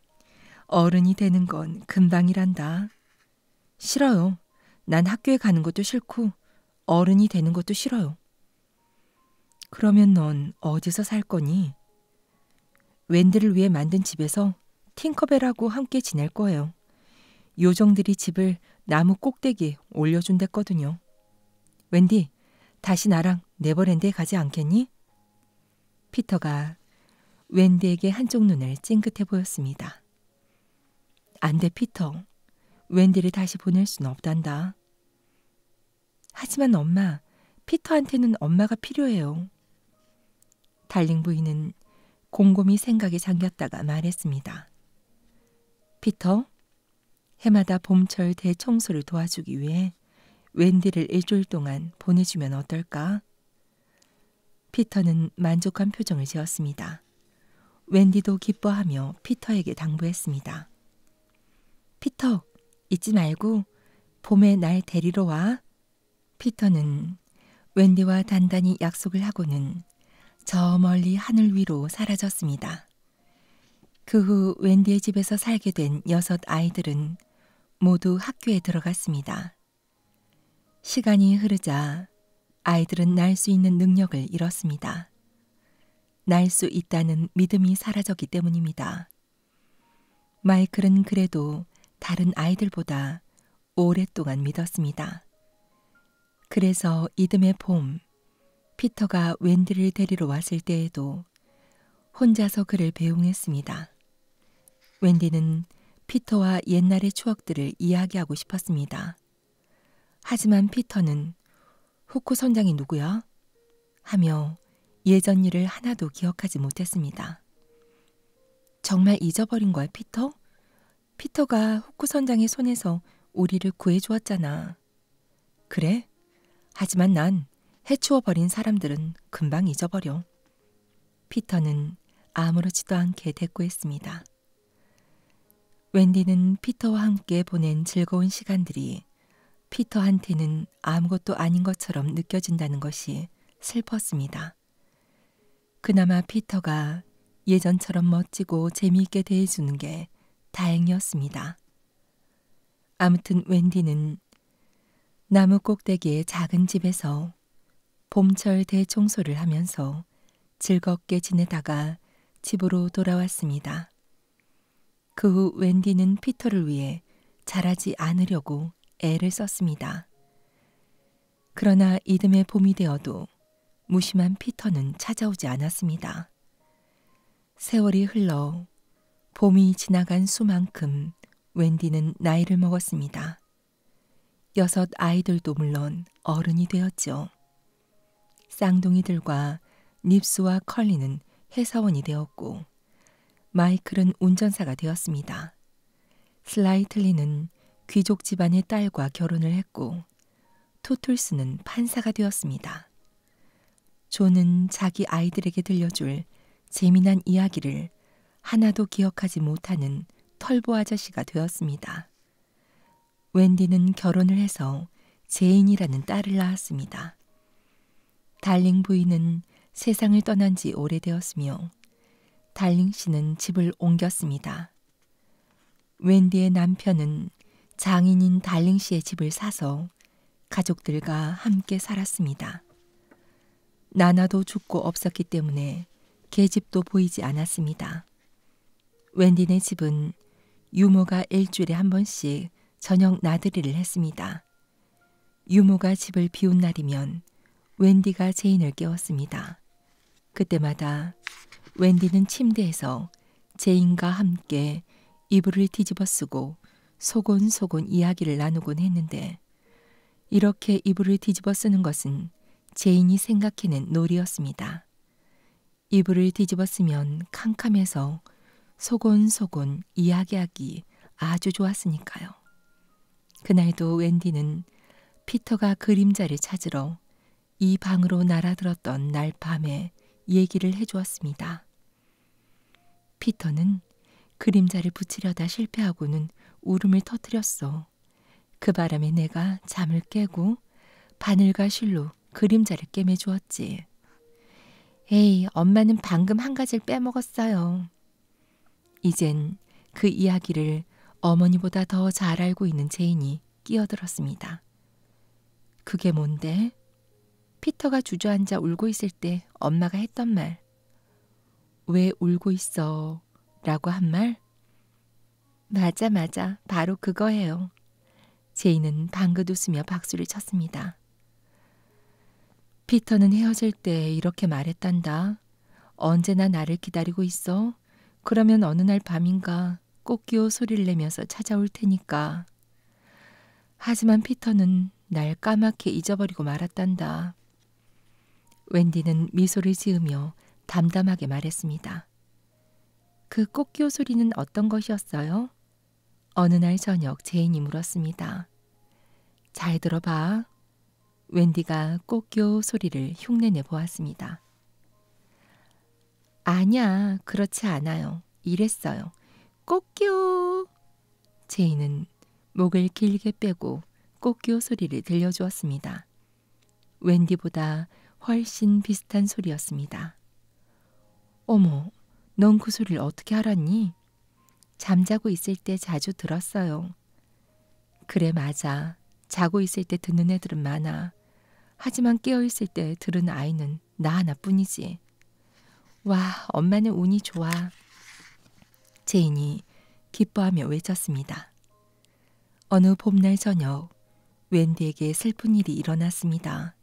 어른이 되는 건 금방이란다. 싫어요. 난 학교에 가는 것도 싫고 어른이 되는 것도 싫어요. 그러면 넌 어디서 살 거니? 웬들을 위해 만든 집에서 틴커벨하고 함께 지낼 거예요. 요정들이 집을 나무 꼭대기에 올려준댔거든요. 웬디, 다시 나랑 네버랜드에 가지 않겠니? 피터가 웬디에게 한쪽 눈을 찡긋해 보였습니다. 안 돼, 피터. 웬디를 다시 보낼 순 없단다. 하지만 엄마, 피터한테는 엄마가 필요해요. 달링 부인은 곰곰이 생각이 잠겼다가 말했습니다. 피터, 해마다 봄철 대청소를 도와주기 위해 웬디를 일주일 동안 보내주면 어떨까? 피터는 만족한 표정을 지었습니다. 웬디도 기뻐하며 피터에게 당부했습니다. 피터, 잊지 말고 봄에 날 데리러 와. 피터는 웬디와 단단히 약속을 하고는 저 멀리 하늘 위로 사라졌습니다. 그 후 웬디의 집에서 살게 된 여섯 아이들은 모두 학교에 들어갔습니다. 시간이 흐르자 아이들은 날 수 있는 능력을 잃었습니다. 날 수 있다는 믿음이 사라졌기 때문입니다. 마이클은 그래도 다른 아이들보다 오랫동안 믿었습니다. 그래서 이듬해 봄, 피터가 웬디를 데리러 왔을 때에도 혼자서 그를 배웅했습니다. 웬디는 피터와 옛날의 추억들을 이야기하고 싶었습니다. 하지만 피터는 후쿠 선장이 누구야? 하며 예전 일을 하나도 기억하지 못했습니다. 정말 잊어버린 거야, 피터? 피터가 후쿠 선장의 손에서 우리를 구해주었잖아. 그래? 하지만 난 해치워 버린 사람들은 금방 잊어버려. 피터는 아무렇지도 않게 대꾸했습니다. 웬디는 피터와 함께 보낸 즐거운 시간들이 피터한테는 아무것도 아닌 것처럼 느껴진다는 것이 슬펐습니다. 그나마 피터가 예전처럼 멋지고 재미있게 대해주는 게 다행이었습니다. 아무튼 웬디는 나무 꼭대기의 작은 집에서 봄철 대청소를 하면서 즐겁게 지내다가 집으로 돌아왔습니다. 그 후 웬디는 피터를 위해 자라지 않으려고 애를 썼습니다. 그러나 이듬해 봄이 되어도 무심한 피터는 찾아오지 않았습니다. 세월이 흘러 봄이 지나간 수만큼 웬디는 나이를 먹었습니다. 여섯 아이들도 물론 어른이 되었죠. 쌍둥이들과 닙스와 컬리는 해사원이 되었고 마이클은 운전사가 되었습니다. 슬라이틀리는 귀족 집안의 딸과 결혼을 했고 토틀스는 판사가 되었습니다. 존은 자기 아이들에게 들려줄 재미난 이야기를 하나도 기억하지 못하는 털보 아저씨가 되었습니다. 웬디는 결혼을 해서 제인이라는 딸을 낳았습니다. 달링 부인은 세상을 떠난 지 오래되었으며 달링 씨는 집을 옮겼습니다. 웬디의 남편은 장인인 달링 씨의 집을 사서 가족들과 함께 살았습니다. 나나도 죽고 없었기 때문에 계집도 보이지 않았습니다. 웬디네 집은 유모가 일주일에 한 번씩 저녁 나들이를 했습니다. 유모가 집을 비운 날이면 웬디가 제인을 깨웠습니다. 그때마다 웬디는 침대에서 제인과 함께 이불을 뒤집어 쓰고 소곤소곤 이야기를 나누곤 했는데 이렇게 이불을 뒤집어 쓰는 것은 제인이 생각해낸 놀이였습니다. 이불을 뒤집어 쓰면 캄캄해서 소곤소곤 이야기하기 아주 좋았으니까요. 그날도 웬디는 피터가 그림자를 찾으러 이 방으로 날아들었던 날 밤에 얘기를 해주었습니다. 피터는 그림자를 붙이려다 실패하고는 울음을 터뜨렸어. 그 바람에 내가 잠을 깨고 바늘과 실로 그림자를 꿰매 주었지. 에이, 엄마는 방금 한 가지를 빼먹었어요. 이젠 그 이야기를 어머니보다 더 잘 알고 있는 제인이 끼어들었습니다. 그게 뭔데? 피터가 주저앉아 울고 있을 때 엄마가 했던 말. 왜 울고 있어? 라고 한 말? 맞아, 맞아. 바로 그거예요. 제이는 방긋 웃으며 박수를 쳤습니다. 피터는 헤어질 때 이렇게 말했단다. 언제나 나를 기다리고 있어. 그러면 어느 날 밤인가 꽃기호 소리를 내면서 찾아올 테니까. 하지만 피터는 날 까맣게 잊어버리고 말았단다. 웬디는 미소를 지으며 담담하게 말했습니다. 그 꽃기호 소리는 어떤 것이었어요? 어느 날 저녁 제인이 물었습니다. 잘 들어봐. 웬디가 꽃기호 소리를 흉내내 보았습니다. 아냐, 그렇지 않아요. 이랬어요. 꽃기호! 제인은 목을 길게 빼고 꽃기호 소리를 들려주었습니다. 웬디보다 훨씬 비슷한 소리였습니다. 어머, 넌 그 소리를 어떻게 알았니? 잠자고 있을 때 자주 들었어요. 그래, 맞아. 자고 있을 때 듣는 애들은 많아. 하지만 깨어있을 때 들은 아이는 나 하나뿐이지. 와, 엄마는 운이 좋아. 제인이 기뻐하며 외쳤습니다. 어느 봄날 저녁, 웬디에게 슬픈 일이 일어났습니다.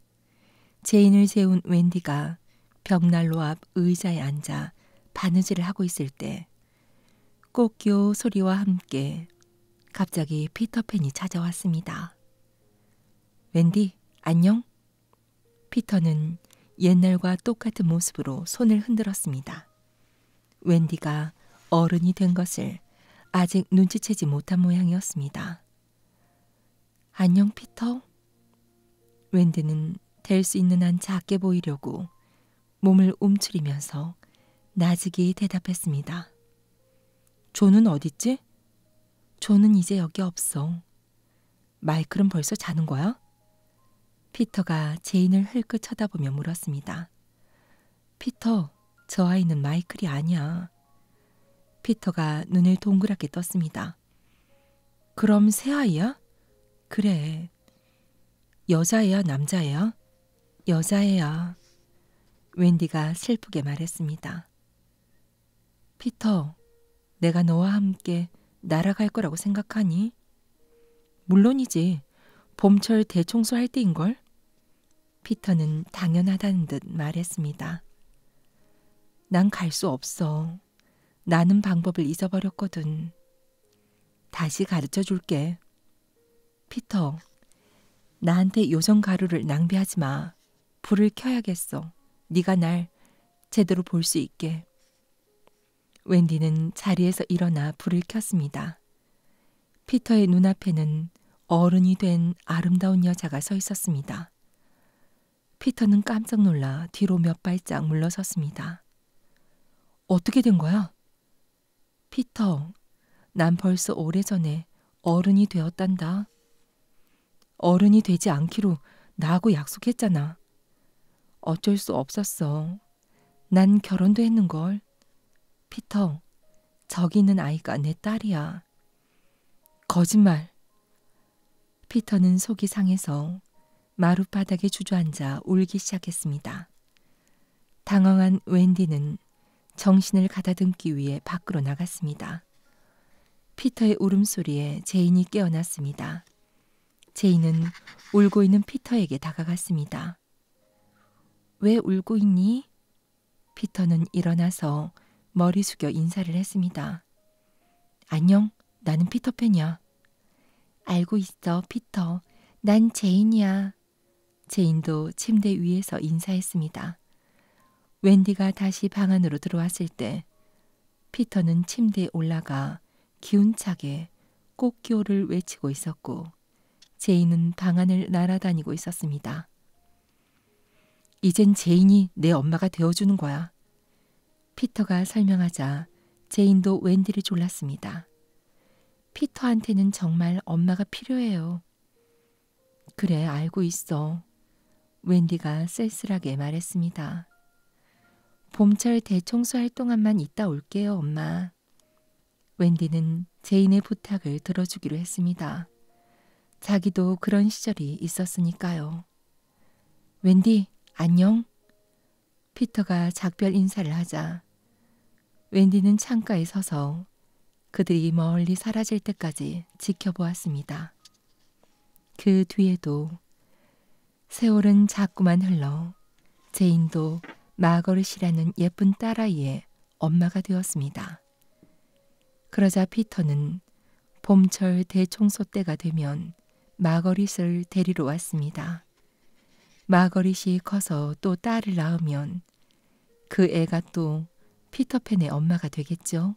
제인을 세운 웬디가 벽난로 앞 의자에 앉아 바느질을 하고 있을 때 꽃교 소리와 함께 갑자기 피터팬이 찾아왔습니다. 웬디, 안녕? 피터는 옛날과 똑같은 모습으로 손을 흔들었습니다. 웬디가 어른이 된 것을 아직 눈치채지 못한 모양이었습니다. 안녕, 피터? 웬디는 될수 있는 한 작게 보이려고 몸을 움츠리면서 나직이 대답했습니다. 존은 어딨지? 존은 이제 여기 없어. 마이클은 벌써 자는 거야? 피터가 제인을 흘끗 쳐다보며 물었습니다. 피터, 저 아이는 마이클이 아니야. 피터가 눈을 동그랗게 떴습니다. 그럼 새 아이야? 그래. 여자애야, 남자애야? 여자애야. 웬디가 슬프게 말했습니다. 피터, 내가 너와 함께 날아갈 거라고 생각하니? 물론이지. 봄철 대청소 할 때인걸? 피터는 당연하다는 듯 말했습니다. 난 갈 수 없어. 나는 방법을 잊어버렸거든. 다시 가르쳐 줄게. 피터, 나한테 요정 가루를 낭비하지 마. 불을 켜야겠어. 네가 날 제대로 볼 수 있게. 웬디는 자리에서 일어나 불을 켰습니다. 피터의 눈앞에는 어른이 된 아름다운 여자가 서 있었습니다. 피터는 깜짝 놀라 뒤로 몇 발짝 물러섰습니다. 어떻게 된 거야? 피터, 난 벌써 오래전에 어른이 되었단다. 어른이 되지 않기로 나하고 약속했잖아. 어쩔 수 없었어. 난 결혼도 했는걸. 피터, 저기 있는 아이가 내 딸이야. 거짓말. 피터는 속이 상해서 마룻바닥에 주저앉아 울기 시작했습니다. 당황한 웬디는 정신을 가다듬기 위해 밖으로 나갔습니다. 피터의 울음소리에 제인이 깨어났습니다. 제인은 울고 있는 피터에게 다가갔습니다. 왜 울고 있니? 피터는 일어나서 머리 숙여 인사를 했습니다. 안녕, 나는 피터팬이야. 알고 있어, 피터. 난 제인이야. 제인도 침대 위에서 인사했습니다. 웬디가 다시 방 안으로 들어왔을 때 피터는 침대에 올라가 기운차게 꽃기호를 외치고 있었고 제인은 방 안을 날아다니고 있었습니다. 이젠 제인이 내 엄마가 되어주는 거야. 피터가 설명하자 제인도 웬디를 졸랐습니다. 피터한테는 정말 엄마가 필요해요. 그래, 알고 있어. 웬디가 쓸쓸하게 말했습니다. 봄철 대청소 할 동안만 있다 올게요, 엄마. 웬디는 제인의 부탁을 들어주기로 했습니다. 자기도 그런 시절이 있었으니까요. 웬디, 안녕? 피터가 작별 인사를 하자 웬디는 창가에 서서 그들이 멀리 사라질 때까지 지켜보았습니다. 그 뒤에도 세월은 자꾸만 흘러 제인도 마거릿이라는 예쁜 딸아이의 엄마가 되었습니다. 그러자 피터는 봄철 대청소 때가 되면 마거릿을 데리러 왔습니다. 마거릿이 커서 또 딸을 낳으면 그 애가 또 피터팬의 엄마가 되겠죠.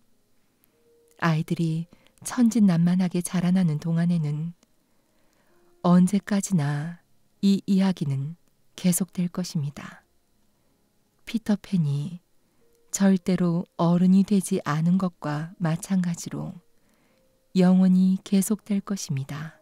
아이들이 천진난만하게 자라나는 동안에는 언제까지나 이 이야기는 계속될 것입니다. 피터팬이 절대로 어른이 되지 않은 것과 마찬가지로 영원히 계속될 것입니다.